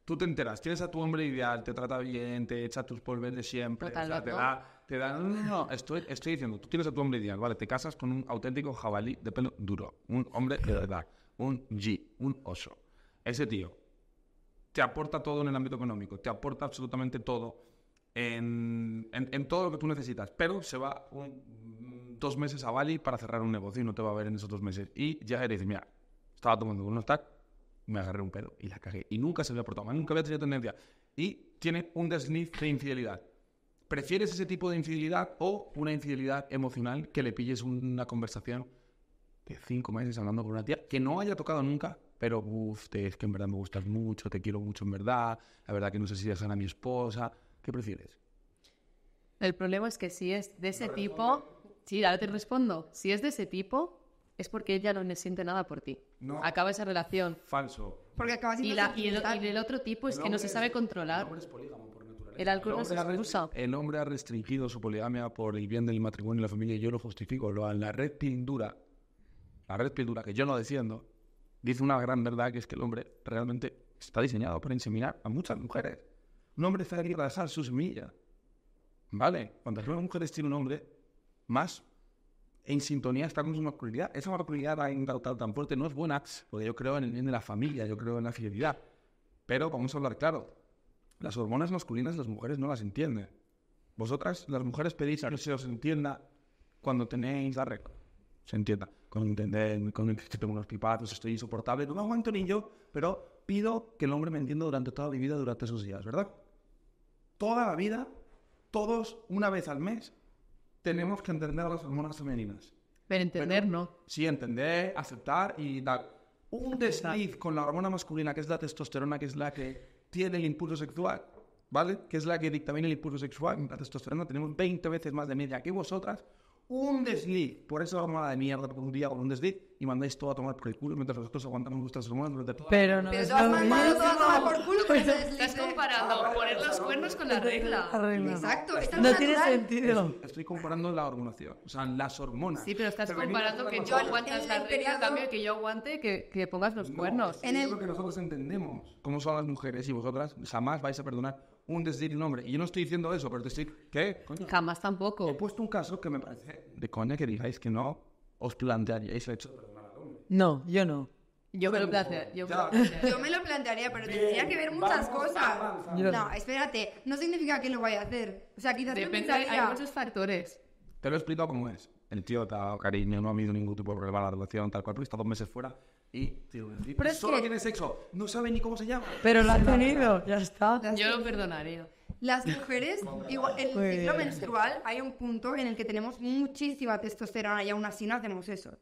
Tú te enteras, tienes a tu hombre ideal, te trata bien, te echa tus polvos de siempre, te da... Te da no, no, no, estoy, estoy diciendo, tú tienes a tu hombre ideal, ¿vale? Te casas con un auténtico jabalí de pelo duro, un hombre de verdad, un G, un oso. Ese tío te aporta todo en el ámbito económico, te aporta absolutamente todo en, todo lo que tú necesitas, pero se va dos meses a Bali para cerrar un negocio y no te va a ver en esos dos meses. Y ya eres, mira, estaba tomando un stack, me agarré un pedo y la cagué. Y nunca se había portado mal, nunca había tenido tendencia. Y tiene un desliz de infidelidad. ¿Prefieres ese tipo de infidelidad o una infidelidad emocional que le pilles una conversación de cinco meses hablando con una tía que no haya tocado nunca pero uff, es que en verdad me gustas mucho, te quiero mucho en verdad, la verdad que no sé si dejan a mi esposa, ¿qué prefieres? El problema es que si es de ese tipo, sí, ahora te respondo, si es de ese tipo, es porque ella no siente nada por ti. No. Acaba esa relación. Falso. Porque acaba y, y, el, otro tipo es que no se sabe controlar. El hombre por naturaleza. El hombre ha restringido su poligamia por el bien del matrimonio y la familia y yo lo justifico. Lo, la red pindura, la red pindura que yo no defiendo, dice una gran verdad, que es que el hombre realmente está diseñado para inseminar a muchas mujeres. Un hombre está aquí para dejar sus semilla. ¿Vale? Cuantas más mujeres tiene un hombre, más en sintonía está con su masculinidad. Esa masculinidad ha tan, tan fuerte no es buena, porque yo creo en el de la familia, yo creo en la fidelidad. Pero vamos a hablar claro. Las hormonas masculinas las mujeres no las entienden. Vosotras, las mujeres, pedís que se os entienda cuando tenéis la regla. Se entienda con entender, con tengo unos pipatos, estoy insoportable, no me aguanto ni yo, pero pido que el hombre me entienda durante toda mi vida, durante esos días, ¿verdad? Toda la vida, todos, una vez al mes, tenemos que entender las hormonas femeninas. Pero entender, ¿no? Sí, entender, aceptar y dar un desliz con la hormona masculina, que es la testosterona, que es la que tiene el impulso sexual, ¿vale? Que es la que dictamina el impulso sexual. La testosterona tenemos 20 veces más de media que vosotras, un desliz. Por eso vamos a de mierda por un día con un desliz y mandáis todo a tomar por el culo mientras nosotros aguantamos vuestras hormonas durante todo Pero no Pero no no, por culo Estás comparando ah, poner los cuernos con la regla. Exacto. No tiene sentido. Estoy comparando la hormonación. O sea, las hormonas. Sí, pero estás comparando que yo aguantas la regla, cambio que yo aguante que pongas los cuernos. En el... lo que nosotros entendemos. Cómo son las mujeres y vosotras jamás vais a perdonar un decir nombre. Y yo no estoy diciendo eso, pero te estoy... ¿Qué? Jamás tampoco. He puesto un caso que me parece de coña que digáis que no os plantearíais hecho No, yo no. Yo me lo plantearía. Yo, me lo plantearía, pero tendría que ver muchas cosas. No, espérate, no significa que lo vaya a hacer. O sea, quizás hay muchos factores. Te lo he explicado cómo es. El tío está... cariño, no ha habido ningún tipo de problema en la relación, tal cual, porque está dos meses fuera. Y, Pero solo tiene sexo. No sabe ni cómo se llama. Pero lo ha tenido, ya está. Yo lo perdonaré. Las mujeres, igual, en el ciclo menstrual hay un punto en el que tenemos muchísima testosterona y aún así no hacemos eso.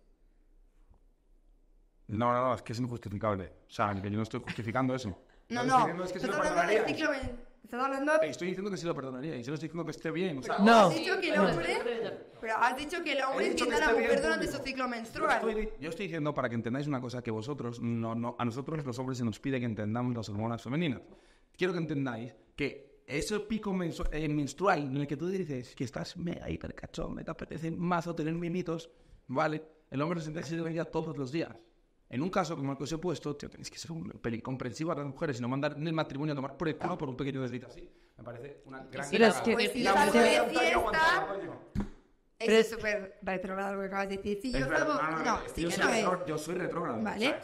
No, no, es que es injustificable. O sea, que yo no estoy justificando eso. No, no, estás hablando... Eh, estoy diciendo que sí lo perdonaría, y yo no estoy diciendo que esté bien. O sea, no. Has dicho que el hombre... Pero has dicho que el hombre entiende a la mujer durante su ciclo menstrual. Yo estoy, diciendo, para que entendáis una cosa, que vosotros, no, no, a nosotros los hombres se nos pide que entendamos las hormonas femeninas. Quiero que entendáis que ese pico eh, menstrual en el que tú dices que estás mega hiper cachón, me te apetece más o tener mimitos, ¿vale? El hombre se siente así todos los días. En un caso como el que os he puesto, tío, tenéis que ser un pelín comprensivo a las mujeres y no mandar en el matrimonio a tomar por el culo por un pequeño desdito así. Me parece una gran... sí, es que... Pues si la pero es súper retrogrado lo que acabas de decir. Si yo salgo. No, sí Yo soy retrogrado. Vale.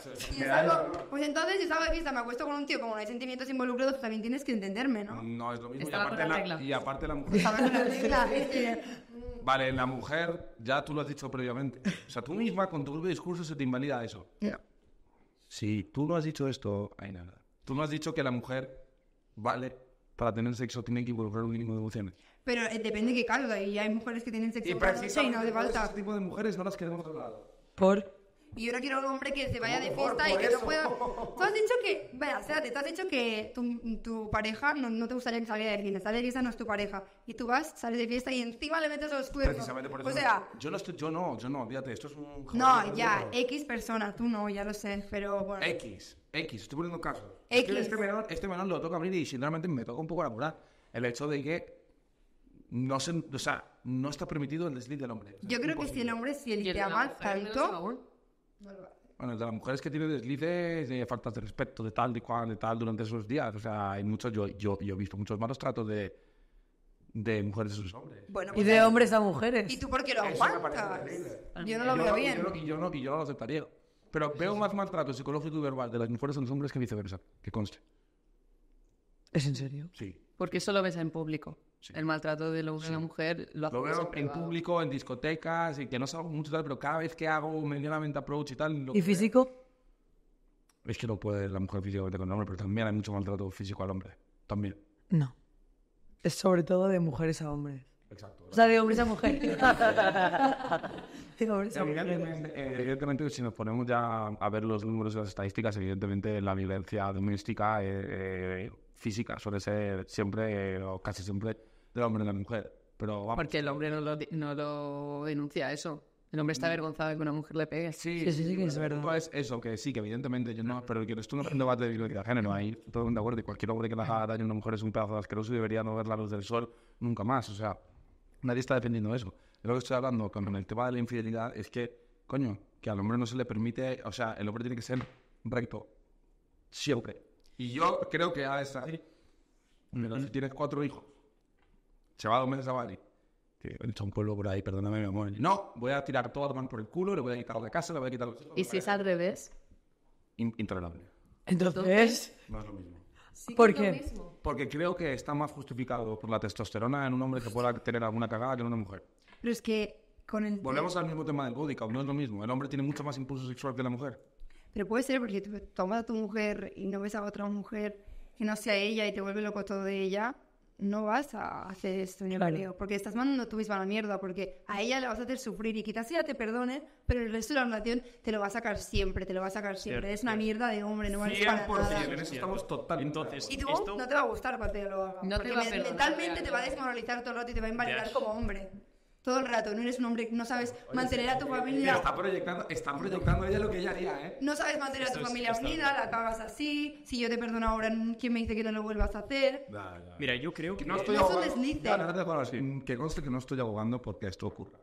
Pues entonces, si salgo de fiesta, me acuesto con un tío, como no hay sentimientos involucrados, pues también tienes que entenderme, ¿no? No, es lo mismo. Y aparte, la, y aparte la mujer. Vale, la mujer, ya tú lo has dicho previamente. O sea, tú misma con tu propio discurso se te invalida eso. Sí. Si tú no has dicho esto, hay nada. Tú no has dicho que la mujer vale para tener sexo tiene que involucrar un mínimo de emociones. Pero eh, depende de qué caso Y hay mujeres que tienen sexo y no de falta. tipo de mujeres no las queremos hablar. ¿Por? Y yo no quiero un hombre que se vaya de fiesta y que no pueda. (laughs) Tú has dicho que. Vaya, espérate, tú has dicho que tu, pareja no, te gustaría que saliera de fiesta. Sale de fiesta no es tu pareja. Y tú vas, sales de fiesta y encima le metes los cuernos. Precisamente por eso. O sea. Yo no, yo no, yo no, fíjate, esto es un. No, ya, X persona, tú no, ya lo sé, pero bueno. X, X, estoy poniendo caso. X. Este menor, este menor lo toca abrir y sinceramente me toca un poco la moral. El hecho de que no se, o sea, no está permitido el desliz del hombre. yo creo que si el hombre, si él te ama tanto, bueno, de las mujeres que tienen deslices, de eh, faltas de respeto, de tal, de cual, de tal, durante esos días. O sea, hay muchos, yo, yo, he visto muchos malos tratos de, de mujeres a sus hombres. Bueno, y pues de hombres a mujeres. ¿Y tú por qué lo Yo no lo veo bien. yo no- lo aceptaría. Pero pues veo más maltrato psicológico y verbal de las mujeres a los hombres que viceversa, que conste. ¿Es en serio? Sí. Porque eso lo ves en público. El maltrato de la mujer lo veo en público, en discotecas, y que no salgo mucho tal, pero cada vez que hago medianamente approach y tal... ¿Y físico? Es, que no puede la mujer físicamente con el hombre, pero también hay mucho maltrato físico al hombre. También. No. Es sobre todo de mujeres a hombres. Exacto. O sea, de hombres a mujeres. (laughs) Eh, evidentemente, si nos ponemos ya a ver los números y las estadísticas, evidentemente la violencia doméstica eh, eh, física suele ser siempre o casi siempre el hombre y la mujer. Pero vamos. Porque el hombre no lo, no denuncia eso. El hombre está mm. avergonzado de que una mujer le pegue. Sí, sí, sí, es verdad. Pues eso, que sí, que evidentemente yo no, pero esto no es un debate de de género. Ahí todo el mundo acuerdo. Cualquier hombre que le haga daño a una mujer es un pedazo de asqueroso y debería no ver la luz del sol nunca más. O sea, nadie está defendiendo eso. lo que estoy hablando con el tema de la infidelidad es que, coño, que al hombre no se le permite, o sea, el hombre tiene que ser recto. Siempre. Y yo creo que a esa. si tienes cuatro hijos se va dos meses a Bali. Que está un pueblo por ahí, perdóname mi amor. No, voy a tirar todo a tomar por el culo, le voy a quitar la casa, le voy a quitar los... ¿Y si es al revés? intolerable. Entonces... No es lo mismo. ¿Por qué? Porque creo que está más justificado por la testosterona en un hombre que pueda tener alguna cagada que en una mujer. Pero es que Volvemos al mismo tema del body no es lo mismo. El hombre tiene mucho más impulso sexual que la mujer. Pero puede ser porque tomas a tu mujer y no ves a otra mujer que no sea ella y te vuelve loco todo de ella no vas a hacer esto, yo creo, porque estás mandando tu misma la mierda, porque a ella le vas a hacer sufrir y quizás ella te perdone, pero el resto de la relación te lo va a sacar siempre, te lo va a sacar siempre. es una mierda de hombre, no vale para nada. Estamos total. Entonces, y tú esto... no te va a gustar cuando lo haga, no porque te va mentalmente te va a desmoralizar todo el rato y te va a invalidar como hombre todo el rato, no eres un hombre, no sabes mantener a tu familia. Está proyectando, Está proyectando ella lo que ella haría, ¿eh? No sabes mantener a tu familia unida, la cagas así. Si yo te perdono ahora, ¿quién me dice que no lo vuelvas a hacer? Mira, yo creo que. No, estoy Que conste que no estoy abogando porque esto ocurra.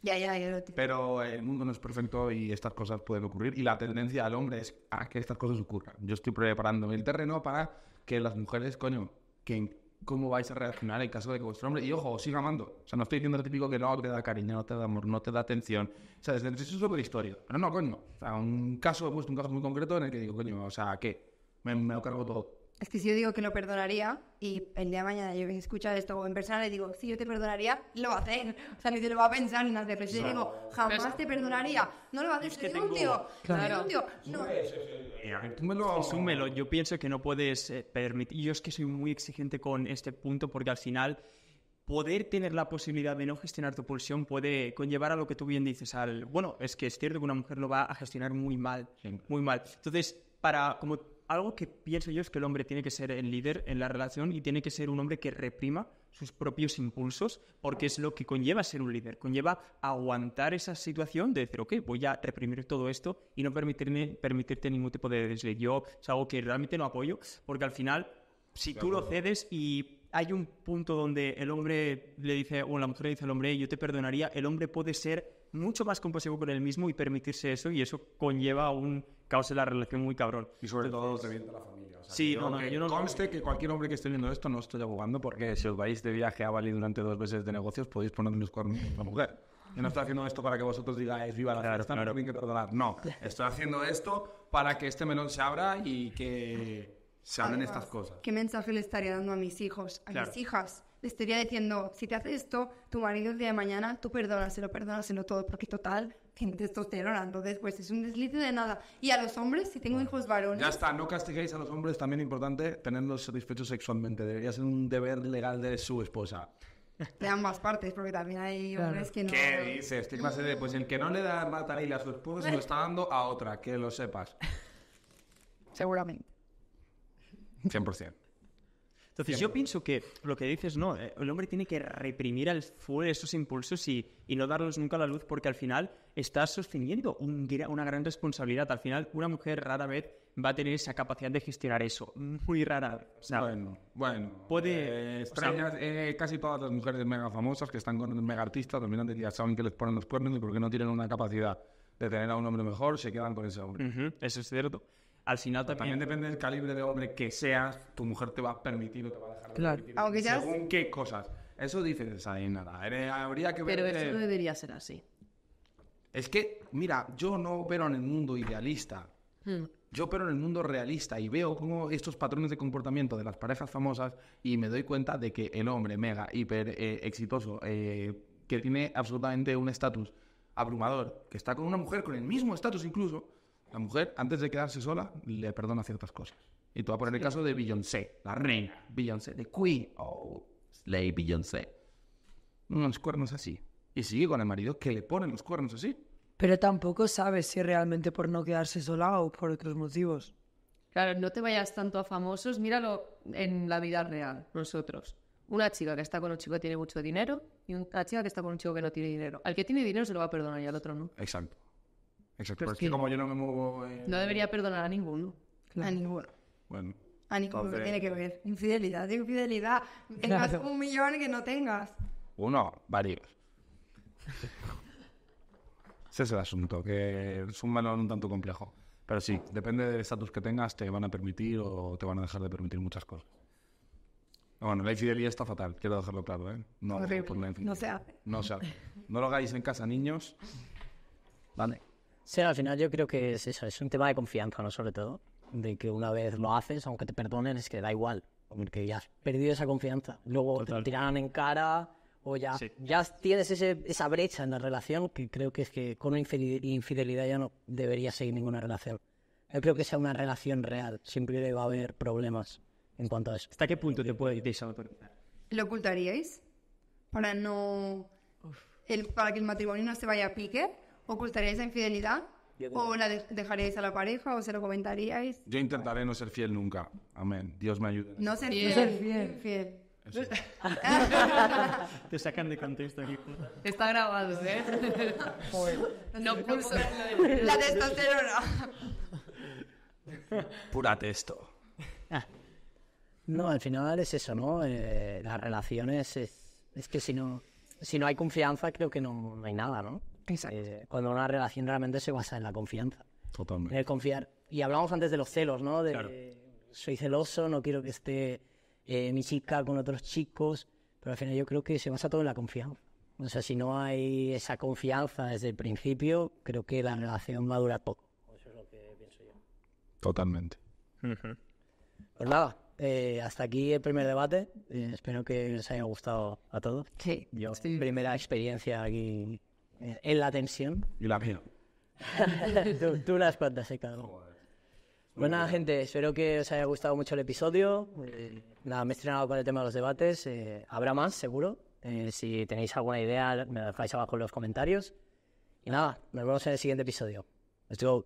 Ya, ya, ya Pero el mundo no es perfecto y estas cosas pueden ocurrir. Y la tendencia al hombre es a que estas cosas ocurran. Yo estoy preparando el terreno para que las mujeres, coño, que cómo vais a reaccionar en caso de que vuestro hombre, y ojo, siga amando. O sea, no estoy diciendo lo típico que no te da cariño, no te da amor, no te da atención. O sea, desde eso es súper historia Pero no, coño. O sea, un caso, he puesto un caso muy concreto en el que digo, coño, o sea, ¿qué? Me, me lo cargo todo es que si yo digo que lo perdonaría y el día mañana yo escucha esto en persona le digo, sí, yo te perdonaría, lo va a hacer. O sea, ni se lo va a pensar ni nada. Pero si Yo digo, jamás te perdonaría, no lo va a hacer. Es que claro. un tío, no. me Yo pienso que no puedes eh, permitir... permitir... Yo es que soy muy exigente con este punto porque al final poder tener la posibilidad de no gestionar tu pulsión puede conllevar a lo que tú bien dices, al... Bueno, es que es cierto que una mujer lo va a gestionar muy mal, muy mal. Entonces, para... como algo que pienso yo es que el hombre tiene que ser el líder en la relación y tiene que ser un hombre que reprima sus propios impulsos, porque es lo que conlleva ser un líder, conlleva aguantar esa situación de decir, ok, voy a reprimir todo esto y no permitirme, permitirte ningún tipo de desleyo." Yo es algo que realmente no apoyo, porque al final, si tú lo cedes y hay un punto donde el hombre le dice, o la mujer le dice al hombre, yo te perdonaría, el hombre puede ser mucho más compasivo con él mismo y permitirse eso, y eso conlleva un cause la relación muy cabrón. Y sobre todo revienta la familia. sí, no, no, yo no, Conste que cualquier hombre que esté viendo esto no estoy abogando porque si os vais de viaje a Bali durante dos meses de negocios podéis ponerme el cuernos a una mujer. Yo no estoy haciendo esto para que vosotros digáis viva la fiesta, claro, bien que perdonar. No, estoy haciendo esto para que este melón se abra y que se hablen estas cosas. ¿Qué mensaje le estaría dando a mis hijos, a mis hijas? Le estaría diciendo, si te hace esto, tu marido el día de mañana, tú lo perdónaselo, perdónaselo todo, porque total, testosterona. Entonces, pues es un desliz de nada. Y a los hombres, si tengo hijos varones. Ya está, no castigáis a los hombres, también importante tenerlos satisfechos sexualmente. Debería ser un deber legal de su esposa. De ambas partes, porque también hay hombres que no. ¿Qué dices? Este pues el que no le da matar a su esposa se lo está dando a otra, que lo sepas. Seguramente. 100%. Entonces, yo pienso que lo que dices, no, eh, el hombre tiene que reprimir al full esos impulsos y, y no darlos nunca a la luz, porque al final Estás sosteniendo una gran responsabilidad. Al final, una mujer rara vez va a tener esa capacidad de gestionar eso. Muy rara bueno, bueno. Puede. Eh, extrañar eh, casi todas las mujeres mega famosas que están con mega artistas dominantes ya saben que les ponen los cuernos y porque no tienen una capacidad de tener a un hombre mejor, se quedan con ese hombre. eso es cierto. Al final también... depende del calibre de hombre que seas, tu mujer te va a permitir o te va a dejar claro. Aunque Según qué cosas. Eso dices ahí nada. Eh, habría que ver... Pero eso no debería ser así. Es que, mira, yo no opero en el mundo idealista. Hmm. Yo opero en el mundo realista y veo como estos patrones de comportamiento de las parejas famosas y me doy cuenta de que el hombre mega, hiper eh, exitoso, eh, que tiene absolutamente un estatus abrumador, que está con una mujer con el mismo estatus incluso, la mujer, antes de quedarse sola, le perdona ciertas cosas. Y tú vas a poner el caso de Beyoncé, la reina, Beyoncé, de Queen, oh, Slay Beyoncé. Unos cuernos así. Y sigue con el marido que le pone los cuernos así pero tampoco sabes si realmente por no quedarse sola o por otros motivos. Claro, no te vayas tanto a famosos, míralo en la vida real, nosotros. Una chica que está con un chico que tiene mucho dinero y una chica que está con un chico que no tiene dinero. Al que tiene dinero se lo va a perdonar y al otro no. Exacto. Exacto. como yo no me muevo... Eh, no debería perdonar a ninguno. A ninguno. Bueno. A ninguno. Tiene que ver. Infidelidad, infidelidad. Tengas un millón que no tengas. Uno, varios. Ese es el asunto, que es un valor un tanto complejo. Pero sí, depende del estatus que tengas, te van a permitir o te van a dejar de permitir muchas cosas. Bueno, la infidelidad está fatal, quiero dejarlo claro, ¿eh? No, no se hace. No se hace. No lo hagáis en casa, niños. Vale. Sí, al final yo creo que es eso, es un tema de confianza, ¿no? Sobre todo, de que una vez lo haces, aunque te perdonen, es que da igual, porque ya has perdido esa confianza. Luego te tirarán en cara, o ya, tienes esa brecha en la relación que creo que es que con una infidelidad ya no debería seguir ninguna relación. Yo creo que sea una relación real, siempre va a haber problemas en cuanto a eso. ¿Hasta qué punto te puede autorizar? ¿Lo ocultaríais? Para no... El, para que el matrimonio no se vaya a pique, ¿ocultaríais la infidelidad? ¿O la dejaríais a la pareja o se lo comentaríais? Yo intentaré no ser fiel nunca. Amén. Dios me ayude. No ser No ser fiel. fiel. (laughs) Te sacan de contexto aquí. Está grabado, ¿eh? No pulso. La testosterona. Pura texto. Ah. No, al final es eso, ¿no? Eh, las relaciones es, que si no, si no hay confianza, creo que no, hay nada, ¿no? Exacto. Eh, cuando una relación realmente se basa en la confianza. Totalmente. En confiar. Y hablamos antes de los celos, ¿no? De soy celoso, no quiero que esté eh, mi chica con otros chicos, pero al final yo creo que se basa todo en la confianza. O sea, si no hay esa confianza desde el principio, creo que la relación va a durar poco. Eso es lo que pienso yo. Totalmente. Pues nada, eh, hasta aquí el primer debate. Eh, espero que les haya gustado a todos. Sí. Yo, primera experiencia aquí en la tensión. Y la mía. (laughs) tú, las cuantas, he bueno, gente, pues. espero que os haya gustado mucho el episodio. Eh, nada, me he estrenado con el tema de los debates. Eh, habrá más, seguro. Eh, si tenéis alguna idea, me la dejáis abajo en los comentarios. Y nada, nos vemos en el siguiente episodio. Let's go.